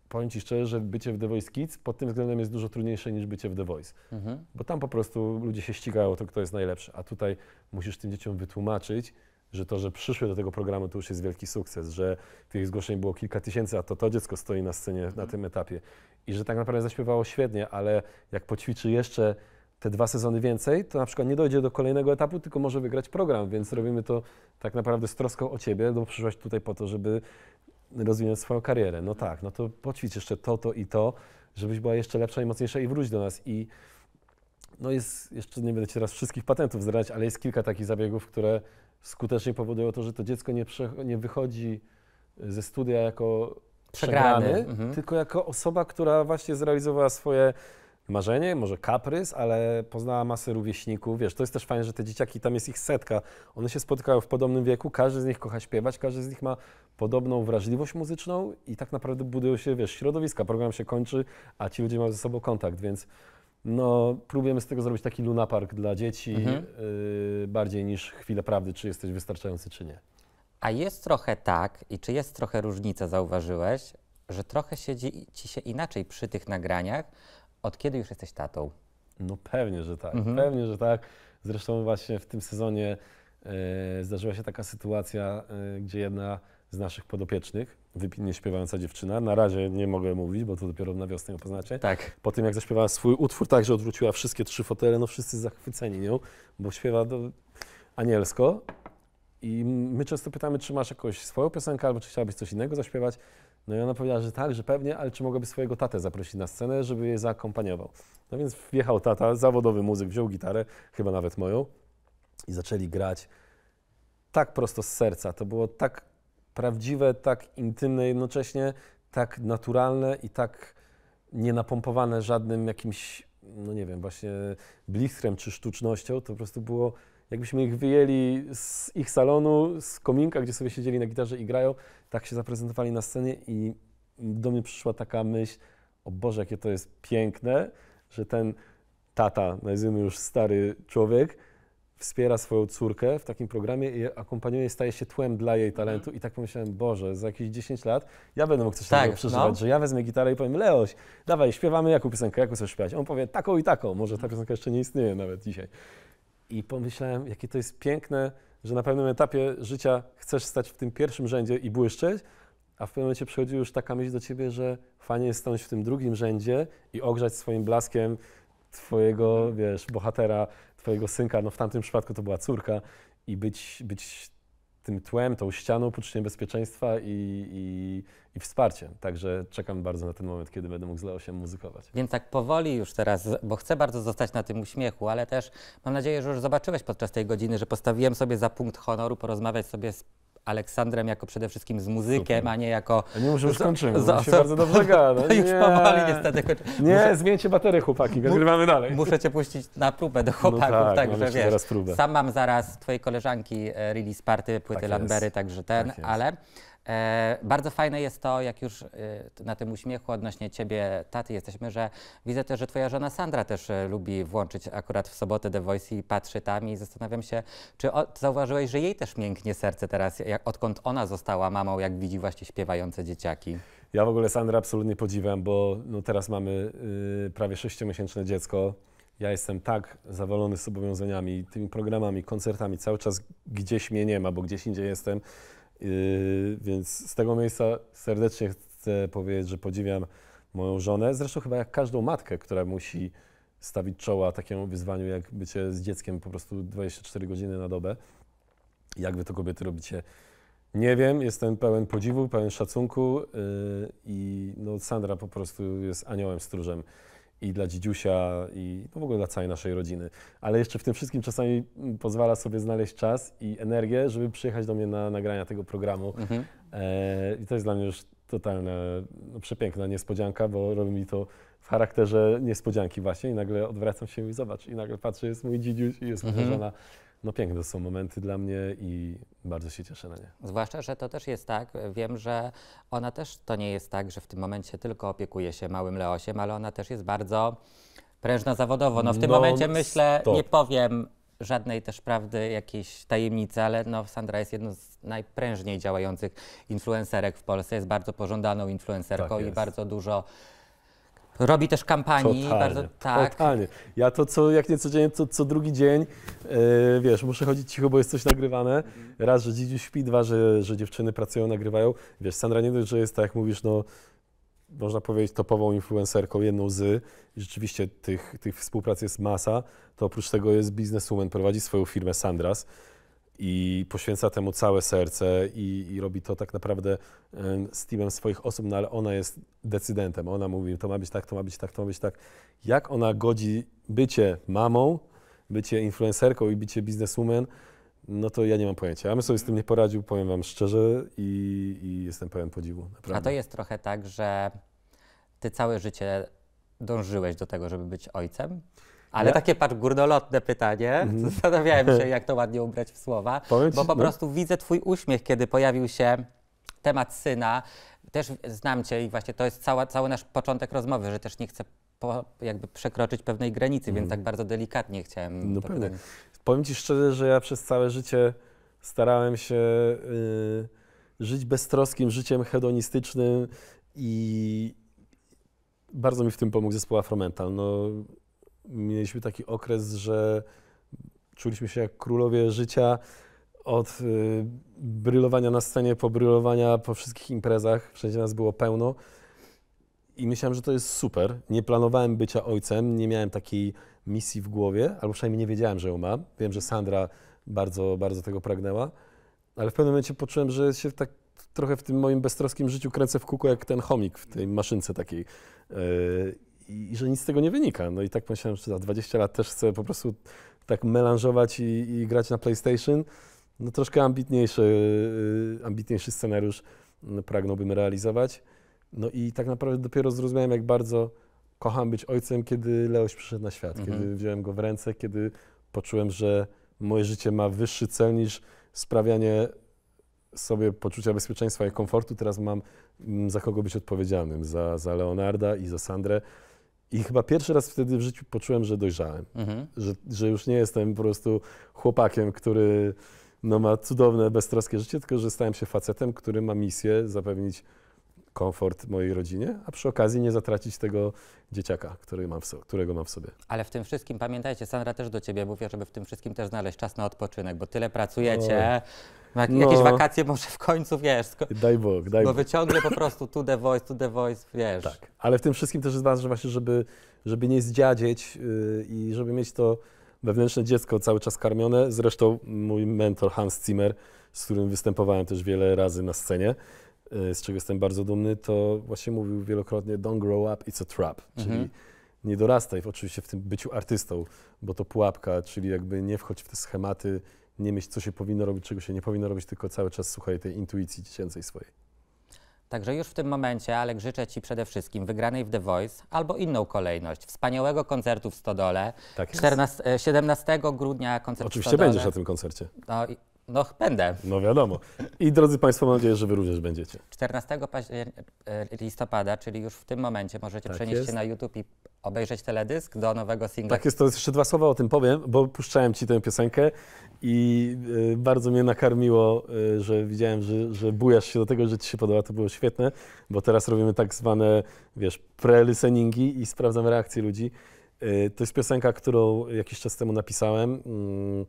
powiem Ci szczerze, że bycie w The Voice Kids pod tym względem jest dużo trudniejsze niż bycie w The Voice, mhm. bo tam po prostu ludzie się ścigają to, kto jest najlepszy, a tutaj musisz tym dzieciom wytłumaczyć, że to, że przyszły do tego programu, to już jest wielki sukces, że tych zgłoszeń było kilka tysięcy, a to to dziecko stoi na scenie na mhm. tym etapie. I że tak naprawdę zaśpiewało świetnie, ale jak poćwiczy jeszcze te dwa sezony więcej, to na przykład nie dojdzie do kolejnego etapu, tylko może wygrać program, więc robimy to tak naprawdę z troską o ciebie, bo przyszłaś tutaj po to, żeby rozwinąć swoją karierę. No tak, no to poćwicz jeszcze to, to i to, żebyś była jeszcze lepsza i mocniejsza i wróć do nas. I no jest, jeszcze nie będę ci teraz wszystkich patentów zdradzać, ale jest kilka takich zabiegów, które skutecznie powodują to, że to dziecko nie, nie wychodzi ze studia jako przegrany, przegrany mhm. tylko jako osoba, która właśnie zrealizowała swoje marzenie, może kaprys, ale poznała masę rówieśników. Wiesz, to jest też fajne, że te dzieciaki, tam jest ich setka, one się spotykają w podobnym wieku, każdy z nich kocha śpiewać, każdy z nich ma podobną wrażliwość muzyczną i tak naprawdę budują się, wiesz, środowiska, program się kończy, a ci ludzie mają ze sobą kontakt, więc no, próbujemy z tego zrobić taki lunapark dla dzieci mhm. y, bardziej niż chwilę prawdy, czy jesteś wystarczający, czy nie. A jest trochę tak, i czy jest trochę różnica, zauważyłeś, że trochę siedzi ci się inaczej przy tych nagraniach, od kiedy już jesteś tatą? No pewnie, że tak. Mhm. Pewnie, że tak. Zresztą właśnie w tym sezonie y, zdarzyła się taka sytuacja, y, gdzie jedna z naszych podopiecznych wypinnie śpiewająca dziewczyna. Na razie nie mogę mówić, bo to dopiero na wiosnę ją poznacie. Tak. Po tym, jak zaśpiewała swój utwór tak, że odwróciła wszystkie trzy fotele, no wszyscy zachwyceni nią, bo śpiewa do... anielsko. I my często pytamy, czy masz jakąś swoją piosenkę, albo czy chciałabyś coś innego zaśpiewać. No i ona powiedziała, że tak, że pewnie, ale czy mogłaby swojego tatę zaprosić na scenę, żeby jej zaakompaniował. No więc wjechał tata, zawodowy muzyk, wziął gitarę, chyba nawet moją, i zaczęli grać tak prosto z serca. To było tak prawdziwe, tak intymne jednocześnie, tak naturalne i tak nienapompowane żadnym jakimś, no nie wiem, właśnie bliskrem czy sztucznością, to po prostu było, jakbyśmy ich wyjęli z ich salonu, z kominka, gdzie sobie siedzieli na gitarze i grają, tak się zaprezentowali na scenie i do mnie przyszła taka myśl, o Boże, jakie to jest piękne, że ten tata, nazwijmy już stary człowiek, wspiera swoją córkę w takim programie i akompaniuje, staje się tłem dla jej mhm. talentu. I tak pomyślałem, Boże, za jakieś 10 lat ja będę mógł coś tak, takiego przeżywać, no. że ja wezmę gitarę i powiem, Leoś, dawaj, śpiewamy jaką piosenkę, jaką chcesz śpiewać? On powie, taką i taką, może ta mhm. piosenka jeszcze nie istnieje nawet dzisiaj. I pomyślałem, jakie to jest piękne, że na pewnym etapie życia chcesz stać w tym pierwszym rzędzie i błyszczeć, a w pewnym momencie przychodzi już taka myśl do ciebie, że fajnie jest stanąć w tym drugim rzędzie i ogrzać swoim blaskiem twojego, mhm. wiesz, bohatera twojego synka, no w tamtym przypadku to była córka i być, być tym tłem, tą ścianą, poczuciem bezpieczeństwa i, i, i, wsparciem. Także czekam bardzo na ten moment, kiedy będę mógł z Leo się muzykować. Więc tak powoli już teraz, bo chcę bardzo zostać na tym uśmiechu, ale też mam nadzieję, że już zobaczyłeś podczas tej godziny, że postawiłem sobie za punkt honoru porozmawiać sobie z Aleksandrem jako przede wszystkim z muzykiem, Super. a nie jako... A nie muszę już skończymy, z, z, się bardzo dobrze No już powoli niestety. Nie, muszę, zmieńcie baterię chłopaki, nagrywamy dalej. Muszę cię puścić na próbę do no chłopaków, tak, no tak, także wiesz. Sam mam zaraz twojej koleżanki e, release party płyty tak Lambery, także ten, tak ale... E, bardzo fajne jest to, jak już e, na tym uśmiechu odnośnie ciebie, taty, jesteśmy, że widzę też, że twoja żona Sandra też e, lubi włączyć akurat w sobotę The Voice i patrzy tam i zastanawiam się, czy o, zauważyłeś, że jej też mięknie serce teraz, jak, odkąd ona została mamą, jak widzi właśnie śpiewające dzieciaki? Ja w ogóle Sandra absolutnie podziwiam, bo no, teraz mamy y, prawie sześciomiesięczne dziecko. Ja jestem tak zawalony zobowiązaniami, tymi programami, koncertami, cały czas gdzieś mnie nie ma, bo gdzieś indziej jestem, Yy, więc z tego miejsca serdecznie chcę powiedzieć, że podziwiam moją żonę. Zresztą chyba jak każdą matkę, która musi stawić czoła takiemu wyzwaniu, jak bycie z dzieckiem po prostu 24 godziny na dobę. Jak wy to kobiety robicie? Nie wiem, jestem pełen podziwu, pełen szacunku yy, i no Sandra po prostu jest aniołem stróżem i dla dzidziusia i no w ogóle dla całej naszej rodziny. Ale jeszcze w tym wszystkim czasami mm, pozwala sobie znaleźć czas i energię, żeby przyjechać do mnie na nagrania tego programu. Mhm. E, I to jest dla mnie już totalna, no, przepiękna niespodzianka, bo robi mi to w charakterze niespodzianki właśnie i nagle odwracam się i zobacz, i nagle patrzę, jest mój dzidziuś i jest moja mhm. żona no piękne to są momenty dla mnie i bardzo się cieszę na nie. Zwłaszcza, że to też jest tak, wiem, że ona też to nie jest tak, że w tym momencie tylko opiekuje się małym Leosiem, ale ona też jest bardzo prężna zawodowo. No w tym no, momencie no, myślę, nie powiem żadnej też prawdy, jakiejś tajemnicy, ale no Sandra jest jedną z najprężniej działających influencerek w Polsce. Jest bardzo pożądaną influencerką tak i bardzo dużo Robi też kampanii. Totalnie, bardzo, tak. totalnie. Ja to co, jak nie codziennie, to co drugi dzień, yy, wiesz, muszę chodzić cicho, bo jest coś nagrywane. Raz, że dziś śpi, dwa, że, że dziewczyny pracują, nagrywają. Wiesz, Sandra nie dość, że jest, tak jak mówisz, no można powiedzieć topową influencerką, jedną z. Rzeczywiście tych, tych współprac jest masa. To oprócz tego jest bizneswoman, prowadzi swoją firmę Sandras i poświęca temu całe serce i, i robi to tak naprawdę e, z teamem swoich osób, no ale ona jest decydentem. Ona mówi, to ma być tak, to ma być tak, to ma być tak. Jak ona godzi bycie mamą, bycie influencerką i bycie bizneswoman, no to ja nie mam pojęcia. Ja bym sobie z tym nie poradził, powiem wam szczerze i, i jestem pełen podziwu. Naprawdę. A to jest trochę tak, że ty całe życie dążyłeś do tego, żeby być ojcem? Ale ja? takie patrz górnolotne pytanie. Mhm. Zastanawiałem się, jak to ładnie ubrać w słowa, Powiedz, bo po no. prostu widzę twój uśmiech, kiedy pojawił się temat syna. Też znam cię i właśnie to jest cała, cały nasz początek rozmowy, że też nie chcę po, jakby przekroczyć pewnej granicy, mhm. więc tak mhm. bardzo delikatnie chciałem. No pewnie. Powiem ci szczerze, że ja przez całe życie starałem się yy, żyć beztroskim życiem hedonistycznym i bardzo mi w tym pomógł zespół Afromental. No, mieliśmy taki okres, że czuliśmy się jak królowie życia od y, brylowania na scenie, po brylowania po wszystkich imprezach, wszędzie nas było pełno. I myślałem, że to jest super. Nie planowałem bycia ojcem, nie miałem takiej misji w głowie, albo przynajmniej nie wiedziałem, że ją mam. Wiem, że Sandra bardzo, bardzo tego pragnęła, ale w pewnym momencie poczułem, że się tak trochę w tym moim beztroskim życiu kręcę w kółko jak ten chomik w tej maszynce takiej. Y, i, i, że nic z tego nie wynika. No i tak pomyślałem, że za 20 lat też chcę po prostu tak melanżować i, i grać na PlayStation. No troszkę ambitniejszy, y, ambitniejszy scenariusz mm, pragnąłbym realizować. No i tak naprawdę dopiero zrozumiałem, jak bardzo kocham być ojcem, kiedy Leoś przyszedł na świat, mhm. kiedy wziąłem go w ręce, kiedy poczułem, że moje życie ma wyższy cel niż sprawianie sobie poczucia bezpieczeństwa i komfortu. Teraz mam mm, za kogo być odpowiedzialnym, za, za Leonarda i za Sandrę. I chyba pierwszy raz wtedy w życiu poczułem, że dojrzałem. Mhm. Że, że już nie jestem po prostu chłopakiem, który no, ma cudowne, beztroskie życie, tylko że stałem się facetem, który ma misję zapewnić komfort mojej rodzinie, a przy okazji nie zatracić tego dzieciaka, mam so, którego mam w sobie. Ale w tym wszystkim, pamiętajcie, Sandra też do ciebie mówię, żeby w tym wszystkim też znaleźć czas na odpoczynek, bo tyle pracujecie, jak, no. Jakieś wakacje może w końcu, wiesz. Daj Bóg, daj Bo no wyciągnę po prostu tu the voice, tu the voice, wiesz. Tak, ale w tym wszystkim też jest ważne, właśnie, żeby, żeby nie zdziadzieć yy, i żeby mieć to wewnętrzne dziecko cały czas karmione. Zresztą mój mentor Hans Zimmer, z którym występowałem też wiele razy na scenie, y, z czego jestem bardzo dumny, to właśnie mówił wielokrotnie don't grow up, it's a trap, czyli mhm. nie dorastaj oczywiście w tym byciu artystą, bo to pułapka, czyli jakby nie wchodź w te schematy nie myśl, co się powinno robić, czego się nie powinno robić, tylko cały czas słuchaj tej intuicji dziecięcej swojej. Także już w tym momencie, Alek, życzę Ci przede wszystkim wygranej w The Voice albo inną kolejność. Wspaniałego koncertu w Stodole. Tak 14, 17 e, grudnia koncert Oczywiście w Stodole. będziesz na tym koncercie. No, no, będę. No wiadomo. I drodzy Państwo, mam nadzieję, że Wy również będziecie. 14 e, listopada, czyli już w tym momencie, możecie tak przenieść jest. się na YouTube i obejrzeć teledysk do nowego singla. Tak jest, to jeszcze dwa słowa o tym powiem, bo puszczałem Ci tę piosenkę i e, bardzo mnie nakarmiło, e, że widziałem, że, że bujasz się do tego, że Ci się podoba, to było świetne, bo teraz robimy tak zwane, wiesz, pre-listeningi i sprawdzam reakcję ludzi. to jest piosenka, którą jakiś czas temu napisałem. Mm,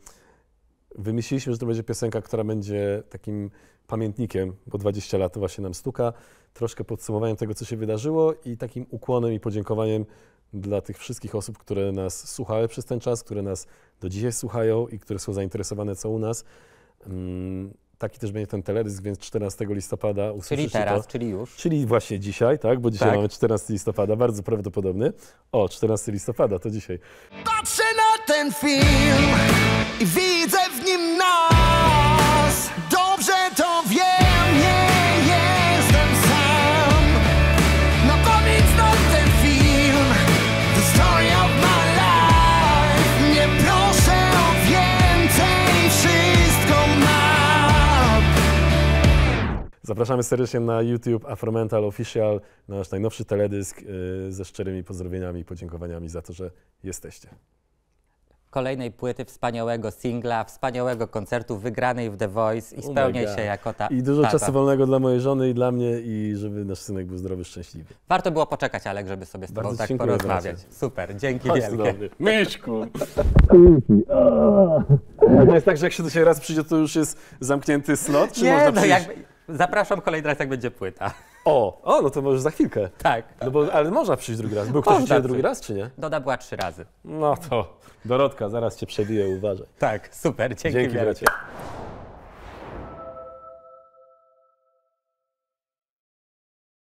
wymyśliliśmy, że to będzie piosenka, która będzie takim pamiętnikiem, bo 20 lat to właśnie nam stuka, troszkę podsumowaniem tego, co się wydarzyło i takim ukłonem i podziękowaniem dla tych wszystkich osób, które nas słuchały przez ten czas, które nas do dzisiaj słuchają i które są zainteresowane co u nas. Mm, taki też będzie ten teledysk, więc 14 listopada usłyszycie Czyli teraz, to. czyli już. Czyli właśnie dzisiaj, tak? Bo dzisiaj tak. mamy 14 listopada, bardzo prawdopodobny. O, 14 listopada, to dzisiaj. Patrzę ten film i widzę w nim nas. Dobrze to wiem, nie jestem sam. No to nic no ten film, the story of my life. Nie proszę o więcej, wszystko mam. Zapraszamy serdecznie na YouTube Afromental Official, nasz najnowszy teledysk y, ze szczerymi pozdrowieniami i podziękowaniami za to, że jesteście kolejnej płyty, wspaniałego singla, wspaniałego koncertu wygranej w The Voice i oh się jako ta. I dużo tata. czasu wolnego dla mojej żony i dla mnie i żeby nasz synek był zdrowy, szczęśliwy. Warto było poczekać, Alek, żeby sobie z tobą Bardzo tak porozmawiać. Super, dzięki Chodź wielkie. Dobry. Myszku! to jest tak, że jak się do siebie raz przyjdzie, to już jest zamknięty slot, czy Nie, można no Jakby... Zapraszam kolejny raz, jak będzie płyta. O, o, no to może za chwilkę. Tak. tak. No bo, ale można przyjść drugi raz. Był ktoś drugi raz, czy nie? Doda była trzy razy. No to Dorotka, zaraz Cię przebiję, uważaj. Tak, super, dzięki Dzięki wielkie. bracie.